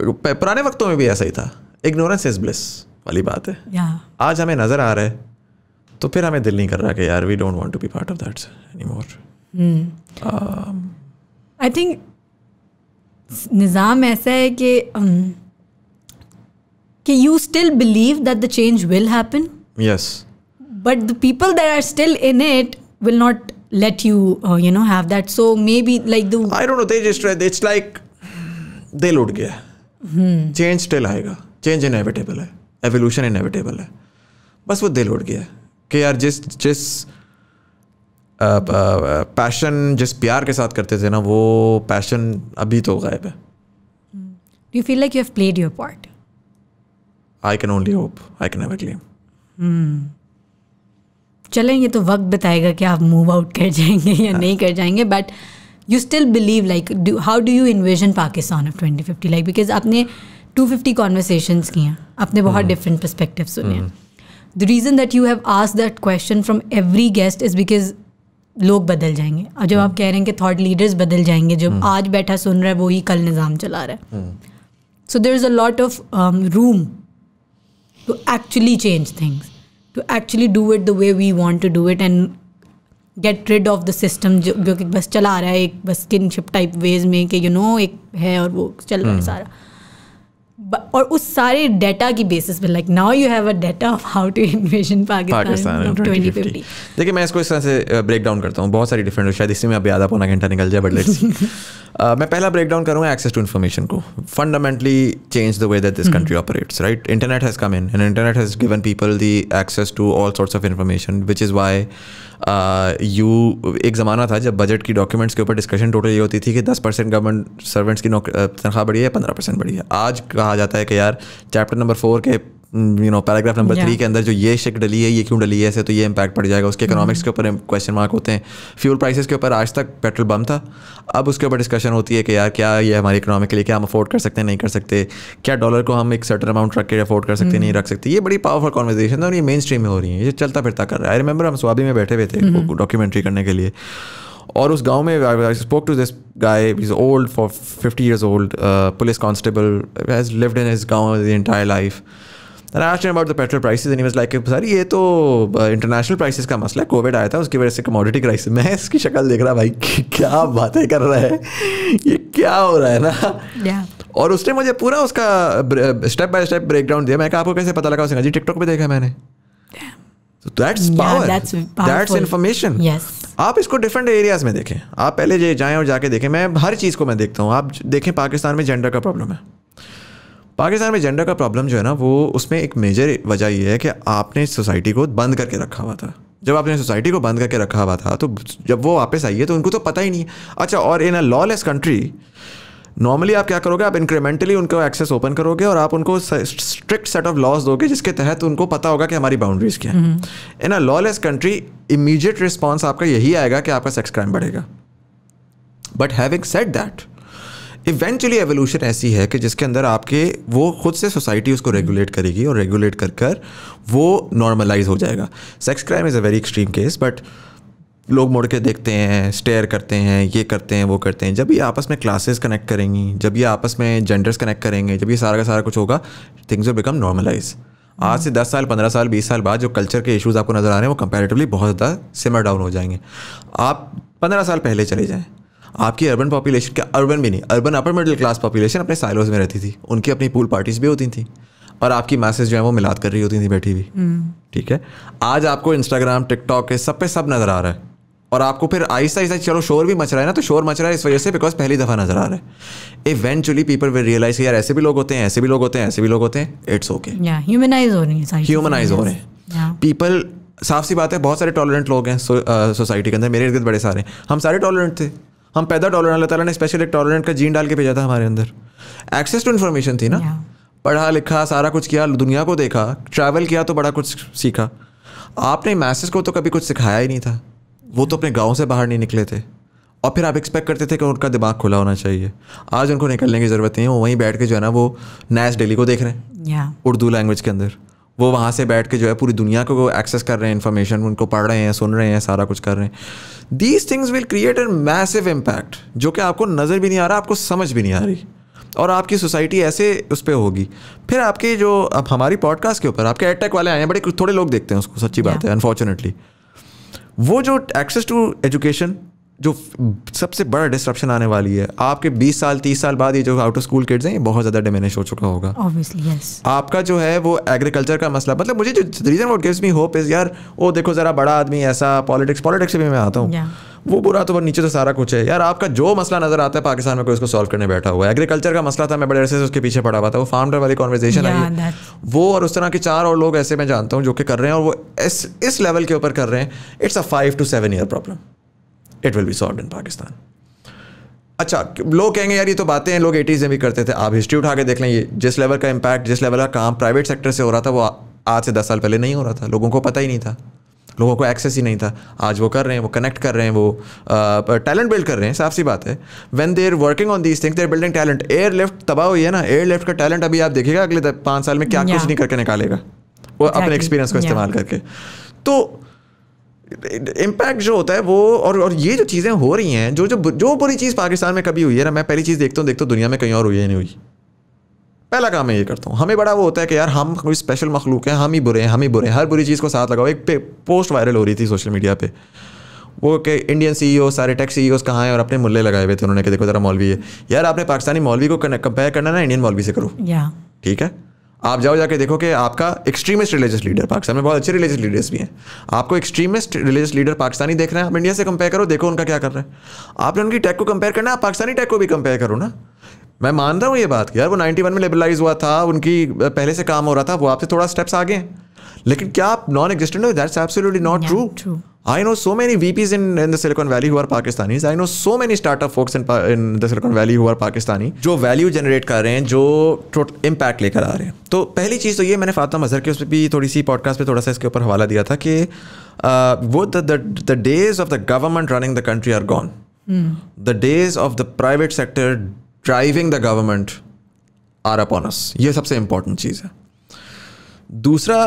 पुराने वक्तों में भी ऐसा ही था इग्नोरेंस इज ब्लिस वाली बात है yeah. आज हमें नज़र आ रहा है तो फिर हमें दिल नहीं कर रहा कि यार we don't want to be part of that any more I think निज़ाम ऐसा है कि कि you still believe that the change will happen yes but the people that are still in it will not let you you know have that so maybe like the I don't know they just it's like they they गया change hmm. Still आएगा change inevitable है evolution inevitable है बस वो दिल उठ गया कि यार जिस जिस पैशन जिस प्यार के साथ करते थे ना वो पैशन अभी तो गायब है you feel like you have played your part I can only hope I can never claim चलें ये तो वक्त बताएगा कि आप मूव आउट कर जाएंगे या हाँ। नहीं कर जाएंगे but but... you still believe like do, how do you envision pakistan of 2050 like because apne 250 conversations kiye apne bahut mm. different perspectives sune mm. Mm-hmm. the reason that you have asked that question from every guest is because लोग बदल जाएंगे और जब आप mm-hmm. कह रहे हैं कि थॉट लीडर्स बदल जाएंगे जब mm-hmm. आज बैठा सुन रहा है वो ही कल निज़ाम चला रहा है So there is a lot of um, room to actually change things, to actually do it the way we want to do it and get rid of the system जो जो कि बस चला रहा है एक बस किनशिप टाइप वेज में कि यू नो एक है और वो चल रहा है हम्म। सारा और उस सारे डेटा की बेसिस पे like now you have a data of how to invasion Pakistan 2050 देखिए मैं इसको इस तरह से ब्रेक डाउन करता हूँ बहुत सारी डिफरेंट शायद इसी में अभी आधा पौना घंटा निकल जाए बट लेट्स मैं पहला ब्रेक डाउन करूँगा एक्सेस टू इन्फॉर्मेशन को fundamentally change the way that this country operates right internet has come in and internet has given people the access to all sorts of information which is why you एक ज़माना था जब budget की documents के ऊपर discussion total ये होती थी कि दस परसेंट गवर्नमेंट सर्वेंट्स की तनख्वाह बढ़ी है पंद्रह परसेंट बढ़ी है आज कहा जाता है कि यार चैप्टर नंबर फोर के you know paragraph number three के अंदर जो ये शिक डली है ये क्यों डली है ऐसे तो ये इम्पैक्ट पड़ जाएगा उसके इकोनॉमिक्स mm-hmm. के ऊपर क्वेश्चन मार्क होते हैं फ्यूल प्राइसेस के ऊपर आज तक पेट्रोल बम था अब उसके ऊपर डिस्कशन होती है कि यार क्या ये हमारी इकोनॉमी के लिए क्या हम अफोर्ड कर सकते हैं नहीं कर सकते क्या डॉलर को हम एक सर्टन अमाउंट रख के अफोर्ड कर सकते नहीं mm-hmm. रख सकते ये बड़ी पावरफुल कॉन्वर्जेशन है और ये मेन स्ट्रीम में हो रही है ये चलता फिरता कर रहा है आई रिमेंबर हम स्वाबी में बैठे हुए थे डॉक्यूमेंट्री mm-hmm. करने के लिए और उस गांव में I spoke to this guy is old for fifty years old police constable has lived in his गाँव entire life Then I asked him about the petrol prices and he sir ये तो इंटरनेशनल uh, प्राइसेस का मसला है Covid आया था उसकी वजह से कमोडिटी क्राइसिस मैं इसकी शक्ल देख रहा भाई क्या बातें कर रहा है ये क्या हो रहा है ना और उसने मुझे पूरा उसका step by step break down दिया मैं कहा आपको कैसे पता लगा उसने हाँ जी टिकटॉक पे देखा मैंने दैट्स पावर दैट्स इन्फॉर्मेशन आप इसको डिफरेंट एरियाज में देखें आप पहले जाएं और जाके देखें मैं हर चीज़ को मैं देखता हूँ आप देखें पाकिस्तान में जेंडर का प्रॉब्लम है पाकिस्तान में जेंडर का प्रॉब्लम जो है ना वो उसमें एक मेजर वजह ये है कि आपने सोसाइटी को बंद करके रखा हुआ था जब आपने सोसाइटी को बंद करके रखा हुआ था तो जब वो वापस आई है तो उनको तो पता ही नहीं है अच्छा और in a lawless country normally आप क्या करोगे आप इंक्रीमेंटली उनको एक्सेस ओपन करोगे और आप उनको स्ट्रिक्ट सेट ऑफ लॉज दोगे जिसके तहत उनको पता होगा कि हमारी बाउंड्रीज क्या है in a lawless country immediate response आपका यही आएगा कि आपका सेक्स क्राइम बढ़ेगा but having set that eventually evolution ऐसी है कि जिसके अंदर आपके वो खुद से सोसाइटी उसको रेगुलेट करेगी और रेगुलेट कर कर वो नॉर्मलाइज हो जाएगा sex crime is a very extreme case but लोग मुड़ के देखते हैं स्टेयर करते हैं ये करते हैं वो करते हैं जब ये आपस में क्लासेस कनेक्ट करेंगी जब ये आपस में जेंडर्स कनेक्ट करेंगे जब ये सारा का सारा कुछ होगा थिंग्स विल बिकम नॉर्मलाइज आज से 10 साल 15 साल 20 साल बाद जो कल्चर के इश्यूज आपको नज़र आ रहे हैं वो कंपेरेटिवली बहुत ज़्यादा सिमर डाउन हो जाएंगे आप पंद्रह साल पहले चले जाएँ आपकी अर्बन पॉपुलेशन क्या अर्बन भी नहीं urban upper middle class population अपने साइलोज में रहती थी उनकी अपनी पूल पार्टीज भी होती थी और आपकी मैसेज जो है वो मिलाद कर रही होती थी बैठी हुई हम्म। ठीक है आज आपको इंस्टाग्राम टिकटॉक सब पे सब नज़र आ रहा है और आपको फिर आहिस्ता आहिस्ता चलो शोर भी मच रहा है ना तो शोर मच रहा है इस वजह से बिकॉज पहली दफ़ा नजर आ रहा है इवेंचुअली पीपल विल रियलाइज यार ऐसे भी लोग होते हैं ऐसे भी लोग होते हैं ऐसे भी लोग होते हैं इट्स ओके ह्यूमनाइज हो रही है ह्यूमनाइज हो रहे हैं पीपल साफ सी बात है बहुत सारे टॉलरेंट लोग हैं सोसाइटी uh, के अंदर मेरे इर्द बड़े सारे हम सारे टॉलरेंट थे हम पैदा टॉलरेंट अल्लाह ताला ने स्पेशल एक टॉलरेंट का जीन डाल के भेजा था हमारे अंदर एक्सेस टू इन्फॉर्मेशन थी ना पढ़ा लिखा सारा कुछ किया दुनिया को देखा ट्रैवल किया तो बड़ा कुछ सीखा आपने मैसेज को तो कभी कुछ सिखाया ही नहीं था वो तो अपने गाँव से बाहर नहीं निकले थे और फिर आप एक्सपेक्ट करते थे कि उनका दिमाग खुला होना चाहिए आज उनको निकलने की ज़रूरत नहीं है वो वहीं बैठ के जो है ना वो नैस डेली को देख रहे हैं उर्दू लैंग्वेज के अंदर वो वहाँ से बैठ के जो है पूरी दुनिया को एक्सेस कर रहे हैं इन्फॉर्मेशन उनको पढ़ रहे हैं सुन रहे हैं सारा कुछ कर रहे हैं these things will create a massive impact जो कि आपको नज़र भी नहीं आ रहा आपको समझ भी नहीं आ रही और आपकी सोसाइटी ऐसे उस पर होगी फिर आपके जो अब हमारी पॉडकास्ट के ऊपर आपके एडटेक वाले आए हैं बड़े थोड़े लोग देखते हैं उसको सच्ची बात है अनफॉर्चुनेटली वो जो एक्सेस टू एजुकेशन जो सबसे बड़ा डिस्ट्रप्शन आने वाली है आपके 20 साल 30 साल बाद ये जो आउट ऑफ स्कूल किड्स हैं ये बहुत ज़्यादा डिमिनिश हो चुका होगा ऑब्वियसली yes. आपका जो है वो एग्रीकल्चर का मसला मतलब मुझे जो reason what gives me hope is यार ओ देखो ज़रा बड़ा आदमी ऐसा पॉलिटिक्स पॉलिटिक्स भी मैं आता हूँ yeah. वो बुरा तो नीचे तो सारा कुछ है यार आपका जो मसला नजर आता है पाकिस्तान में कोई उसको सॉल्व करने बैठा हुआ है एग्रीकल्चर का मसला था मैं बड़े अरसे से उसके पीछे पड़ा हुआ था वो फार्मर वाली कॉन्वर्जेशन yeah, आई है वो और उस तरह के चार और लोग ऐसे मैं जानता हूँ जो कि कर रहे हैं और वो इस इस लेवल के ऊपर कर रहे हैं it's a five to seven year problem it will be solve in Pakistan अच्छा लोग कहेंगे यार ये तो बातें हैं लोग एटीज़ में भी करते थे आप हिस्ट्री उठा के देख लें ये जिस लेवल का इम्पैक्ट जिस लेवल का काम प्राइवेट सेक्टर से हो रहा था वो आज से दस साल पहले नहीं हो रहा था लोगों को पता ही नहीं था लोगों को एक्सेस ही नहीं था आज वो कर रहे हैं वो कनेक्ट कर रहे हैं वो टैलेंट बिल्ड कर रहे हैं साफ सी बात है when are working on these thing there building talent air lift तबाह हुई है ना एयर लिफ्ट का टैलेंट अभी आप देखिएगा अगले पाँच साल में क्या कुछ नहीं करके निकालेगा वो अपने एक्सपीरियंस को इस्तेमाल करके तो इम्पैक्ट जो होता है वो और और ये जो चीज़ें हो रही हैं जो जो जो बुरी चीज़ पाकिस्तान में कभी हुई है ना मैं पहली चीज़ देखता हूँ देखता हूँ दुनिया में कहीं और हुई है नहीं हुई पहला काम मैं ये करता हूँ हमें बड़ा वो होता है कि यार हम कोई स्पेशल मखलूक है हम ही बुरे हैं हम ही बुरे हैं हर बुरी चीज़ को साथ लगाओ एक पोस्ट वायरल हो रही थी सोशल मीडिया पर वो कि इंडियन सी e सारे टैक्स सी e कहाँ हैं और अपने मुल्ले लगाए हुए थे उन्होंने कि देखो ज़रा मौलवी है यार आपने पाकिस्तानी मौलवी को कंपेयर करना ना इंडियन मौलवी से करो ठीक है आप जाओ जाके देखो कि आपका एक्सट्रीमिस्ट रिलीजियस लीडर पाकिस्तान में बहुत अच्छे रिलीजियस लीडर्स भी हैं आपको एक्सट्रीमिस्ट रिलीजियस लीडर पाकिस्तानी देख रहे हैं आप इंडिया से कंपेयर करो देखो उनका क्या कर रहा है आपने उनकी टैक को कंपेयर करना आप पाकिस्तानी टैक को भी कंपेयर करो ना मैं मान रहा हूँ ये बात यार वो नाइन्टी में लेबलाइज हुआ था उनकी पहले से काम हो रहा था वो आपसे थोड़ा स्टेप्स आगे हैं लेकिन क्या आप नॉन एग्जिस्टेंट हो that's absolutely not true I know so many VPs in, in the Silicon Valley who are Pakistanis. I know so many startup folks in, in the Silicon Valley who are Pakistani जो value generate कर रहे हैं जो impact लेकर आ रहे हैं तो पहली चीज़ तो ये मैंने फातमा मजहर के उस पर भी थोड़ी सी पॉडकास्ट पे थोड़ा सा इसके ऊपर हवाला दिया था कि uh, वो the days of the government running the country are gone the days of the private sector driving the government are upon us ये सबसे इंपॉर्टेंट चीज़ है दूसरा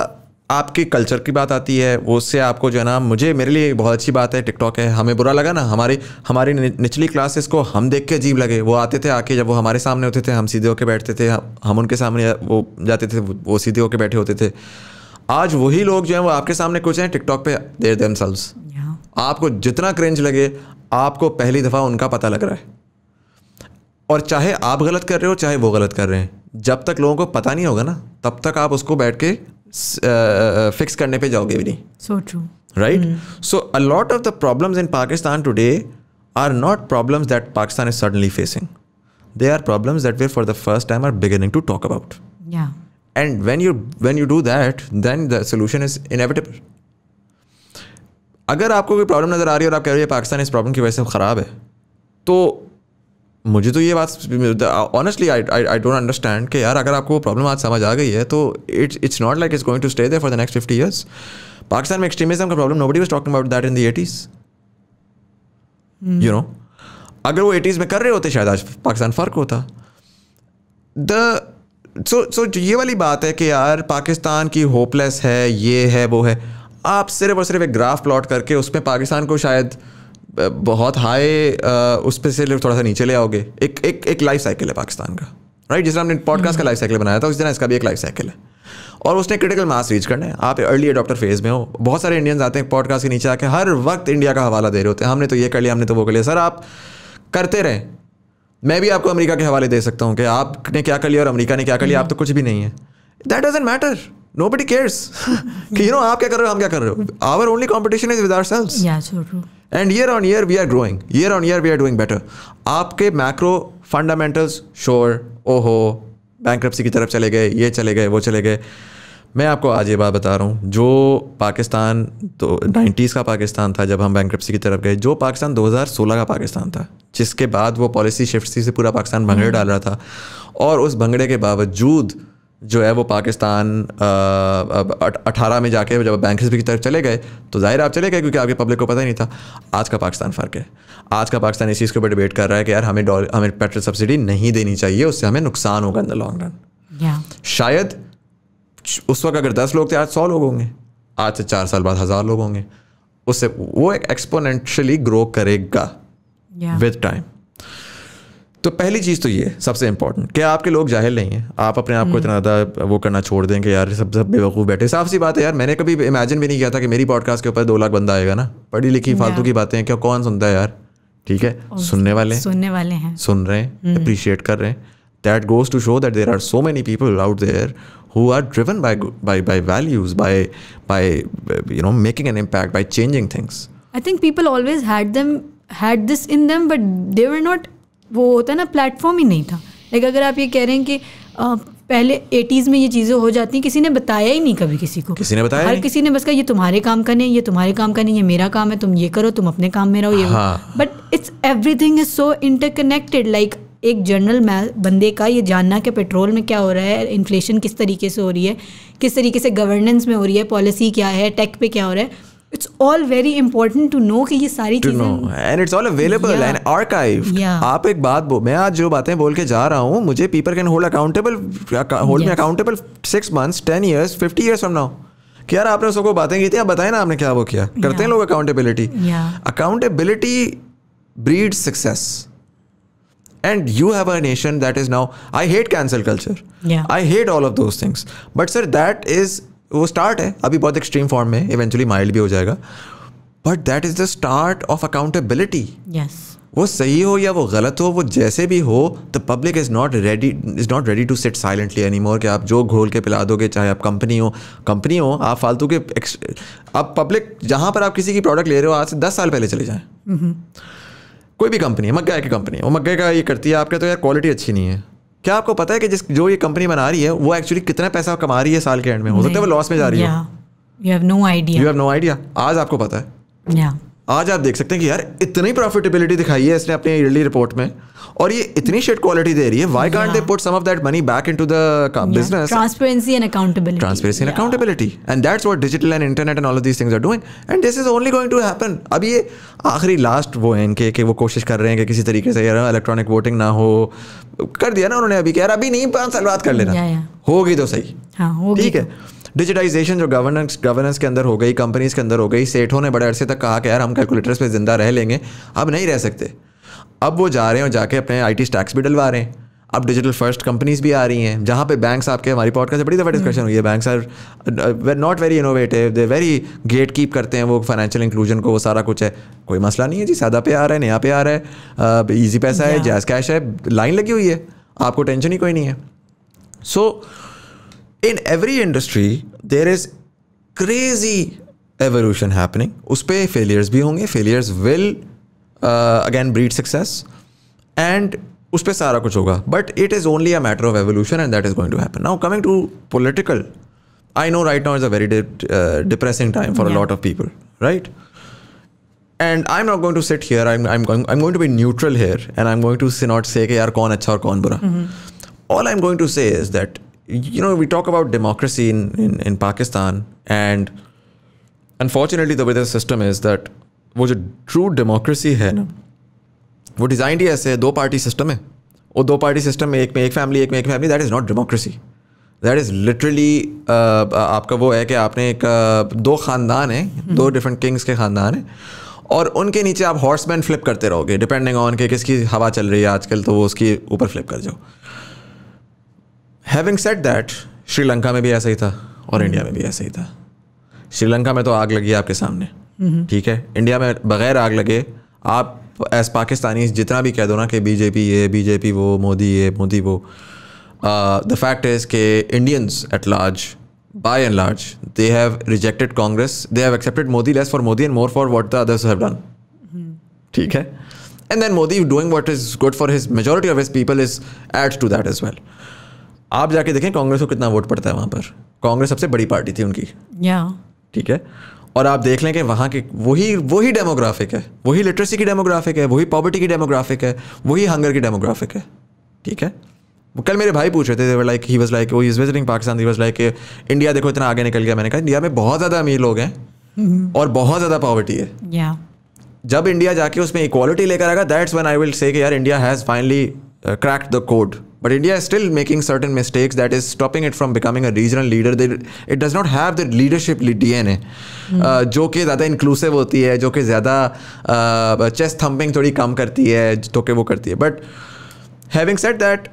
आपके कल्चर की बात आती है वो उससे आपको जो है ना मुझे मेरे लिए बहुत अच्छी बात है टिकटॉक है हमें बुरा लगा ना हमारे हमारी निचली क्लासेस को हम देख के अजीब लगे वो आते थे आके जब वो हमारे सामने होते थे हम सीधे होके बैठते थे हम उनके सामने वो जाते थे वो सीधे होके बैठे होते थे आज वही लोग जो हैं वो आपके सामने कुछ हैं टिकटॉक पे देर देम सेल्व आपको जितना क्रेंज लगे आपको पहली दफ़ा उनका पता लग रहा है और चाहे आप गलत कर रहे हो चाहे वो गलत कर रहे हैं जब तक लोगों को पता नहीं होगा ना तब तक आप उसको बैठ के फिक्स uh, uh, करने पे जाओगे भी नहीं so true right so a lot of the problems in Pakistan today are not problems that Pakistan is suddenly facing they are problems that we for the first time are beginning to talk about and when you when you do that then the solution is inevitable अगर आपको कोई problem नज़र आ रही है और आप कह रहे हो पाकिस्तान इस प्रॉब्लम की वजह से ख़राब है तो मुझे तो ये बात honestly I I don't understand कि यार अगर आपको वो प्रॉब्लम आज समझ आ गई है तो it's it's not like it's going to stay there for the next fifty years Pakistan में एक्सट्रीमिज्म का problem nobody was talking about that in the eighties you know अगर वो एटीज़ में कर रहे होते शायद आज पाकिस्तान फ़र्क होता द सो सो ये वाली बात है कि यार पाकिस्तान की होपलेस है ये है वो है आप सिर्फ और सिर्फ एक ग्राफ प्लॉट करके उसमें पाकिस्तान को शायद बहुत हाई uh, उस पर से थोड़ा सा नीचे ले आओगे एक एक एक लाइफ साइकिल है पाकिस्तान का राइट जिस तरह हमने पॉडकास्ट का लाइफ साइकिल बनाया था उस दिन इसका भी एक लाइफ साइकिल है और उसने क्रिटिकल मास रीच करना है आप अर्ली अडॉप्टर फेज में हो बहुत सारे इंडियंस आते हैं पॉडकास्ट के नीचे आके हर वक्त इंडिया का हवाला दे रहे होते हैं हमने तो ये कर लिया हमने तो वो कर लिया सर आप करते रहें मैं भी आपको अमेरिका के हवाले दे सकता हूँ कि आपने क्या कर लिया और अमेरिका ने क्या कर लिया आप तो कुछ भी नहीं है that doesn't matter nobody cares कि यू नो आप क्या कर रहे हो हम क्या कर रहे हो our only competition is with ourselves and year on year we are growing year on year we are doing better आपके मैक्रो फंडामेंटल्स श्योर ओहो बैंक की तरफ चले गए ये चले गए वो चले गए मैं आपको आज ये बात बता रहा हूँ जो पाकिस्तान तो नाइन्टीज़ का पाकिस्तान था जब हम बैंक की तरफ गए जो पाकिस्तान 2016 का पाकिस्तान था जिसके बाद वो पॉलिसी शिफ्ट से पूरा पाकिस्तान भंगड़े हम्म। डाल रहा था और उस भंगड़े के बावजूद जो है वो पाकिस्तान अठारह में जाके जब बैंक की तरफ चले गए तो जाहिर आप चले गए क्योंकि आपके पब्लिक को पता ही नहीं था आज का पाकिस्तान फ़र्क है आज का पाकिस्तान इस चीज़ के ऊपर डिबेट कर रहा है कि यार हमें डॉलर हमें पेट्रोल सब्सिडी नहीं देनी चाहिए उससे हमें नुकसान होगा इन द लॉन्ग रन शायद उस वक्त अगर दस लोग थे आज सौ लोग होंगे आज से चार साल बाद हज़ार लोग होंगे उससे वो एक एक्सपोनेंशली ग्रो करेगा विद टाइम तो पहली चीज़ तो ये सबसे इंपॉर्टेंट क्या आपके लोग जाहिल नहीं है आप अपने आप को इतना ज़्यादा वो करना छोड़ दें कि यार सब सब बेवकूफ़ बैठे साफ सी बात है यार मैंने कभी इमेजिन भी नहीं किया था कि मेरी पॉडकास्ट के ऊपर दो लाख बंदा आएगा ना पढ़ी लिखी फालतू की बातें क्या कौन सुनता है यार ठीक है सुनने वाले सुनने वाले हैं सुन रहे हैं अप्रिशिएट हम्म। कर रहे हैं that goes to show that there are so many people out there who are driven by by by values by by you know making an impact by changing things I think people always had them had this in them but they were not वो होता है ना platform ही नहीं था like अगर आप ये कह रहे हैं कि आ, पहले एटीज़ में ये चीज़ें हो जाती किसी ने बताया ही नहीं कभी किसी को किसी ने बताया हर किसी ने बस कहा ये तुम्हारे काम का नहीं ये तुम्हारे काम का नहीं ये मेरा काम है तुम ये करो तुम अपने काम में रहो ये but it's everything is so interconnected like एक जनरल बंदे का ये जानना कि पेट्रोल में क्या हो रहा है इन्फ्लेशन किस तरीके से हो रही है किस तरीके से गवर्नेंस में हो रही है पॉलिसी क्या है टेक पे क्या हो रहा है it's all very important to know कि ये सारी चीजें and it's all available and archive आप एक बात बो मैं आज जो बातें बोल के जा रहा हूँ मुझे people can hold accountable hold me accountable six months ten years fifty years from now कि यार आपने सबको बातें की थी आप बताए ना आपने क्या वो किया yeah. करते हैं लोग accountability accountability breed success and you have a nation that is now I hate cancel culture I hate all of those things but sir that is वो स्टार्ट है अभी बहुत एक्सट्रीम फॉर्म में इवेंचुअली माइल्ड भी हो जाएगा but that is the start of accountability वो सही हो या वो गलत हो वो जैसे भी हो the public is not ready is not ready to sit silently any more कि आप जो घोल के पिला दोगे चाहे आप कंपनी हो कंपनी हो आप फालतू के आप पब्लिक जहाँ पर आप किसी की प्रोडक्ट ले रहे हो आज से दस साल पहले चले जाएँ mm -hmm. कोई भी कंपनी है मक्का की कंपनी है वो मग्गे का ये करती है आपके तो यार क्वालिटी अच्छी नहीं है क्या आपको पता है कि जिस जो ये कंपनी बना रही है वो एक्चुअली कितना पैसा कमा रही है साल के एंड में हो सकता है वो लॉस में जा रही है you have no idea you have no idea आज आपको पता है आज आप देख सकते हैं कि यार इतनी प्रॉफिटेबिलिटी दिखाई है इसने अपने ईयरली रिपोर्ट में और ये इतनी शेड क्वालिटी दे रही है why can't they put some of that money back into the business transparency and accountability transparency and accountability and that's what digital and internet and all of these things are doing and this is only going to happen अब ये आखिरी last वो है इनके कि वो कोशिश कर रहे हैं कि किसी तरीके से यार इलेक्ट्रॉनिक वोटिंग ना हो कर दिया ना उन्होंने अभी कह यार अभी नहीं पांच साल बाद कर लेना होगी तो सही हाँ, ठीक है तो। डिजिटाइजेशन जो गवर्नेंस गवर्नेंस के अंदर हो गई कंपनीज के अंदर हो गई सेठों ने बड़े अरसे तक कहा कि यार हम कैलकुलेटर्स पे ज़िंदा रह लेंगे अब नहीं रह सकते अब वो जा रहे हैं और जाके अपने आई टी स्टैक्स भी डलवा रहे हैं अब डिजिटल फर्स्ट कंपनीज भी आ रही हैं जहाँ पे बैंक्स आपके हमारी पॉडकास्ट से बड़ी दफ़ा डिस्कशन हम्म। हुई है banks are not very innovative they very gatekeep करते हैं वो फाइनेंशियल इंक्लूजन को वो सारा कुछ है कोई मसला नहीं है जी सादा पे आ रहा है नया पे आ रहा है ईजी पैसा है जैस कैश है लाइन लगी हुई है आपको टेंशन ही कोई नहीं है सो so, in every industry there is crazy evolution happening उस पर फेलियर्स भी होंगे failures will again breed success and उस पर सारा कुछ होगा but it is only a matter of evolution and that is going to happen now coming to political I know right now is a very depressing time for a lot of people right and I am not going to sit here I am going to be neutral here and I am going to see not से यार कौन अच्छा और कौन बुरा all I am going to say is that you know, we talk about democracy in, in, in Pakistan, and unfortunately the way system is that वो जो true democracy है ना वो डिज़ाइंड ही ऐसे है दो पार्टी सिस्टम है वो दो पार्टी सिस्टम में एक में एक फैमिली एक में एक family that is not democracy that is literally आपका वो है कि आपने एक uh, दो ख़ानदान हैं दो डिफरेंट हम्म। किंग्स के ख़ानदान हैं और उनके नीचे आप हॉर्समैन फ्लिप करते रहोगे डिपेंडिंग ऑन के किसकी हवा चल रही है आजकल तो वो उसके ऊपर फ्लिप कर जाओ हैविंग सेट दैट श्रीलंका में भी ऐसा ही था और इंडिया हम्म। में भी ऐसा ही था श्रीलंका में तो आग लगी आपके सामने हम्म। ठीक है इंडिया में बगैर आग लगे आप एज पाकिस्तानी जितना भी कह दो ना कि बीजेपी ये बीजेपी वो मोदी ये मोदी वो द फैक्ट इज़ के Indians at large by and large they have rejected Congress they have accepted Modi less for Modi and more for what does others हम्म। ठीक है and then Modi doing what is good for his majority of his people is add to that is well आप जाके देखें कांग्रेस को कितना vote पड़ता है वहाँ पर कांग्रेस सबसे बड़ी पार्टी थी उनकी ठीक है और आप देख लें कि वहाँ के वही वही डेमोग्राफिक है वही लिटरेसी की डेमोग्राफिक है वही पॉवर्टी की डेमोग्राफिक है वही हंगर की डेमोग्राफिक है ठीक है कल मेरे भाई पूछ रहे थे लाइक ही वॉज लाइक वो is visiting Pakistan he was like India देखो इतना आगे निकल गया मैंने कहा इंडिया में बहुत ज़्यादा अमीर लोग हैं mm-hmm. और बहुत ज़्यादा पॉवर्टी है जब इंडिया जाके उसमें इक्वालिटी लेकर आएगा that's one I will say यार India has finally cracked the code But India is still making certain mistakes that is stopping it from becoming a regional leader. They, it does not have the leadership DNA jo ke zyada inclusive होती है जो कि ज़्यादा chest thumping thodi kam karti hai to ke wo karti hai But having said that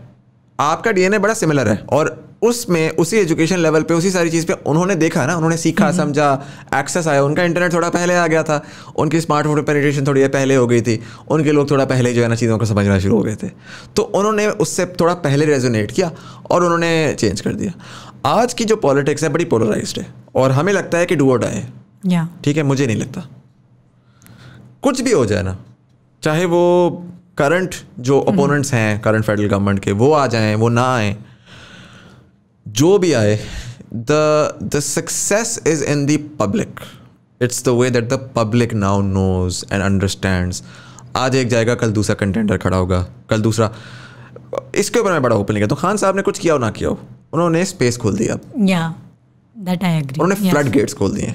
aapka dna bada similar hai aur उसमें उसी education level पे उसी सारी चीज़ पे उन्होंने देखा ना उन्होंने सीखा हम्म। समझा एक्सेस आया उनका इंटरनेट थोड़ा पहले आ गया था उनकी स्मार्टफोन पेनिट्रेशन थोड़ी पहले हो गई थी उनके लोग थोड़ा पहले जो है ना चीज़ों को समझना शुरू हो गए थे तो उन्होंने उससे थोड़ा पहले रेजोनेट किया और उन्होंने चेंज कर दिया आज की जो पॉलिटिक्स है बड़ी पोलराइज है और हमें लगता है कि डूअ आए ठीक है मुझे नहीं लगता कुछ भी हो जाए ना चाहे वो करंट जो अपोनेंट्स हैं करंट फेडरल गवर्नमेंट के वो आ जाएं वो ना आए जो भी आए the the success is in the public it's the way that the public now knows and understand आज एक जाएगा कल दूसरा कंटेंडर खड़ा होगा कल दूसरा इसके ऊपर मैं बड़ा ओपन लिखा तो खान साहब ने कुछ किया और ना किया हो उन्होंने स्पेस खोल दिया अब उन्होंने फ्लड गेट्स खोल दिए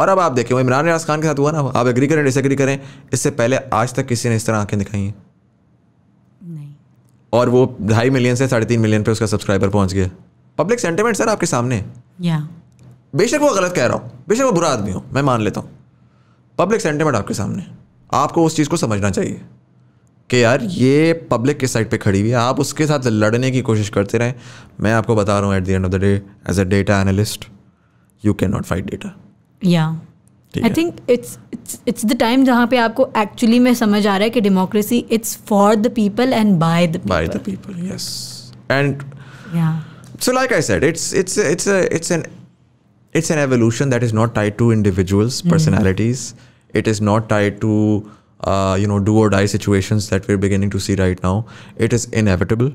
और अब आप देखें वो इमरान रियाज खान के साथ हुआ ना आप एग्री करें डिसएग्री करें इससे पहले आज तक किसी ने इस तरह आंखें दिखाई हैं नहीं और वो ढाई मिलियन से साढ़े तीन मिलियन पे उसका सब्सक्राइबर पहुंच गया पब्लिक सेंटिमेंट सर आपके सामने yeah. बेशक वो गलत कह रहा हूँ बेशक वो बुरा आदमी हो मैं मान लेता हूँ पब्लिक सेंटिमेंट आपके सामने आपको उस चीज़ को समझना चाहिए कि यार ये पब्लिक किस साइड पे खड़ी हुई है आप उसके साथ लड़ने की कोशिश करते रहें मैं आपको बता रहा हूँ at the end of the day as a data analyst you can not fight data या I think it's it's the time जहाँ पे आपको एक्चुअली में समझ आ रहा है कि democracy it's for the people and by the by the people yes and so like i said it's it's a, it's a it's an it's an evolution that is not tied to individuals personalities mm-hmm. it is not tied to uh, you know do or die situations that we're beginning to see right now it is inevitable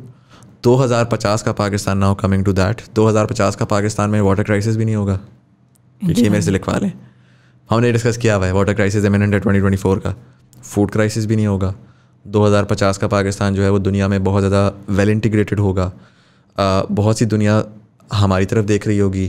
2050 का Pakistan now coming to that 2050 का पाकिस्तान में water crisis भी नहीं होगा ये मेरे से लिखवा लें हमने डिस्कस किया हुआ है वाटर क्राइसिस एमिनेंट है 2024 का फूड क्राइसिस भी नहीं होगा 2050 का पाकिस्तान जो है वो दुनिया में बहुत ज़्यादा वेल इंटीग्रेटेड होगा आ, बहुत सी दुनिया हमारी तरफ देख रही होगी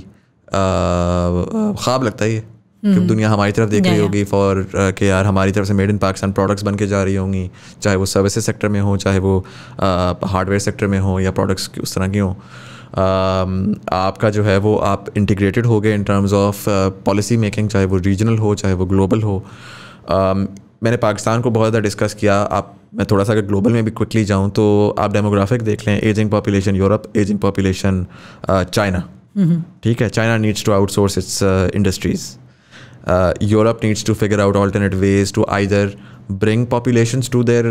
ख्वाब लगता है ये कि हम्म। दुनिया हमारी तरफ देख रही होगी फॉर के यार हमारी तरफ से मेड इन पाकिस्तान प्रोडक्ट्स बन के जा रही होंगी चाहे वो सर्विसेज सेक्टर में हो चाहे वो हार्डवेयर सेक्टर में हो या प्रोडक्ट्स उस तरह की हों आपका जो है वो आप इंटीग्रेटेड हो गए in terms of policy making चाहे वो रीजनल हो चाहे वो ग्लोबल हो मैंने पाकिस्तान को बहुत ज़्यादा डिस्कस किया आप मैं थोड़ा सा अगर ग्लोबल में भी क्विकली जाऊँ तो आप डेमोग्राफिक देख लें ageing population Europe ageing population China ठीक है China needs to outsource its industries Europe needs to figure out alternate ways to either bring population to their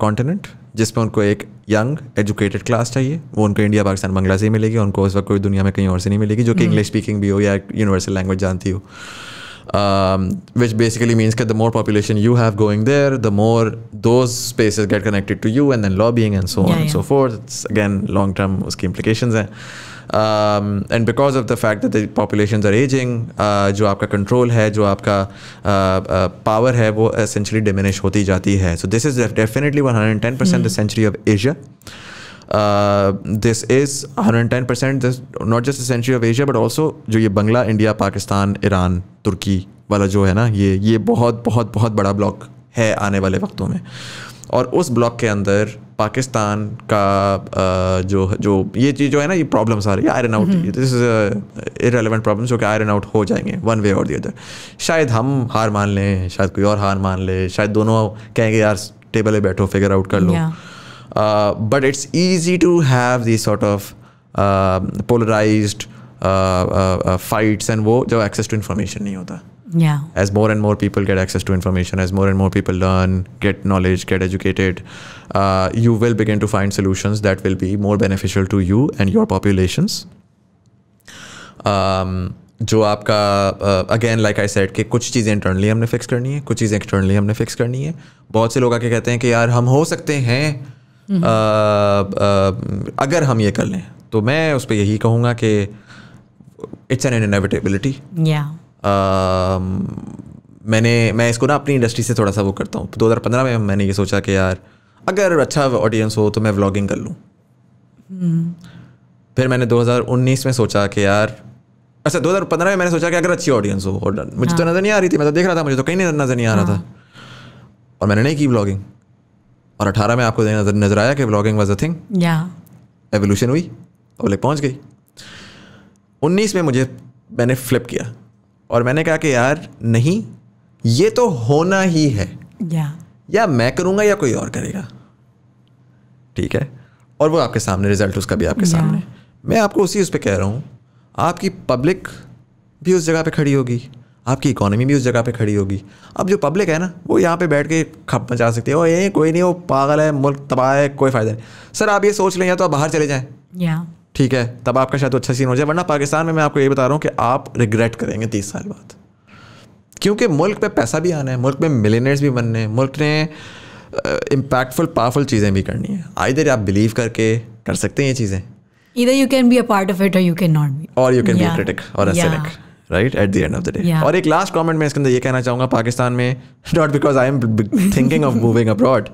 continent जिसमें उनको एक यंग एजुकेटेड क्लास चाहिए वो उनको इंडिया पाकिस्तान बांग्ला से ही मिलेगी उनको उस वक्त कोई दुनिया में कहीं और से नहीं मिलेगी जो कि इंग्लिश हम्म। स्पीकिंग भी हो या यूनिवर्सल लैंग्वेज जानती हो um, which basically means that the more population you have going there, the more those spaces get connected to you, and then lobbying and so yeah, on yeah. and so forth. It's again long term implications हैं um, and because of the fact that the populations are aging uh, जो आपका control है जो आपका uh, uh, power है वो essentially diminish होती जाती है so this is definitely 110% hmm. the century of Asia this is hundred ten percent this not just century of Asia but also जो ये बंगला इंडिया पाकिस्तान ईरान तुर्की वाला जो है ना ये ये बहुत बहुत बहुत बड़ा ब्लॉक है आने वाले वक्तों में और उस ब्लॉक के अंदर पाकिस्तान का uh, जो जो ये चीज़ जो है ना ये प्रॉब्लम है iron out this is irrelevant problem जो कि आयरन आउट हो जाएंगे वन वे और दी अदर शायद हम हार मान लें शायद कोई और हार मान ले शायद दोनों कहेंगे यार टेबल पे बैठो फिगर आउट कर लो yeah. uh, but it's easy to have these sort of uh, polarized fights and wo jo access to information nahi hota. Yeah. As more and more people get access to information, as more and more people learn, get knowledge, get educated, uh, you will begin to find solutions that will be more beneficial to you and your populations. Um, जो आपका again like I said कि कुछ चीज़ें internally हमने fix करनी है कुछ चीज़ें एक्सटर्नली हमने फिक्स करनी है बहुत से लोग आके कहते हैं कि यार हम हो सकते हैं हम्म। अगर हम ये कर लें तो मैं उस पर यही कहूँगा कि इट्स एन इनविटेबिलिटी मैंने मैं इसको ना अपनी इंडस्ट्री से थोड़ा सा वो करता हूँ दो हज़ार पंद्रह में मैंने ये सोचा कि यार अगर अच्छा ऑडियंस हो तो मैं व्लॉगिंग कर लूँ हम्म। फिर मैंने 2019 में सोचा कि यार अच्छा दो हज़ार पंद्रह में मैंने सोचा कि अगर अच्छी ऑडियंस हो और मुझे तो हाँ। तो नज़र नहीं आ रही थी मैं तो देख रहा था मुझे तो कहीं नज़र नहीं आ रहा हाँ। था और मैंने नहीं की ब्लॉगिंग और अठारह में आपको नजर नजर आया कि blogging was a thing evolution हुई और लेक पहुँच गई उन्नीस में मुझे मैंने फ्लिप किया और मैंने कहा कि यार नहीं ये तो होना ही है या, या मैं करूँगा या कोई और करेगा ठीक है और वो आपके सामने रिजल्ट उसका भी आपके सामने मैं आपको उसी उस पर कह रहा हूँ आपकी पब्लिक भी उस जगह पे खड़ी होगी आपकी इकोनॉमी भी उस जगह पे खड़ी होगी अब जो पब्लिक है ना वो यहाँ पे बैठ के खप मचा सकती है ओ ये कोई नहीं वो पागल है मुल्क तबाह है कोई फ़ायदा नहीं सर आप ये सोच लें या तो आप बाहर चले जाएँ ठीक है तब आपका शायद तो अच्छा सीन हो जाए वरना पाकिस्तान में मैं आपको ये बता रहा हूँ कि आप रिग्रेट करेंगे तीस साल बाद क्योंकि मुल्क पे पैसा भी आना है मुल्क में मिलीनियर्स भी बनने हैं मुल्क ने इम्पैक्टफुल पावरफुल चीज़ें भी करनी है आइधर आप बिलीव करके कर सकते हैं ये चीज़ें either you can be a part of it or you cannot be or you can yeah. be a critic or a yeah. cynic right at the end of the day और एक last comment मैं इसके अंदर ये कहना चाहूँगा पाकिस्तान में not because I am thinking of moving abroad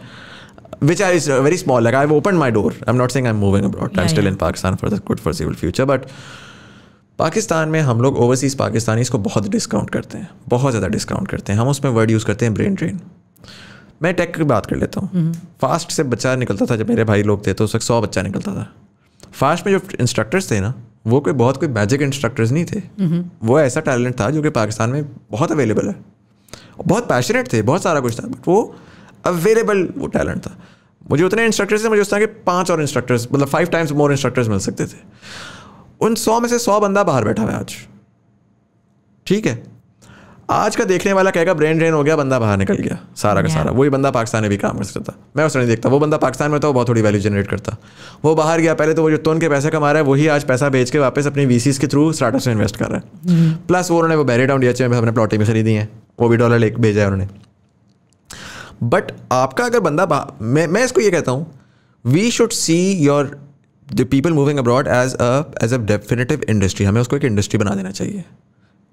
which is very small like I open my door I am not saying I am moving abroad I still in Pakistan for the good for civil future but Pakistan में हम लोग overseas Pakistani इसको बहुत discount करते हैं बहुत ज़्यादा discount करते हैं हम उसमें वर्ड यूज़ करते हैं ब्रेन ड्रेन मैं टेक की बात कर लेता हूँ फास्ट हम्म। से बच्चा निकलता था जब मेरे भाई लोग थे तो उस वक्त सौ बच्चा निकलता था फास्ट में जो इंस्ट्रक्टर्स थे ना वो कोई बहुत कोई मैजिक इंस्ट्रक्टर्स नहीं थे नहीं। हम्म। वो ऐसा टैलेंट था जो कि पाकिस्तान में बहुत अवेलेबल है बहुत पैशनेट थे बहुत सारा कुछ था बट वो अवेलेबल वो टैलेंट था मुझे उतने इंस्ट्रक्टर्स थे मुझे उस तरह के पाँच और इंस्ट्रक्टर्स मतलब फाइव टाइम्स मोर इंस्ट्रक्टर्स मिल सकते थे उन सौ में से सौ बंदा बाहर बैठा हुआ है आज ठीक है आज का देखने वाला कहेगा ब्रेन ड्रेन हो गया बंदा बाहर निकल गया सारा का सारा वही बंदा पाकिस्तान में भी काम कर सकता मैं उसे नहीं देखता वो बंदा पाकिस्तान में था वो तो बहुत थोड़ी वैल्यू जनरेट करता वो बाहर गया पहले तो वो जो तो उनके पैसे कमा रहा है वही आज पैसा बेच के वापस अपनी वी के थ्रू स्टार्टअप में इन्वेस्ट कर रहा है प्लस mm-hmm. वो उन्होंने वो बैरी डाउन डी में अपने प्लॉटी में खरीदी है वो भी डॉलर लेके भेजा है उन्होंने बट आपका अगर बंदा मैं मैं इसको ये कहता हूँ we should see your the people moving abroad as a as a definitive industry हमें उसको एक इंडस्ट्री बना देना चाहिए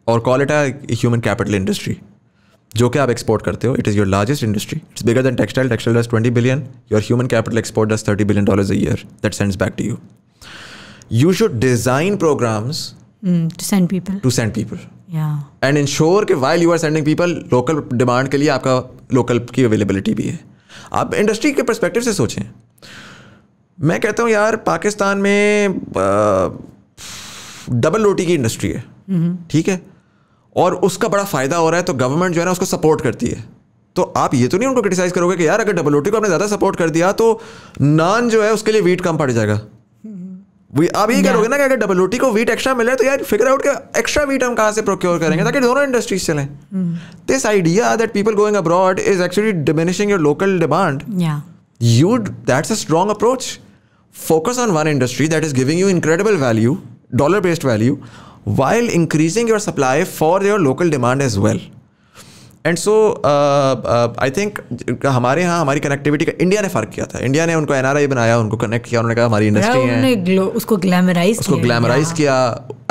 और call it human capital industry जो कि आप एक्सपोर्ट करते हो it is your largest industry it's bigger than textile textile does twenty billion your human capital export does thirty billion dollar a year that sends back to you you should design programs to send people to send people and ensure के while you are sending people local demand के लिए आपका local की availability भी है आप industry के perspective से सोचें मैं कहता हूँ यार पाकिस्तान में डबल रोटी की इंडस्ट्री है हम्म। ठीक है और उसका बड़ा फ़ायदा हो रहा है तो गवर्नमेंट जो है ना उसको सपोर्ट करती है तो आप ये तो नहीं उनको क्रिटिसाइज़ करोगे कि यार अगर डब्ल्यू को आपने ज़्यादा सपोर्ट कर दिया तो नान जो है उसके लिए वीट कम पड़ जाएगा आप ये करोगे ना कि अगर डब्ल्यू को वीट एक्स्ट्रा मिले तो यार फिगर आउट कि एक्स्ट्रा वीट हम कहाँ से प्रोक्योर करेंगे ताकि दोनों इंडस्ट्रीज चलें this idea that people going abroad is actually diminishing your local demand you that's a strong approach focus on one industry that is giving you incredible value dollar based value while increasing your supply for your local demand as well. And so I think हमारे यहाँ हमारी connectivity का India ने फर्क किया था India ने उनको एनआरआई बनाया उनको कनेक्ट किया उन्होंने कहा हमारी इंडस्ट्री है उसको ग्लैमराइज उसको ग्लैमराइज किया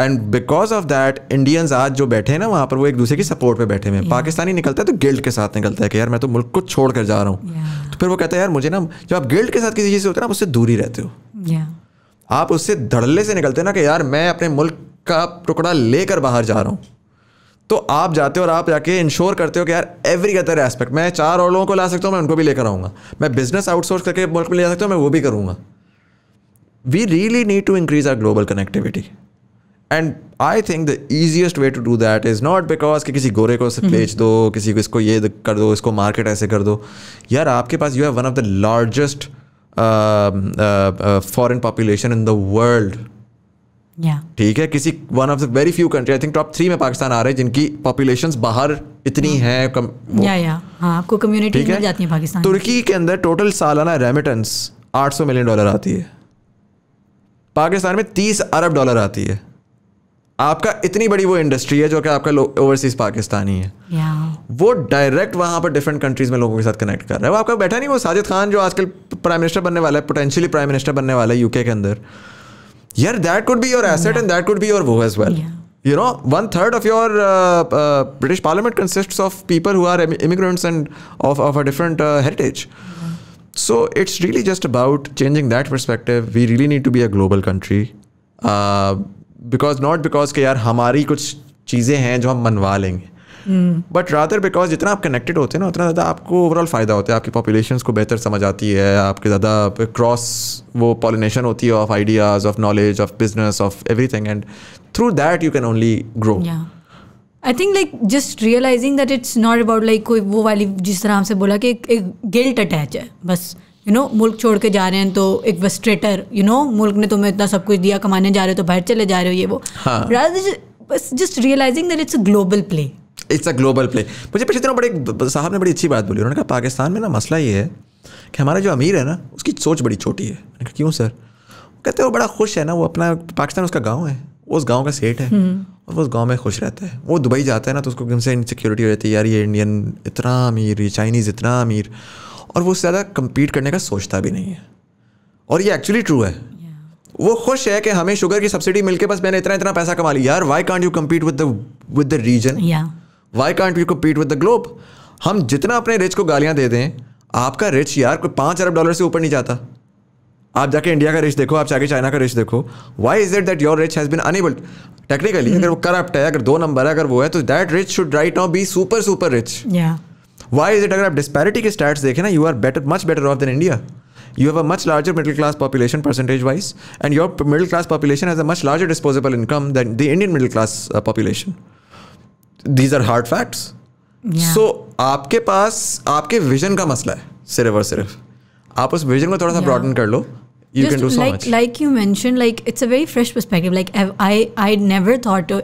and because of that Indians आज जो बैठे हैं ना वहाँ पर वो एक दूसरे की सपोर्ट पे बैठे हुए हैं पाकिस्तानी निकलता है तो गिल्ड के साथ निकलता है कि यार मैं तो मुल्क को छोड़ कर जा रहा हूँ तो फिर वो कहता है यार मुझे ना जब आप गिल्ड के साथ किसी चीज़ से होते हैं ना आप उससे दूरी रहते हो आप उससे धड़ल्ले से निकलते हो ना कि यार मैं अपने मुल्क का टुकड़ा लेकर बाहर जा रहा हूँ तो आप जाते हो और आप जाके इंश्योर करते हो कि यार एवरी अदर एस्पेक्ट मैं चार और लोगों को ला सकता हूँ मैं उनको भी लेकर आऊँगा मैं बिजनेस आउटसोर्स करके मुल्क में ले जा सकता हूँ मैं वो भी करूँगा we really need to increase our global connectivity and I think the easiest way to do that is not because कि किसी गोरे को हम्म। बेच दो किसी को इसको ये कर दो इसको मार्केट ऐसे कर दो यार आपके पास you have one of the largest foreign population in the world ठीक है किसी one of the very few country I think top three में पाकिस्तान आ रहे हैं जिनकी पॉपुलेशन बाहर इतनी हाँ, है कम्युनिटी जाती है पाकिस्तान तुर्की के अंदर टोटल सालाना रेमिटेंस 800 मिलियन डॉलर आती है पाकिस्तान में 30 अरब डॉलर आती है आपका इतनी बड़ी वो इंडस्ट्री है जो कि आपका ओवरसीज पाकिस्तानी है yeah. वो डायरेक्ट वहां पर डिफरेंट कंट्रीज में लोगों के साथ कनेक्ट कर रहा है वो आपका बैठा नहीं वो साजिद खान जो आजकल प्राइम मिनिस्टर बनने वाला है पोटेंशियली प्राइम मिनिस्टर बनने वाला है यूके के अंदर yeah, that could be your asset yeah. and that could be your woe as well. Yeah. You know, one third of your uh, uh, British Parliament consists of people who are immigrants and of, of a different uh, heritage. Yeah. So it's really just about changing that perspective. We really need to be a global country. Uh, because not because कि hamari हमारी कुछ चीज़ें हैं जो हम मनवा but rather because जितना आप कनेक्टेड होते हैं ना उतना ज़्यादा आपको ओवरऑल फ़ायदा होता है आपकी पॉपुलेशन को बेहतर समझ आती है आपके ज़्यादा क्रॉस वो पॉलिनेशन होती है of ideas of knowledge of business of everything and through that you can only grow I think like just realising that it's not about like कोई वो वाली जिस तरह हमसे बोला कि एक गिल्ट अटैच है बस यू नो मुल्क छोड़ के जा रहे हैं तो एक फ्रस्ट्रेटर यू नो मुल्क ने तुम्हें इतना सब कुछ दिया कमाने जा रहे हो तो बाहर चले जा रहे हो ये वो हाँ। बस just realising that it's a global play it's a global play मुझे पिछले दिनों बड़े साहब ने बड़ी अच्छी बात बोली उन्होंने कहा पाकिस्तान में ना मसला ये है कि हमारा जो अमीर है ना उसकी सोच बड़ी छोटी है कहा क्यों सर कहते हैं वो बड़ा खुश है ना वो अपना पाकिस्तान उसका गाँव है वो उस गाँव का सेठ है हम्म। और वो उस गाँव में खुश रहता है वो दुबई जाता है ना तो उसको इन इनसिक्योरिटी हो जाती है यार ये इंडियन इतना अमीर ये चाइनीज़ इतना अमीर और वो उससे ज़्यादा कम्पीट करने का सोचता भी नहीं है और ये एक्चुअली ट्रू है वो खुश है कि हमें शुगर की सब्सिडी मिलके बस मैंने इतना इतना पैसा कमा लिया यार why can't you compete with the with the reason why can't we compete with the globe हम जितना अपने रिच को गालियाँ दे दें आपका रिच यार कोई पाँच अरब डॉलर से ऊपर नहीं जाता आप जाके इंडिया का रिच देखो आप जाके चाइना का रिच देखो why is it that your rich has been enable technically अगर वो करप्ट hmm. है अगर दो नंबर है अगर वो है तो that rich should right now be super super rich why is it अगर आप डिस्पैरिटी के स्टैट्स देखें ना you are better much better off than India you have a much larger middle class population percentage wise and your middle class population has a much larger disposable income than the Indian middle class population these are hard facts so आपके पास आपके vision का मसला है सिर्फ और सिर्फ आप उस विजन को थोड़ा सा ब्रॉडन कर लो you Just can do so like, much. Like you mentioned, like it's a very fresh perspective. Like I, I never thought to,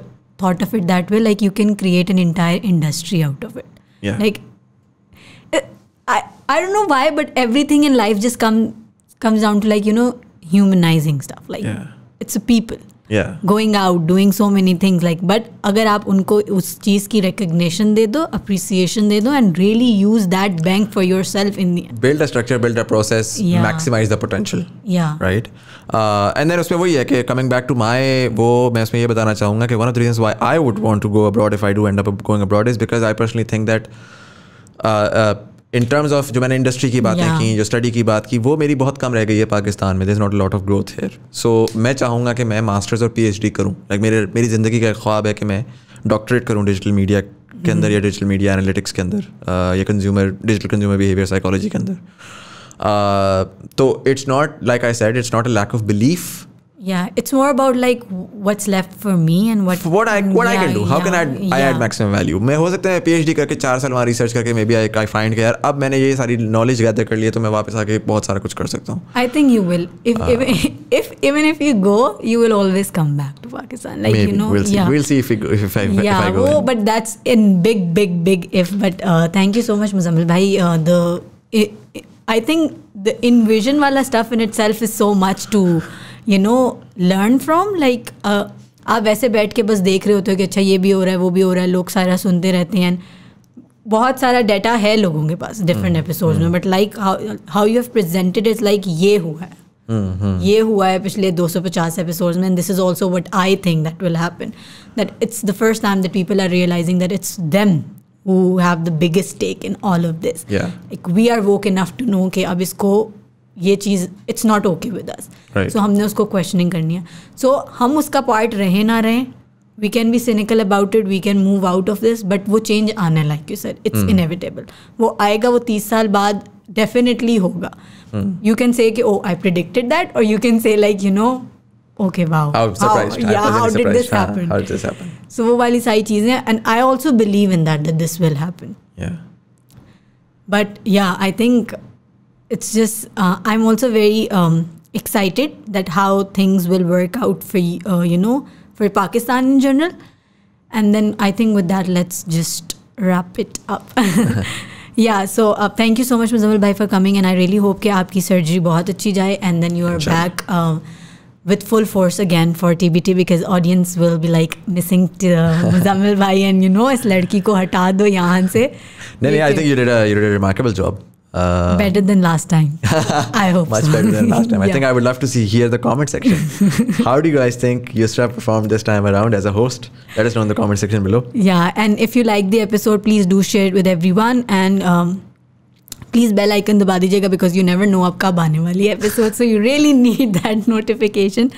thought of it that way. Like you can create an entire industry out of it. Yeah. Like I, I don't know why, but everything in life just come comes down to like you know humanizing stuff. Like yeah. it's a people. Going out doing so many things like but अगर आप उनको उस चीज़ की recognition दे दो appreciation दे दो and really use that bank for yourself in build a structure build a process maximise the potential right and then उसमें वही है कि कमिंग बैक टू माई वो मैं उसमें ये बताना चाहूँगा कि one of the reason why I would want to go abroad if I do end up going abroad is because I personally think that in terms of जो मैंने industry की बातें yeah. की जो स्टडी की बात की वो मेरी बहुत कम रह गई है पाकिस्तान में this is not lot of growth here so मैं चाहूँगा कि मैं मास्टर्स और पी एच डी करूँ लाइक मेरे मेरी ज़िंदगी का ख्वाब है कि मैं डॉक्टरेट करूँ डिजिटल मीडिया के अंदर या डिजिटल मीडिया एनालिटिक्स के अंदर uh, या consumer digital consumer behaviour psychology के अंदर uh, तो it's not like I said it's not a lack of belief yeah it's more about like what's left for me and what what i what yeah, i can do how yeah, can i add, yeah. i add maximum value मैं I सकता है PhD करके चार साल वहाँ research करके maybe I I find कि यार अब मैंने ये सारी नॉलेज गैदर कर ली है तो मैं वापस आके बहुत सारा कुछ कर सकता हूँ I think you will if if even if you go you will always come back we'll see yeah. we'll see if, if, if, if, yeah, if I go oh, but that's in big big big if but uh, thank you so much Muzammil bhai uh, the it, I think the envision wala stuff in itself is so much to you know learn from like आप वैसे बैठ के बस देख रहे होते हो कि अच्छा ये भी हो रहा है वो भी हो रहा है लोग सारा सुनते रहते हैं बहुत सारा डाटा है लोगों के पास डिफरेंट एपिसोड हम्म, में but like how you have presented is like ये हुआ है हम्म, हम्म। ये हुआ है पिछले 250 एपिसोड्स में this is also what I think that will happen that it's the first time that people are realising that it's them who have the biggest take in all of this we are woke enough to know कि अब इसको ये चीज़ it's not okay with us so हमने उसको questioning करनी है सो so, हम उसका पार्ट रहे ना रहें we can be cynical about it we can move out of this but वो चेंज आना like you sir it's inevitable वो आएगा वो तीस साल बाद डेफिनेटली होगा यू कैन से कि ओ आई प्रिडिक्टेड दैट और you can say like you know okay wow how did this happen so वो वाली सारी चीज़ें and I also believe in that this will happen but या I think it's just uh, I'm also very um, excited that how things will work out for uh, you know for Pakistan in general. And then I think with that, let's just wrap it up. Yeah. So uh, thank you so much, Muzammil bhai for coming, and I really hope कि surgery surgery बहुत अच्छी जाए and then you are back with full force again for TBT because audience will be like missing uh, Muzammil bhai and you know this girl को हटा दो यहाँ से No, no. I think you did a you did a remarkable job uh, better than last time. I hope much so. better than last time. yeah. I think I would love to see here the comment section. How do you guys think Yusra performed this time around as a host? Let us know in the comment section below. Yeah, and if you like the episode, please do share it with everyone and. Um, please bell icon दबा दीजिएगा because you never know अब कब आने वाली episode so you really need that notification.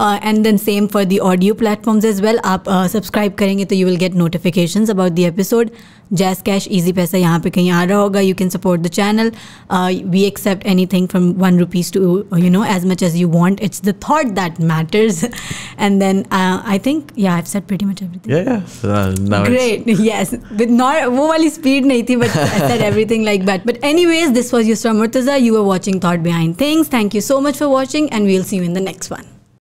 Uh, and then same for the audio platforms as well आप subscribe uh, करेंगे तो you will get notifications about the episode JazzCash Easypaisa यहाँ पे कहीं आ रहा होगा you can support the channel we accept anything from one rupees to you know as much as you want it's the thought that matters and then I think yeah I set pretty much everything. Yeah, yeah. Uh, now Great. yes. With not wo wali speed nahi thi, but I said everything like that. But anyways, this was Yusra Murtaza. You were watching Thought Behind Things. Thank you so much for watching and we'll see you in the next one.